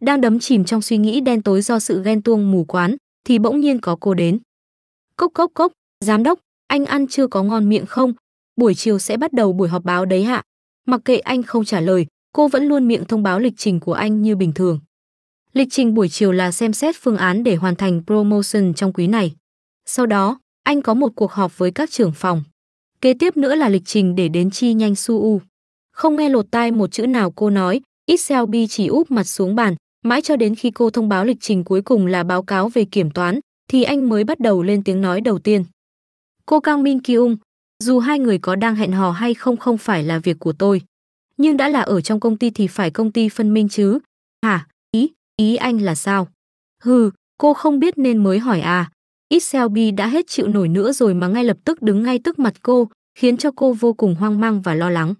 Đang đấm chìm trong suy nghĩ đen tối do sự ghen tuông mù quán, thì bỗng nhiên có cô đến. Cốc cốc cốc, giám đốc, anh ăn chưa có ngon miệng không? Buổi chiều sẽ bắt đầu buổi họp báo đấy hạ. Mặc kệ anh không trả lời, cô vẫn luôn miệng thông báo lịch trình của anh như bình thường. Lịch trình buổi chiều là xem xét phương án để hoàn thành promotion trong quý này. Sau đó, anh có một cuộc họp với các trưởng phòng. Kế tiếp nữa là lịch trình để đến chi nhanh Su Không nghe lột tai một chữ nào cô nói, Excel Bi chỉ úp mặt xuống bàn, mãi cho đến khi cô thông báo lịch trình cuối cùng là báo cáo về kiểm toán, thì anh mới bắt đầu lên tiếng nói đầu tiên. Cô Kang Min Kyung, dù hai người có đang hẹn hò hay không không phải là việc của tôi. Nhưng đã là ở trong công ty thì phải công ty phân minh chứ. Hả? Ý, ý anh là sao? Hừ, cô không biết nên mới hỏi à ít đã hết chịu nổi nữa rồi mà ngay lập tức đứng ngay tức mặt cô, khiến cho cô vô cùng hoang mang và lo lắng.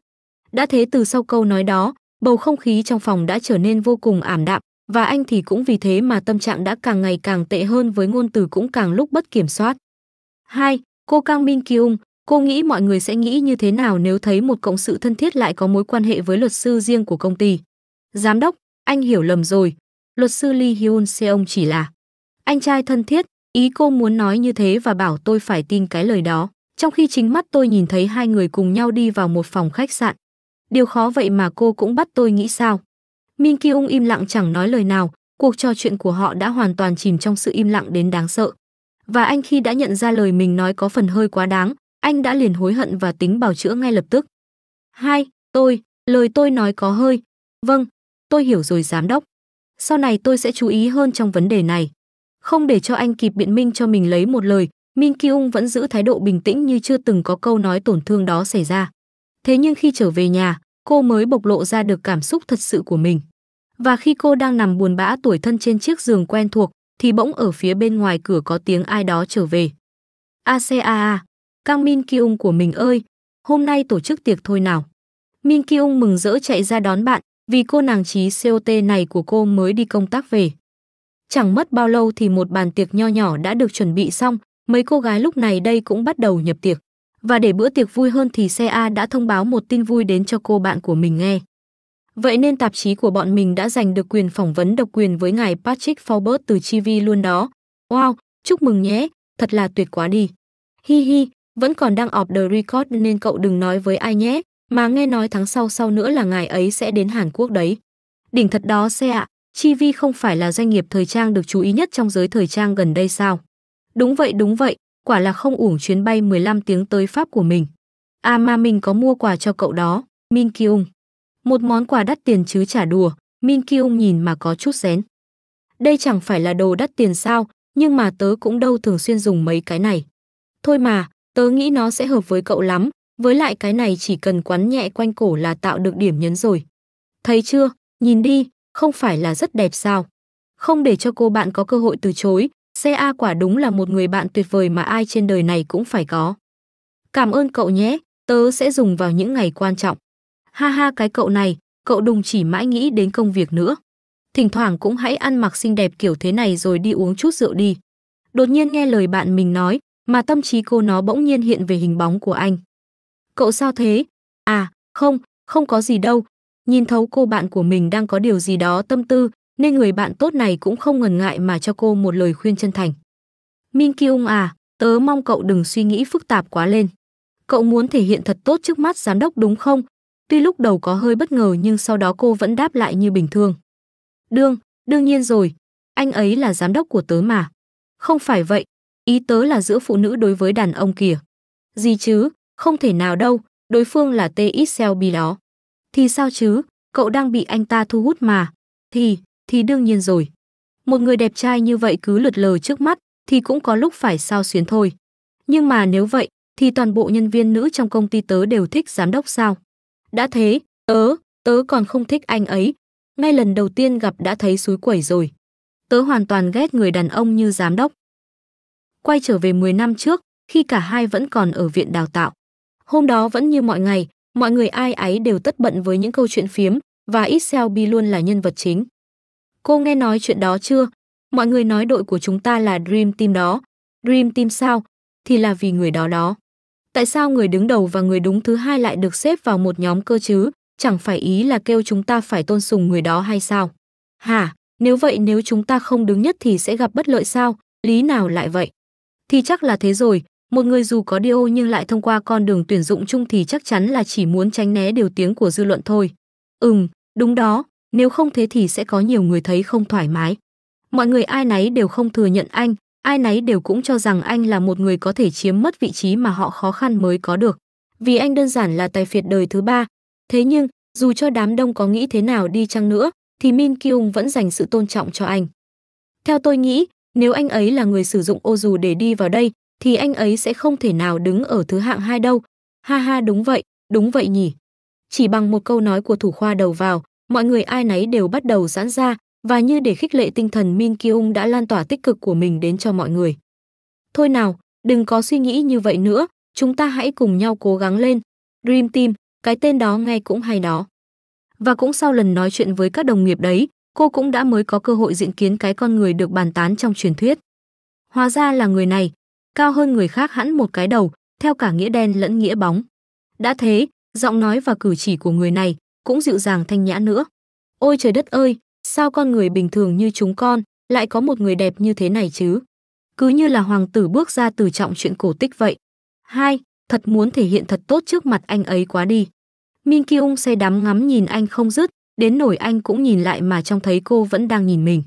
Đã thế từ sau câu nói đó, bầu không khí trong phòng đã trở nên vô cùng ảm đạm, và anh thì cũng vì thế mà tâm trạng đã càng ngày càng tệ hơn với ngôn từ cũng càng lúc bất kiểm soát. 2. Cô Kang Min Kyung, cô nghĩ mọi người sẽ nghĩ như thế nào nếu thấy một cộng sự thân thiết lại có mối quan hệ với luật sư riêng của công ty? Giám đốc, anh hiểu lầm rồi. Luật sư Lee Hyun Seong chỉ là anh trai thân thiết, Ý cô muốn nói như thế và bảo tôi phải tin cái lời đó, trong khi chính mắt tôi nhìn thấy hai người cùng nhau đi vào một phòng khách sạn. Điều khó vậy mà cô cũng bắt tôi nghĩ sao? Min Ki im lặng chẳng nói lời nào, cuộc trò chuyện của họ đã hoàn toàn chìm trong sự im lặng đến đáng sợ. Và anh khi đã nhận ra lời mình nói có phần hơi quá đáng, anh đã liền hối hận và tính bào chữa ngay lập tức. Hai, tôi, lời tôi nói có hơi. Vâng, tôi hiểu rồi giám đốc. Sau này tôi sẽ chú ý hơn trong vấn đề này. Không để cho anh kịp biện minh cho mình lấy một lời, Min Kyung vẫn giữ thái độ bình tĩnh như chưa từng có câu nói tổn thương đó xảy ra. Thế nhưng khi trở về nhà, cô mới bộc lộ ra được cảm xúc thật sự của mình. Và khi cô đang nằm buồn bã tuổi thân trên chiếc giường quen thuộc, thì bỗng ở phía bên ngoài cửa có tiếng ai đó trở về. ACAA, Kang Min Kyung của mình ơi, hôm nay tổ chức tiệc thôi nào. Min Kyung mừng rỡ chạy ra đón bạn, vì cô nàng trí COT này của cô mới đi công tác về. Chẳng mất bao lâu thì một bàn tiệc nho nhỏ đã được chuẩn bị xong, mấy cô gái lúc này đây cũng bắt đầu nhập tiệc. Và để bữa tiệc vui hơn thì xe a đã thông báo một tin vui đến cho cô bạn của mình nghe. Vậy nên tạp chí của bọn mình đã giành được quyền phỏng vấn độc quyền với ngài Patrick Forbes từ TV luôn đó. Wow, chúc mừng nhé, thật là tuyệt quá đi. Hi hi, vẫn còn đang off the record nên cậu đừng nói với ai nhé, mà nghe nói tháng sau sau nữa là ngài ấy sẽ đến Hàn Quốc đấy. Đỉnh thật đó xe ạ, à, Chi Vi không phải là doanh nghiệp thời trang được chú ý nhất trong giới thời trang gần đây sao? Đúng vậy, đúng vậy, quả là không uổng chuyến bay 15 tiếng tới Pháp của mình. À mà mình có mua quà cho cậu đó, Min Kyung. Một món quà đắt tiền chứ chả đùa, Min Kyung nhìn mà có chút xén. Đây chẳng phải là đồ đắt tiền sao, nhưng mà tớ cũng đâu thường xuyên dùng mấy cái này. Thôi mà, tớ nghĩ nó sẽ hợp với cậu lắm, với lại cái này chỉ cần quắn nhẹ quanh cổ là tạo được điểm nhấn rồi. Thấy chưa, nhìn đi, không phải là rất đẹp sao? Không để cho cô bạn có cơ hội từ chối, xe A quả đúng là một người bạn tuyệt vời mà ai trên đời này cũng phải có. Cảm ơn cậu nhé, tớ sẽ dùng vào những ngày quan trọng. Ha ha cái cậu này, cậu đùng chỉ mãi nghĩ đến công việc nữa. Thỉnh thoảng cũng hãy ăn mặc xinh đẹp kiểu thế này rồi đi uống chút rượu đi. Đột nhiên nghe lời bạn mình nói, mà tâm trí cô nó bỗng nhiên hiện về hình bóng của anh. Cậu sao thế? À, không, không có gì đâu, nhìn thấu cô bạn của mình đang có điều gì đó tâm tư, nên người bạn tốt này cũng không ngần ngại mà cho cô một lời khuyên chân thành. Min Kyung à, tớ mong cậu đừng suy nghĩ phức tạp quá lên. Cậu muốn thể hiện thật tốt trước mắt giám đốc đúng không? Tuy lúc đầu có hơi bất ngờ nhưng sau đó cô vẫn đáp lại như bình thường. Đương, đương nhiên rồi, anh ấy là giám đốc của tớ mà. Không phải vậy, ý tớ là giữa phụ nữ đối với đàn ông kìa. Gì chứ, không thể nào đâu, đối phương là T TXLB đó. Thì sao chứ, cậu đang bị anh ta thu hút mà. Thì, thì đương nhiên rồi. Một người đẹp trai như vậy cứ lượt lờ trước mắt thì cũng có lúc phải sao xuyến thôi. Nhưng mà nếu vậy thì toàn bộ nhân viên nữ trong công ty tớ đều thích giám đốc sao. Đã thế, tớ, tớ còn không thích anh ấy. Ngay lần đầu tiên gặp đã thấy suối quẩy rồi. Tớ hoàn toàn ghét người đàn ông như giám đốc. Quay trở về 10 năm trước, khi cả hai vẫn còn ở viện đào tạo. Hôm đó vẫn như mọi ngày, mọi người ai ấy đều tất bận với những câu chuyện phiếm và Iselby luôn là nhân vật chính. Cô nghe nói chuyện đó chưa? Mọi người nói đội của chúng ta là Dream Team đó. Dream Team sao? Thì là vì người đó đó. Tại sao người đứng đầu và người đúng thứ hai lại được xếp vào một nhóm cơ chứ? Chẳng phải ý là kêu chúng ta phải tôn sùng người đó hay sao? Hả? Nếu vậy nếu chúng ta không đứng nhất thì sẽ gặp bất lợi sao? Lý nào lại vậy? Thì chắc là thế rồi, một người dù có điêu nhưng lại thông qua con đường tuyển dụng chung thì chắc chắn là chỉ muốn tránh né điều tiếng của dư luận thôi. Ừm, đúng đó, nếu không thế thì sẽ có nhiều người thấy không thoải mái. Mọi người ai nấy đều không thừa nhận anh, ai nấy đều cũng cho rằng anh là một người có thể chiếm mất vị trí mà họ khó khăn mới có được. Vì anh đơn giản là tài phiệt đời thứ ba. Thế nhưng, dù cho đám đông có nghĩ thế nào đi chăng nữa, thì Min Kyung vẫn dành sự tôn trọng cho anh. Theo tôi nghĩ, nếu anh ấy là người sử dụng ô dù để đi vào đây, thì anh ấy sẽ không thể nào đứng ở thứ hạng hai đâu. Ha ha đúng vậy, đúng vậy nhỉ. Chỉ bằng một câu nói của thủ khoa đầu vào, mọi người ai nấy đều bắt đầu giãn ra và như để khích lệ tinh thần Min Kyung đã lan tỏa tích cực của mình đến cho mọi người. Thôi nào, đừng có suy nghĩ như vậy nữa, chúng ta hãy cùng nhau cố gắng lên. Dream Team, cái tên đó nghe cũng hay đó. Và cũng sau lần nói chuyện với các đồng nghiệp đấy, cô cũng đã mới có cơ hội diện kiến cái con người được bàn tán trong truyền thuyết. Hóa ra là người này, cao hơn người khác hẳn một cái đầu, theo cả nghĩa đen lẫn nghĩa bóng. Đã thế, giọng nói và cử chỉ của người này cũng dịu dàng thanh nhã nữa. Ôi trời đất ơi, sao con người bình thường như chúng con lại có một người đẹp như thế này chứ? Cứ như là hoàng tử bước ra từ trọng chuyện cổ tích vậy. Hai, thật muốn thể hiện thật tốt trước mặt anh ấy quá đi. Min Kyung say đắm ngắm nhìn anh không dứt, đến nổi anh cũng nhìn lại mà trong thấy cô vẫn đang nhìn mình.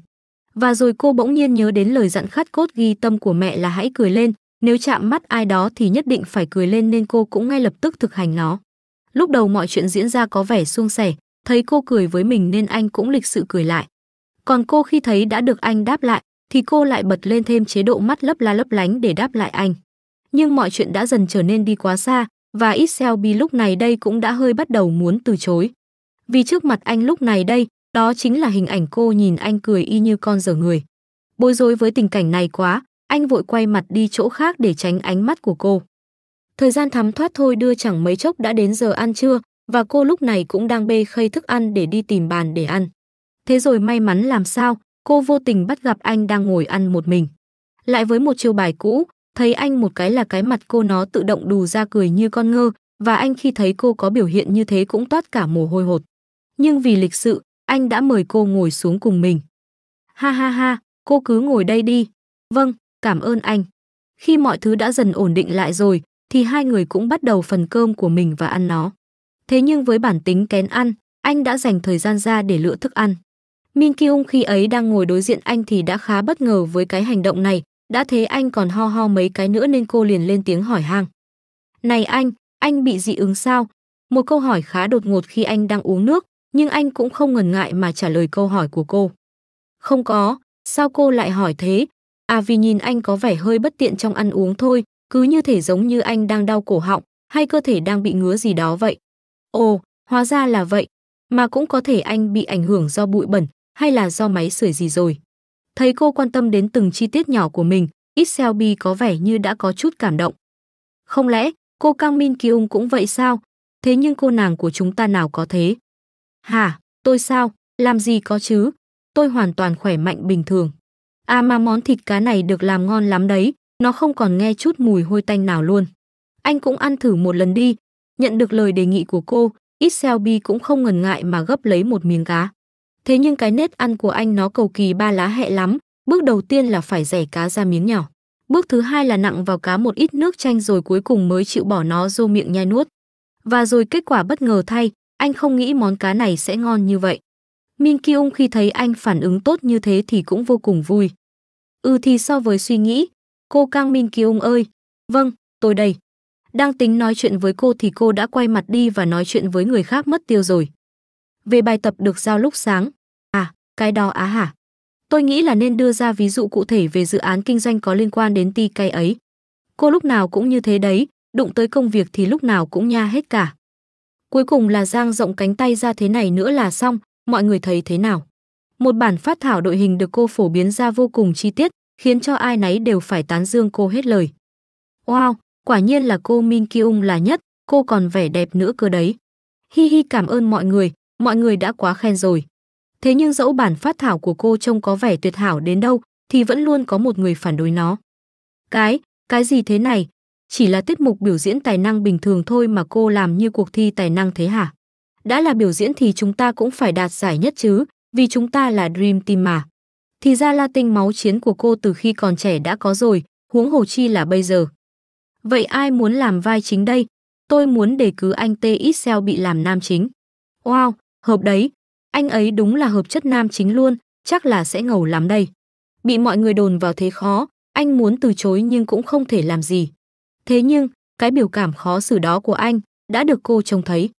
Và rồi cô bỗng nhiên nhớ đến lời dặn khắt cốt ghi tâm của mẹ là hãy cười lên, nếu chạm mắt ai đó thì nhất định phải cười lên nên cô cũng ngay lập tức thực hành nó. Lúc đầu mọi chuyện diễn ra có vẻ suông sẻ, thấy cô cười với mình nên anh cũng lịch sự cười lại. Còn cô khi thấy đã được anh đáp lại, thì cô lại bật lên thêm chế độ mắt lấp la lấp lánh để đáp lại anh. Nhưng mọi chuyện đã dần trở nên đi quá xa, và Isselby lúc này đây cũng đã hơi bắt đầu muốn từ chối. Vì trước mặt anh lúc này đây, đó chính là hình ảnh cô nhìn anh cười y như con dở người. Bối rối với tình cảnh này quá, anh vội quay mặt đi chỗ khác để tránh ánh mắt của cô. Thời gian thắm thoát thôi đưa chẳng mấy chốc đã đến giờ ăn trưa và cô lúc này cũng đang bê khay thức ăn để đi tìm bàn để ăn. Thế rồi may mắn làm sao, cô vô tình bắt gặp anh đang ngồi ăn một mình. Lại với một chiêu bài cũ, thấy anh một cái là cái mặt cô nó tự động đù ra cười như con ngơ và anh khi thấy cô có biểu hiện như thế cũng toát cả mồ hôi hột. Nhưng vì lịch sự, anh đã mời cô ngồi xuống cùng mình. Ha ha ha, cô cứ ngồi đây đi. Vâng, cảm ơn anh. Khi mọi thứ đã dần ổn định lại rồi, thì hai người cũng bắt đầu phần cơm của mình và ăn nó. Thế nhưng với bản tính kén ăn, anh đã dành thời gian ra để lựa thức ăn. Min Kyung khi ấy đang ngồi đối diện anh thì đã khá bất ngờ với cái hành động này, đã thế anh còn ho ho mấy cái nữa nên cô liền lên tiếng hỏi hang. Này anh, anh bị dị ứng sao? Một câu hỏi khá đột ngột khi anh đang uống nước, nhưng anh cũng không ngần ngại mà trả lời câu hỏi của cô. Không có, sao cô lại hỏi thế? À vì nhìn anh có vẻ hơi bất tiện trong ăn uống thôi, cứ như thể giống như anh đang đau cổ họng hay cơ thể đang bị ngứa gì đó vậy. Ồ, hóa ra là vậy, mà cũng có thể anh bị ảnh hưởng do bụi bẩn hay là do máy sưởi gì rồi. Thấy cô quan tâm đến từng chi tiết nhỏ của mình, Iselby có vẻ như đã có chút cảm động. Không lẽ cô Kang Min Kyung cũng vậy sao? Thế nhưng cô nàng của chúng ta nào có thế? Hả, tôi sao, làm gì có chứ, tôi hoàn toàn khỏe mạnh bình thường. À mà món thịt cá này được làm ngon lắm đấy, nó không còn nghe chút mùi hôi tanh nào luôn. Anh cũng ăn thử một lần đi. Nhận được lời đề nghị của cô, Iselby cũng không ngần ngại mà gấp lấy một miếng cá. Thế nhưng cái nết ăn của anh nó cầu kỳ ba lá hẹ lắm, bước đầu tiên là phải rẻ cá ra miếng nhỏ. Bước thứ hai là nặng vào cá một ít nước chanh rồi cuối cùng mới chịu bỏ nó vô miệng nhai nuốt. Và rồi kết quả bất ngờ thay, anh không nghĩ món cá này sẽ ngon như vậy. Min Kyung khi thấy anh phản ứng tốt như thế thì cũng vô cùng vui. Ừ thì so với suy nghĩ, cô Kang Min Kyung ơi, vâng, tôi đây. Đang tính nói chuyện với cô thì cô đã quay mặt đi và nói chuyện với người khác mất tiêu rồi. Về bài tập được giao lúc sáng, à, cái đó á hả? Tôi nghĩ là nên đưa ra ví dụ cụ thể về dự án kinh doanh có liên quan đến ti cây ấy. Cô lúc nào cũng như thế đấy, đụng tới công việc thì lúc nào cũng nha hết cả. Cuối cùng là Giang rộng cánh tay ra thế này nữa là xong, mọi người thấy thế nào? Một bản phát thảo đội hình được cô phổ biến ra vô cùng chi tiết, khiến cho ai nấy đều phải tán dương cô hết lời. Wow, quả nhiên là cô Min Kyung là nhất, cô còn vẻ đẹp nữa cơ đấy. Hi hi cảm ơn mọi người, mọi người đã quá khen rồi. Thế nhưng dẫu bản phát thảo của cô trông có vẻ tuyệt hảo đến đâu, thì vẫn luôn có một người phản đối nó. Cái, cái gì thế này, chỉ là tiết mục biểu diễn tài năng bình thường thôi mà cô làm như cuộc thi tài năng thế hả? Đã là biểu diễn thì chúng ta cũng phải đạt giải nhất chứ, vì chúng ta là Dream Team mà. Thì ra là tinh máu chiến của cô từ khi còn trẻ đã có rồi, huống hồ chi là bây giờ. Vậy ai muốn làm vai chính đây? Tôi muốn đề cứ anh T TXL bị làm nam chính. Wow, hợp đấy. Anh ấy đúng là hợp chất nam chính luôn, chắc là sẽ ngầu lắm đây. Bị mọi người đồn vào thế khó, anh muốn từ chối nhưng cũng không thể làm gì. Thế nhưng, cái biểu cảm khó xử đó của anh đã được cô trông thấy.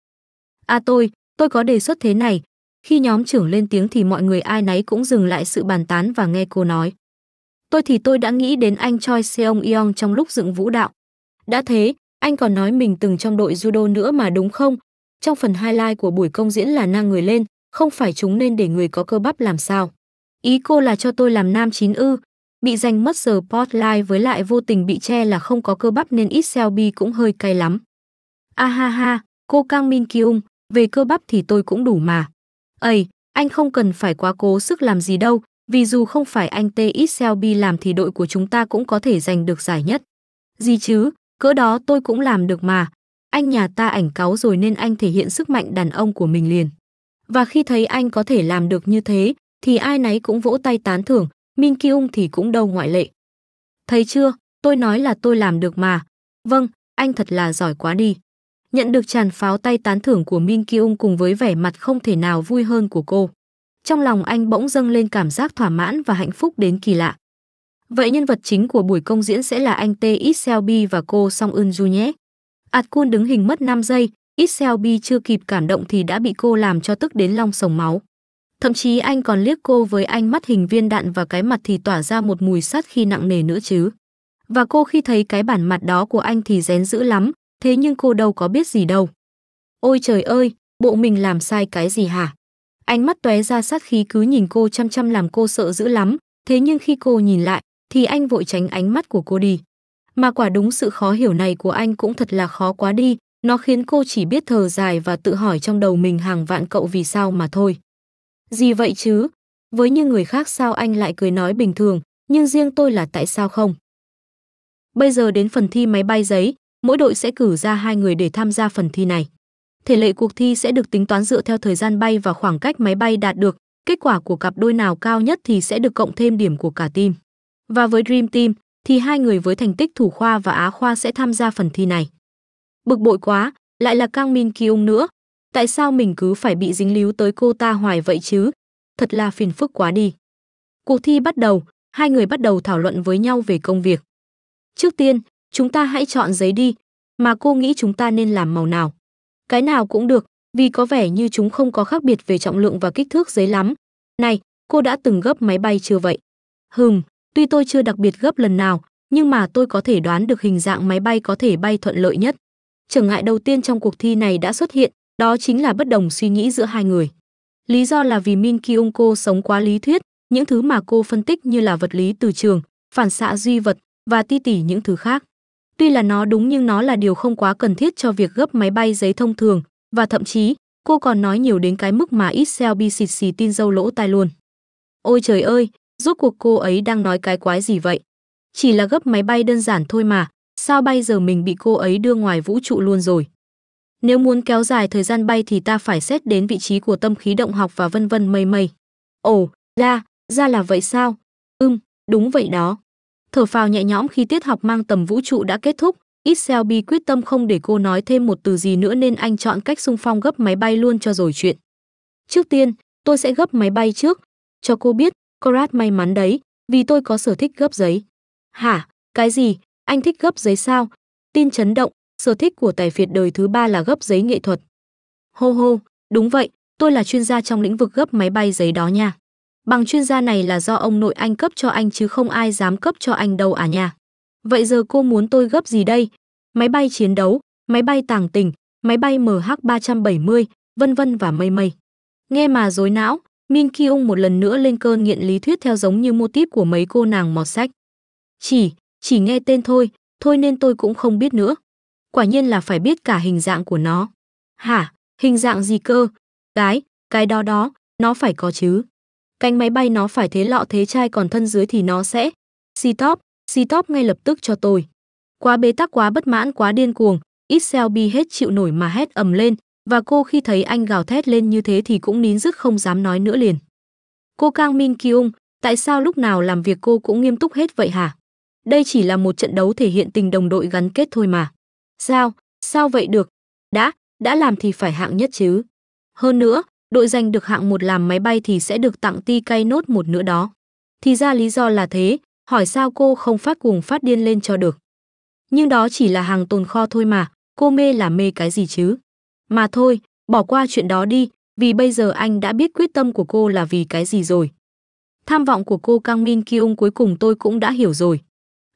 À tôi, tôi có đề xuất thế này. Khi nhóm trưởng lên tiếng thì mọi người ai nấy cũng dừng lại sự bàn tán và nghe cô nói. Tôi thì tôi đã nghĩ đến anh Choi Seong Yeong trong lúc dựng vũ đạo. Đã thế, anh còn nói mình từng trong đội judo nữa mà đúng không? Trong phần highlight của buổi công diễn là nang người lên, không phải chúng nên để người có cơ bắp làm sao. Ý cô là cho tôi làm nam chín ư, bị giành mất giờ spotlight với lại vô tình bị che là không có cơ bắp nên ít Selby cũng hơi cay lắm. A à ha ha, cô Kang Min Kyung, về cơ bắp thì tôi cũng đủ mà. Ây, anh không cần phải quá cố sức làm gì đâu, vì dù không phải anh TX Selby làm thì đội của chúng ta cũng có thể giành được giải nhất. Gì chứ, cỡ đó tôi cũng làm được mà. Anh nhà ta ảnh cáo rồi nên anh thể hiện sức mạnh đàn ông của mình liền. Và khi thấy anh có thể làm được như thế, thì ai nấy cũng vỗ tay tán thưởng, Min Kyung thì cũng đâu ngoại lệ. Thấy chưa, tôi nói là tôi làm được mà. Vâng, anh thật là giỏi quá đi. Nhận được tràn pháo tay tán thưởng của Min Kyung cùng với vẻ mặt không thể nào vui hơn của cô. Trong lòng anh bỗng dâng lên cảm giác thỏa mãn và hạnh phúc đến kỳ lạ. Vậy nhân vật chính của buổi công diễn sẽ là anh T. Iselby và cô Song Eun Ju nhé. Atkun đứng hình mất 5 giây, Iselby chưa kịp cảm động thì đã bị cô làm cho tức đến long sồng máu. Thậm chí anh còn liếc cô với ánh mắt hình viên đạn và cái mặt thì tỏa ra một mùi sát khi nặng nề nữa chứ. Và cô khi thấy cái bản mặt đó của anh thì rén dữ lắm, thế nhưng cô đâu có biết gì đâu. Ôi trời ơi, bộ mình làm sai cái gì hả? Ánh mắt tóe ra sát khí cứ nhìn cô chăm chăm làm cô sợ dữ lắm, thế nhưng khi cô nhìn lại thì anh vội tránh ánh mắt của cô đi. Mà quả đúng sự khó hiểu này của anh cũng thật là khó quá đi, nó khiến cô chỉ biết thở dài và tự hỏi trong đầu mình hàng vạn cậu vì sao mà thôi. Gì vậy chứ? Với như người khác sao anh lại cười nói bình thường, nhưng riêng tôi là tại sao không? Bây giờ đến phần thi máy bay giấy, mỗi đội sẽ cử ra hai người để tham gia phần thi này. Thể lệ cuộc thi sẽ được tính toán dựa theo thời gian bay và khoảng cách máy bay đạt được, kết quả của cặp đôi nào cao nhất thì sẽ được cộng thêm điểm của cả team. Và với Dream Team thì hai người với thành tích thủ khoa và á khoa sẽ tham gia phần thi này. Bực bội quá, lại là Kang Min ung nữa, tại sao mình cứ phải bị dính líu tới cô ta hoài vậy chứ? Thật là phiền phức quá đi. Cuộc thi bắt đầu, hai người bắt đầu thảo luận với nhau về công việc. Trước tiên, chúng ta hãy chọn giấy đi, mà cô nghĩ chúng ta nên làm màu nào. Cái nào cũng được, vì có vẻ như chúng không có khác biệt về trọng lượng và kích thước giấy lắm. Này, cô đã từng gấp máy bay chưa vậy? Hừm, tuy tôi chưa đặc biệt gấp lần nào, nhưng mà tôi có thể đoán được hình dạng máy bay có thể bay thuận lợi nhất. Trở ngại đầu tiên trong cuộc thi này đã xuất hiện, đó chính là bất đồng suy nghĩ giữa hai người. Lý do là vì Min Kyung cô sống quá lý thuyết, những thứ mà cô phân tích như là vật lý từ trường, phản xạ duy vật và ti tỉ những thứ khác. Tuy là nó đúng nhưng nó là điều không quá cần thiết cho việc gấp máy bay giấy thông thường và thậm chí cô còn nói nhiều đến cái mức mà ít xeo bi xịt xì tin dâu lỗ tai luôn. Ôi trời ơi, rốt cuộc cô ấy đang nói cái quái gì vậy? Chỉ là gấp máy bay đơn giản thôi mà, sao bây giờ mình bị cô ấy đưa ngoài vũ trụ luôn rồi? Nếu muốn kéo dài thời gian bay thì ta phải xét đến vị trí của tâm khí động học và vân vân mây mây. Ồ, ra, ra là vậy sao? Ừm, đúng vậy đó. Thở phào nhẹ nhõm khi tiết học mang tầm vũ trụ đã kết thúc, Iselby quyết tâm không để cô nói thêm một từ gì nữa nên anh chọn cách xung phong gấp máy bay luôn cho rồi chuyện. Trước tiên, tôi sẽ gấp máy bay trước. Cho cô biết, Corat may mắn đấy, vì tôi có sở thích gấp giấy. Hả, cái gì, anh thích gấp giấy sao? Tin chấn động, Sở thích của tài phiệt đời thứ ba là gấp giấy nghệ thuật. Hô hô, đúng vậy, tôi là chuyên gia trong lĩnh vực gấp máy bay giấy đó nha. Bằng chuyên gia này là do ông nội anh cấp cho anh chứ không ai dám cấp cho anh đâu à nha. Vậy giờ cô muốn tôi gấp gì đây? Máy bay chiến đấu, máy bay tàng tình, máy bay MH370, vân vân và mây mây. Nghe mà dối não, Min Kyung một lần nữa lên cơn nghiện lý thuyết theo giống như mô típ của mấy cô nàng mọt sách. Chỉ, chỉ nghe tên thôi, thôi nên tôi cũng không biết nữa quả nhiên là phải biết cả hình dạng của nó. Hả, hình dạng gì cơ? Cái, cái đó đó, nó phải có chứ. Cánh máy bay nó phải thế lọ thế chai còn thân dưới thì nó sẽ. Si top, si top ngay lập tức cho tôi. Quá bế tắc quá bất mãn quá điên cuồng, Excel bi hết chịu nổi mà hét ầm lên, và cô khi thấy anh gào thét lên như thế thì cũng nín dứt không dám nói nữa liền. Cô Kang Min Kyung, tại sao lúc nào làm việc cô cũng nghiêm túc hết vậy hả? Đây chỉ là một trận đấu thể hiện tình đồng đội gắn kết thôi mà. Sao? Sao vậy được? Đã, đã làm thì phải hạng nhất chứ. Hơn nữa, đội giành được hạng một làm máy bay thì sẽ được tặng ti cây nốt một nữa đó. Thì ra lý do là thế, hỏi sao cô không phát cuồng phát điên lên cho được. Nhưng đó chỉ là hàng tồn kho thôi mà, cô mê là mê cái gì chứ. Mà thôi, bỏ qua chuyện đó đi, vì bây giờ anh đã biết quyết tâm của cô là vì cái gì rồi. Tham vọng của cô Kang Min Kyung cuối cùng tôi cũng đã hiểu rồi.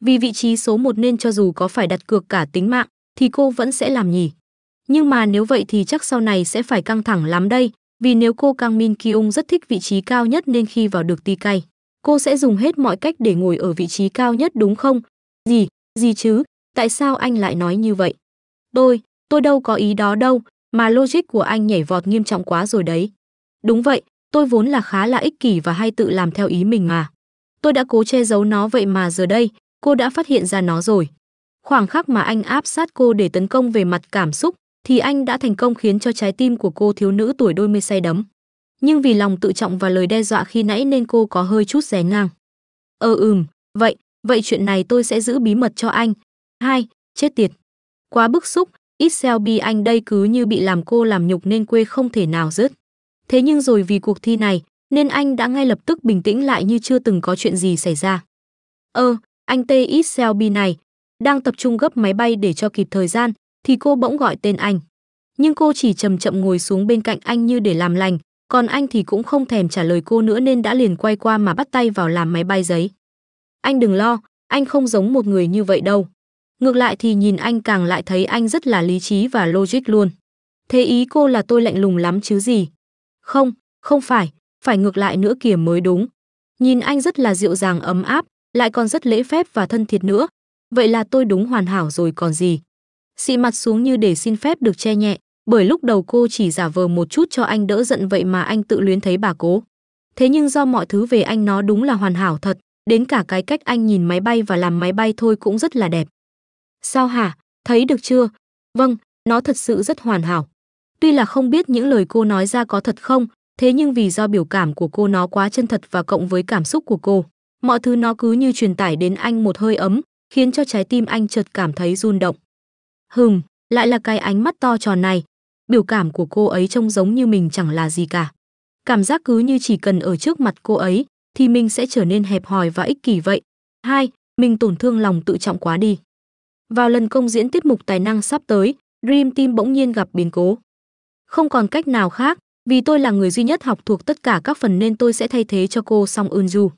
Vì vị trí số 1 nên cho dù có phải đặt cược cả tính mạng, thì cô vẫn sẽ làm nhỉ nhưng mà nếu vậy thì chắc sau này sẽ phải căng thẳng lắm đây vì nếu cô Kang Min Kyung rất thích vị trí cao nhất nên khi vào được ti cay cô sẽ dùng hết mọi cách để ngồi ở vị trí cao nhất đúng không gì gì chứ tại sao anh lại nói như vậy tôi tôi đâu có ý đó đâu mà logic của anh nhảy vọt nghiêm trọng quá rồi đấy đúng vậy tôi vốn là khá là ích kỷ và hay tự làm theo ý mình mà tôi đã cố che giấu nó vậy mà giờ đây cô đã phát hiện ra nó rồi Khoảng khắc mà anh áp sát cô để tấn công về mặt cảm xúc, thì anh đã thành công khiến cho trái tim của cô thiếu nữ tuổi đôi mươi say đắm. Nhưng vì lòng tự trọng và lời đe dọa khi nãy nên cô có hơi chút ré ngang. Ờ ừm, vậy, vậy chuyện này tôi sẽ giữ bí mật cho anh. Hai, chết tiệt. Quá bức xúc, Excel bi anh đây cứ như bị làm cô làm nhục nên quê không thể nào dứt. Thế nhưng rồi vì cuộc thi này, nên anh đã ngay lập tức bình tĩnh lại như chưa từng có chuyện gì xảy ra. Ơ, ờ, anh T. Excel bi này, đang tập trung gấp máy bay để cho kịp thời gian thì cô bỗng gọi tên anh. Nhưng cô chỉ chậm chậm ngồi xuống bên cạnh anh như để làm lành, còn anh thì cũng không thèm trả lời cô nữa nên đã liền quay qua mà bắt tay vào làm máy bay giấy. Anh đừng lo, anh không giống một người như vậy đâu. Ngược lại thì nhìn anh càng lại thấy anh rất là lý trí và logic luôn. Thế ý cô là tôi lạnh lùng lắm chứ gì? Không, không phải, phải ngược lại nữa kìa mới đúng. Nhìn anh rất là dịu dàng ấm áp, lại còn rất lễ phép và thân thiệt nữa, Vậy là tôi đúng hoàn hảo rồi còn gì. Xị mặt xuống như để xin phép được che nhẹ, bởi lúc đầu cô chỉ giả vờ một chút cho anh đỡ giận vậy mà anh tự luyến thấy bà cố. Thế nhưng do mọi thứ về anh nó đúng là hoàn hảo thật, đến cả cái cách anh nhìn máy bay và làm máy bay thôi cũng rất là đẹp. Sao hả? Thấy được chưa? Vâng, nó thật sự rất hoàn hảo. Tuy là không biết những lời cô nói ra có thật không, thế nhưng vì do biểu cảm của cô nó quá chân thật và cộng với cảm xúc của cô, mọi thứ nó cứ như truyền tải đến anh một hơi ấm, khiến cho trái tim anh chợt cảm thấy run động. Hừm, lại là cái ánh mắt to tròn này. Biểu cảm của cô ấy trông giống như mình chẳng là gì cả. Cảm giác cứ như chỉ cần ở trước mặt cô ấy thì mình sẽ trở nên hẹp hòi và ích kỷ vậy. Hai, mình tổn thương lòng tự trọng quá đi. Vào lần công diễn tiết mục tài năng sắp tới, Dream Team bỗng nhiên gặp biến cố. Không còn cách nào khác, vì tôi là người duy nhất học thuộc tất cả các phần nên tôi sẽ thay thế cho cô Song Eun Ju.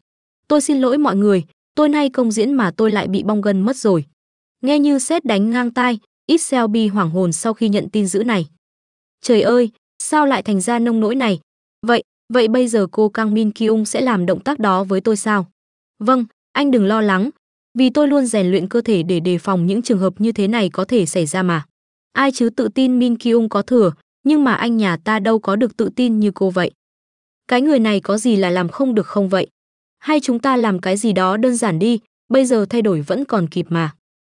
Tôi xin lỗi mọi người, tôi nay công diễn mà tôi lại bị bong gân mất rồi. Nghe như sét đánh ngang tai, Excel bị hoảng hồn sau khi nhận tin dữ này. Trời ơi, sao lại thành ra nông nỗi này? Vậy, vậy bây giờ cô Kang Min Kyung sẽ làm động tác đó với tôi sao? Vâng, anh đừng lo lắng, vì tôi luôn rèn luyện cơ thể để đề phòng những trường hợp như thế này có thể xảy ra mà. Ai chứ tự tin Min Kyung có thừa, nhưng mà anh nhà ta đâu có được tự tin như cô vậy. Cái người này có gì là làm không được không vậy? hay chúng ta làm cái gì đó đơn giản đi, bây giờ thay đổi vẫn còn kịp mà.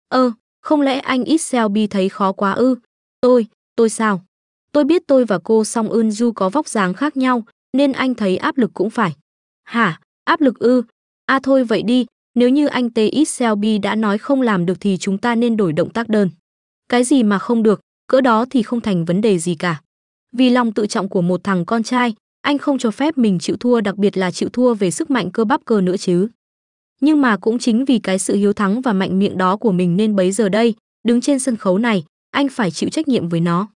Ơ, ờ, không lẽ anh ít Selby thấy khó quá ư? Tôi, tôi sao? Tôi biết tôi và cô Song Eun Du có vóc dáng khác nhau, nên anh thấy áp lực cũng phải. Hả, áp lực ư? À thôi vậy đi, nếu như anh Tê ít Selby đã nói không làm được thì chúng ta nên đổi động tác đơn. Cái gì mà không được, cỡ đó thì không thành vấn đề gì cả. Vì lòng tự trọng của một thằng con trai, anh không cho phép mình chịu thua đặc biệt là chịu thua về sức mạnh cơ bắp cơ nữa chứ. Nhưng mà cũng chính vì cái sự hiếu thắng và mạnh miệng đó của mình nên bấy giờ đây, đứng trên sân khấu này, anh phải chịu trách nhiệm với nó.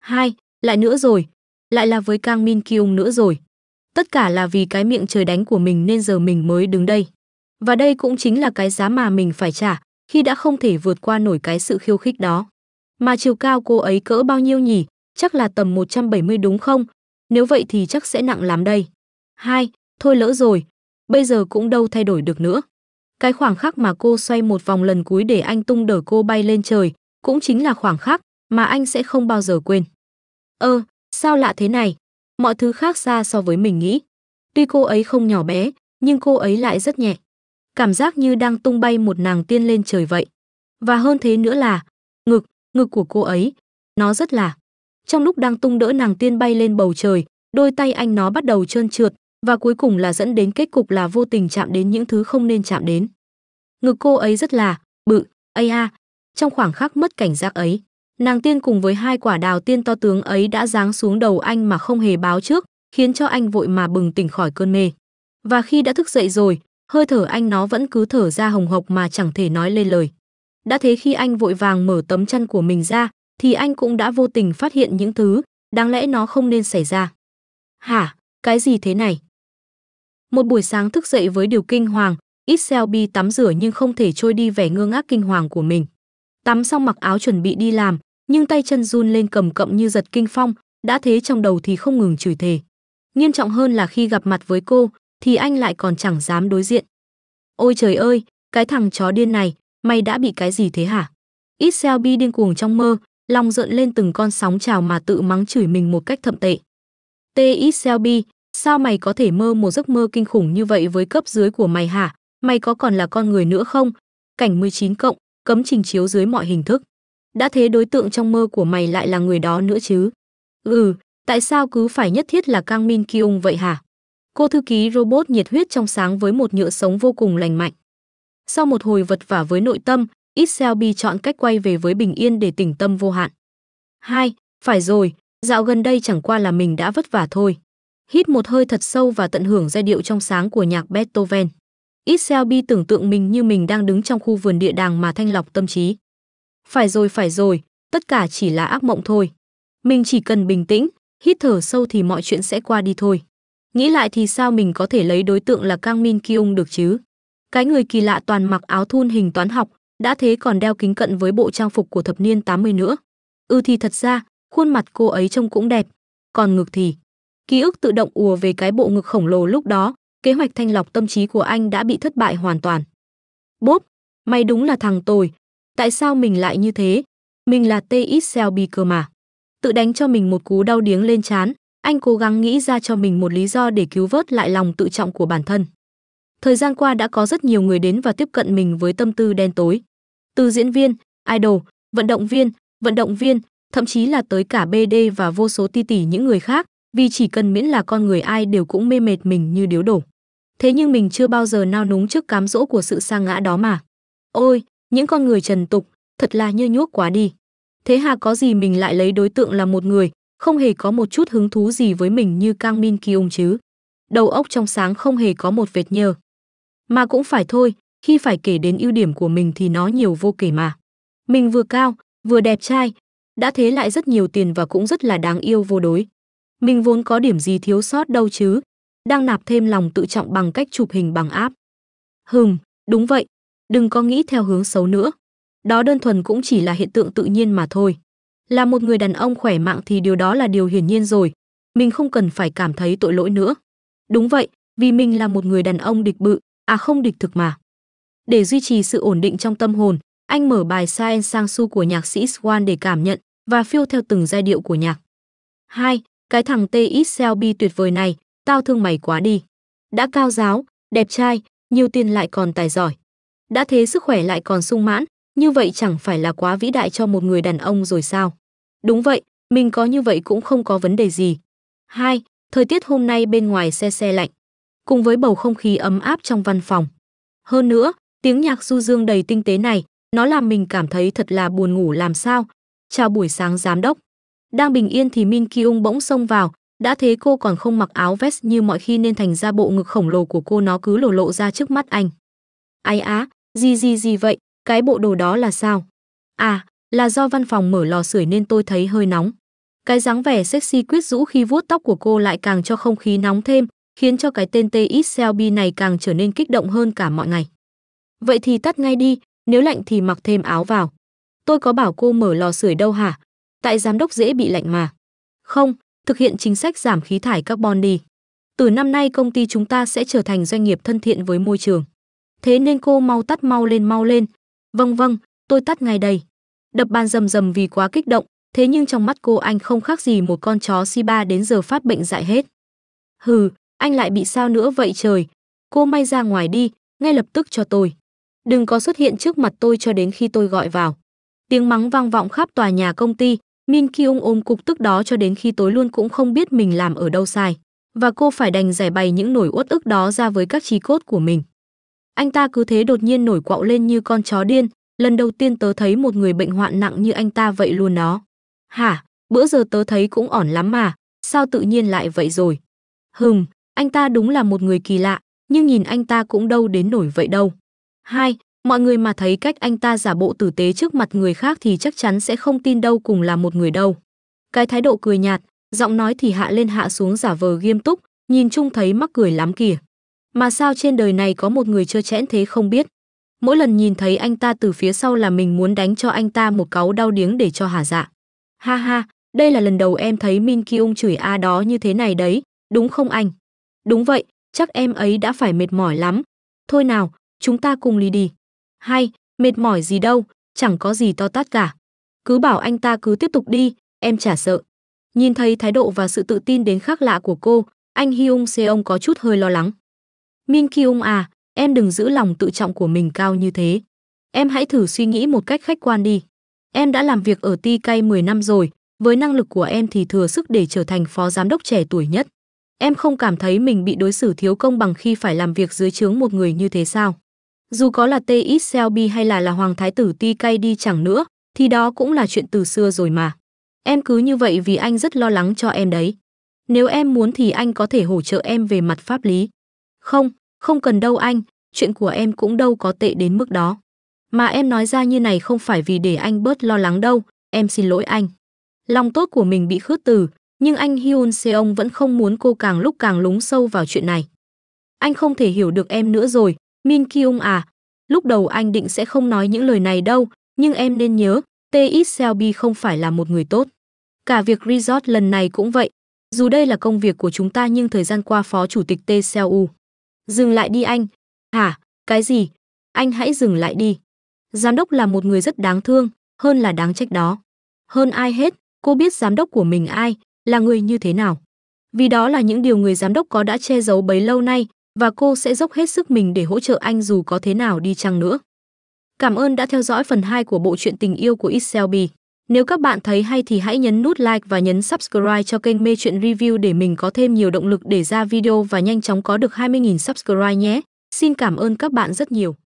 Hai, lại nữa rồi, lại là với Kang Min Kyung nữa rồi. Tất cả là vì cái miệng trời đánh của mình nên giờ mình mới đứng đây. Và đây cũng chính là cái giá mà mình phải trả khi đã không thể vượt qua nổi cái sự khiêu khích đó. Mà chiều cao cô ấy cỡ bao nhiêu nhỉ? Chắc là tầm 170 đúng không? nếu vậy thì chắc sẽ nặng lắm đây. Hai, thôi lỡ rồi, bây giờ cũng đâu thay đổi được nữa. Cái khoảng khắc mà cô xoay một vòng lần cuối để anh tung đỡ cô bay lên trời, cũng chính là khoảng khắc mà anh sẽ không bao giờ quên. Ơ, ờ, sao lạ thế này? Mọi thứ khác xa so với mình nghĩ. Tuy cô ấy không nhỏ bé, nhưng cô ấy lại rất nhẹ. Cảm giác như đang tung bay một nàng tiên lên trời vậy. Và hơn thế nữa là, ngực, ngực của cô ấy, nó rất là trong lúc đang tung đỡ nàng tiên bay lên bầu trời, đôi tay anh nó bắt đầu trơn trượt và cuối cùng là dẫn đến kết cục là vô tình chạm đến những thứ không nên chạm đến. Ngực cô ấy rất là bự, ấy a. Trong khoảng khắc mất cảnh giác ấy, nàng tiên cùng với hai quả đào tiên to tướng ấy đã giáng xuống đầu anh mà không hề báo trước, khiến cho anh vội mà bừng tỉnh khỏi cơn mê. Và khi đã thức dậy rồi, hơi thở anh nó vẫn cứ thở ra hồng hộc mà chẳng thể nói lên lời. Đã thế khi anh vội vàng mở tấm chăn của mình ra, thì anh cũng đã vô tình phát hiện những thứ đáng lẽ nó không nên xảy ra. Hả, cái gì thế này? Một buổi sáng thức dậy với điều kinh hoàng, Iselby tắm rửa nhưng không thể trôi đi vẻ ngơ ngác kinh hoàng của mình. Tắm xong mặc áo chuẩn bị đi làm, nhưng tay chân run lên cầm cậm như giật kinh phong, đã thế trong đầu thì không ngừng chửi thề. Nghiêm trọng hơn là khi gặp mặt với cô, thì anh lại còn chẳng dám đối diện. Ôi trời ơi, cái thằng chó điên này, mày đã bị cái gì thế hả? Iselby điên cuồng trong mơ, lòng giận lên từng con sóng trào mà tự mắng chửi mình một cách thậm tệ. TXLB, sao mày có thể mơ một giấc mơ kinh khủng như vậy với cấp dưới của mày hả? Mày có còn là con người nữa không? Cảnh 19 cộng, cấm trình chiếu dưới mọi hình thức. Đã thế đối tượng trong mơ của mày lại là người đó nữa chứ? Ừ, tại sao cứ phải nhất thiết là Kang Min Kyung vậy hả? Cô thư ký robot nhiệt huyết trong sáng với một nhựa sống vô cùng lành mạnh. Sau một hồi vật vả với nội tâm, Xiaobi chọn cách quay về với bình yên để tỉnh tâm vô hạn. 2. Phải rồi, dạo gần đây chẳng qua là mình đã vất vả thôi. Hít một hơi thật sâu và tận hưởng giai điệu trong sáng của nhạc Beethoven. Xiaobi tưởng tượng mình như mình đang đứng trong khu vườn địa đàng mà thanh lọc tâm trí. Phải rồi, phải rồi, tất cả chỉ là ác mộng thôi. Mình chỉ cần bình tĩnh, hít thở sâu thì mọi chuyện sẽ qua đi thôi. Nghĩ lại thì sao mình có thể lấy đối tượng là Kang Min Kyung được chứ? Cái người kỳ lạ toàn mặc áo thun hình toán học, đã thế còn đeo kính cận với bộ trang phục của thập niên 80 nữa. Ư ừ thì thật ra, khuôn mặt cô ấy trông cũng đẹp, còn ngực thì. Ký ức tự động ùa về cái bộ ngực khổng lồ lúc đó, kế hoạch thanh lọc tâm trí của anh đã bị thất bại hoàn toàn. Bốp, mày đúng là thằng tồi, tại sao mình lại như thế? Mình là TX Selby cơ mà. Tự đánh cho mình một cú đau điếng lên chán, anh cố gắng nghĩ ra cho mình một lý do để cứu vớt lại lòng tự trọng của bản thân. Thời gian qua đã có rất nhiều người đến và tiếp cận mình với tâm tư đen tối. Từ diễn viên, idol, vận động viên, vận động viên, thậm chí là tới cả BD và vô số ti tỷ những người khác, vì chỉ cần miễn là con người ai đều cũng mê mệt mình như điếu đổ. Thế nhưng mình chưa bao giờ nao núng trước cám dỗ của sự sa ngã đó mà. Ôi, những con người trần tục, thật là như nhuốc quá đi. Thế hà có gì mình lại lấy đối tượng là một người, không hề có một chút hứng thú gì với mình như Kang Min Ki Kyung chứ. Đầu óc trong sáng không hề có một vệt nhờ. Mà cũng phải thôi, khi phải kể đến ưu điểm của mình thì nó nhiều vô kể mà. Mình vừa cao, vừa đẹp trai, đã thế lại rất nhiều tiền và cũng rất là đáng yêu vô đối. Mình vốn có điểm gì thiếu sót đâu chứ, đang nạp thêm lòng tự trọng bằng cách chụp hình bằng áp. Hừm, đúng vậy, đừng có nghĩ theo hướng xấu nữa. Đó đơn thuần cũng chỉ là hiện tượng tự nhiên mà thôi. Là một người đàn ông khỏe mạng thì điều đó là điều hiển nhiên rồi, mình không cần phải cảm thấy tội lỗi nữa. Đúng vậy, vì mình là một người đàn ông địch bự, à không địch thực mà. Để duy trì sự ổn định trong tâm hồn, anh mở bài Saen Sang Su của nhạc sĩ Swan để cảm nhận và phiêu theo từng giai điệu của nhạc. 2. Cái thằng T bi tuyệt vời này, tao thương mày quá đi. Đã cao giáo, đẹp trai, nhiều tiền lại còn tài giỏi. Đã thế sức khỏe lại còn sung mãn, như vậy chẳng phải là quá vĩ đại cho một người đàn ông rồi sao? Đúng vậy, mình có như vậy cũng không có vấn đề gì. 2. Thời tiết hôm nay bên ngoài xe xe lạnh cùng với bầu không khí ấm áp trong văn phòng. Hơn nữa, tiếng nhạc du dương đầy tinh tế này, nó làm mình cảm thấy thật là buồn ngủ làm sao. Chào buổi sáng giám đốc. Đang bình yên thì Min Kyung bỗng xông vào, đã thế cô còn không mặc áo vest như mọi khi nên thành ra bộ ngực khổng lồ của cô nó cứ lổ lộ ra trước mắt anh. Ai á, gì gì gì vậy, cái bộ đồ đó là sao? À, là do văn phòng mở lò sưởi nên tôi thấy hơi nóng. Cái dáng vẻ sexy quyết rũ khi vuốt tóc của cô lại càng cho không khí nóng thêm, khiến cho cái tên TXLB này càng trở nên kích động hơn cả mọi ngày. Vậy thì tắt ngay đi, nếu lạnh thì mặc thêm áo vào. Tôi có bảo cô mở lò sưởi đâu hả? Tại giám đốc dễ bị lạnh mà. Không, thực hiện chính sách giảm khí thải carbon đi. Từ năm nay công ty chúng ta sẽ trở thành doanh nghiệp thân thiện với môi trường. Thế nên cô mau tắt mau lên mau lên. Vâng vâng, tôi tắt ngay đây. Đập bàn rầm rầm vì quá kích động, thế nhưng trong mắt cô anh không khác gì một con chó si ba đến giờ phát bệnh dại hết. Hừ, anh lại bị sao nữa vậy trời cô may ra ngoài đi ngay lập tức cho tôi đừng có xuất hiện trước mặt tôi cho đến khi tôi gọi vào tiếng mắng vang vọng khắp tòa nhà công ty min kyung ôm cục tức đó cho đến khi tối luôn cũng không biết mình làm ở đâu sai và cô phải đành giải bày những nỗi uất ức đó ra với các trí cốt của mình anh ta cứ thế đột nhiên nổi quạo lên như con chó điên lần đầu tiên tớ thấy một người bệnh hoạn nặng như anh ta vậy luôn đó hả bữa giờ tớ thấy cũng ổn lắm mà sao tự nhiên lại vậy rồi hừm anh ta đúng là một người kỳ lạ, nhưng nhìn anh ta cũng đâu đến nổi vậy đâu. 2. Mọi người mà thấy cách anh ta giả bộ tử tế trước mặt người khác thì chắc chắn sẽ không tin đâu cùng là một người đâu. Cái thái độ cười nhạt, giọng nói thì hạ lên hạ xuống giả vờ nghiêm túc, nhìn chung thấy mắc cười lắm kìa. Mà sao trên đời này có một người trơ chẽn thế không biết. Mỗi lần nhìn thấy anh ta từ phía sau là mình muốn đánh cho anh ta một cáu đau điếng để cho hả dạ. Ha ha, đây là lần đầu em thấy Min Kyung chửi A đó như thế này đấy, đúng không anh? Đúng vậy, chắc em ấy đã phải mệt mỏi lắm. Thôi nào, chúng ta cùng đi đi. Hay, mệt mỏi gì đâu, chẳng có gì to tát cả. Cứ bảo anh ta cứ tiếp tục đi, em chả sợ. Nhìn thấy thái độ và sự tự tin đến khác lạ của cô, anh Hyung Seong có chút hơi lo lắng. Min Kyung à, em đừng giữ lòng tự trọng của mình cao như thế. Em hãy thử suy nghĩ một cách khách quan đi. Em đã làm việc ở ti cay 10 năm rồi, với năng lực của em thì thừa sức để trở thành phó giám đốc trẻ tuổi nhất em không cảm thấy mình bị đối xử thiếu công bằng khi phải làm việc dưới trướng một người như thế sao? Dù có là T.X. Selby hay là là Hoàng Thái tử Ti Cay đi chẳng nữa, thì đó cũng là chuyện từ xưa rồi mà. Em cứ như vậy vì anh rất lo lắng cho em đấy. Nếu em muốn thì anh có thể hỗ trợ em về mặt pháp lý. Không, không cần đâu anh, chuyện của em cũng đâu có tệ đến mức đó. Mà em nói ra như này không phải vì để anh bớt lo lắng đâu, em xin lỗi anh. Lòng tốt của mình bị khước từ, nhưng anh Hyun Seong vẫn không muốn cô càng lúc càng lúng sâu vào chuyện này. Anh không thể hiểu được em nữa rồi, Min Kyung à. Lúc đầu anh định sẽ không nói những lời này đâu, nhưng em nên nhớ, TX Selby không phải là một người tốt. Cả việc resort lần này cũng vậy. Dù đây là công việc của chúng ta nhưng thời gian qua phó chủ tịch T Selu. Dừng lại đi anh. Hả? Cái gì? Anh hãy dừng lại đi. Giám đốc là một người rất đáng thương, hơn là đáng trách đó. Hơn ai hết, cô biết giám đốc của mình ai, là người như thế nào. Vì đó là những điều người giám đốc có đã che giấu bấy lâu nay và cô sẽ dốc hết sức mình để hỗ trợ anh dù có thế nào đi chăng nữa. Cảm ơn đã theo dõi phần 2 của bộ truyện tình yêu của Iselby. Nếu các bạn thấy hay thì hãy nhấn nút like và nhấn subscribe cho kênh Mê Chuyện Review để mình có thêm nhiều động lực để ra video và nhanh chóng có được 20.000 subscribe nhé. Xin cảm ơn các bạn rất nhiều.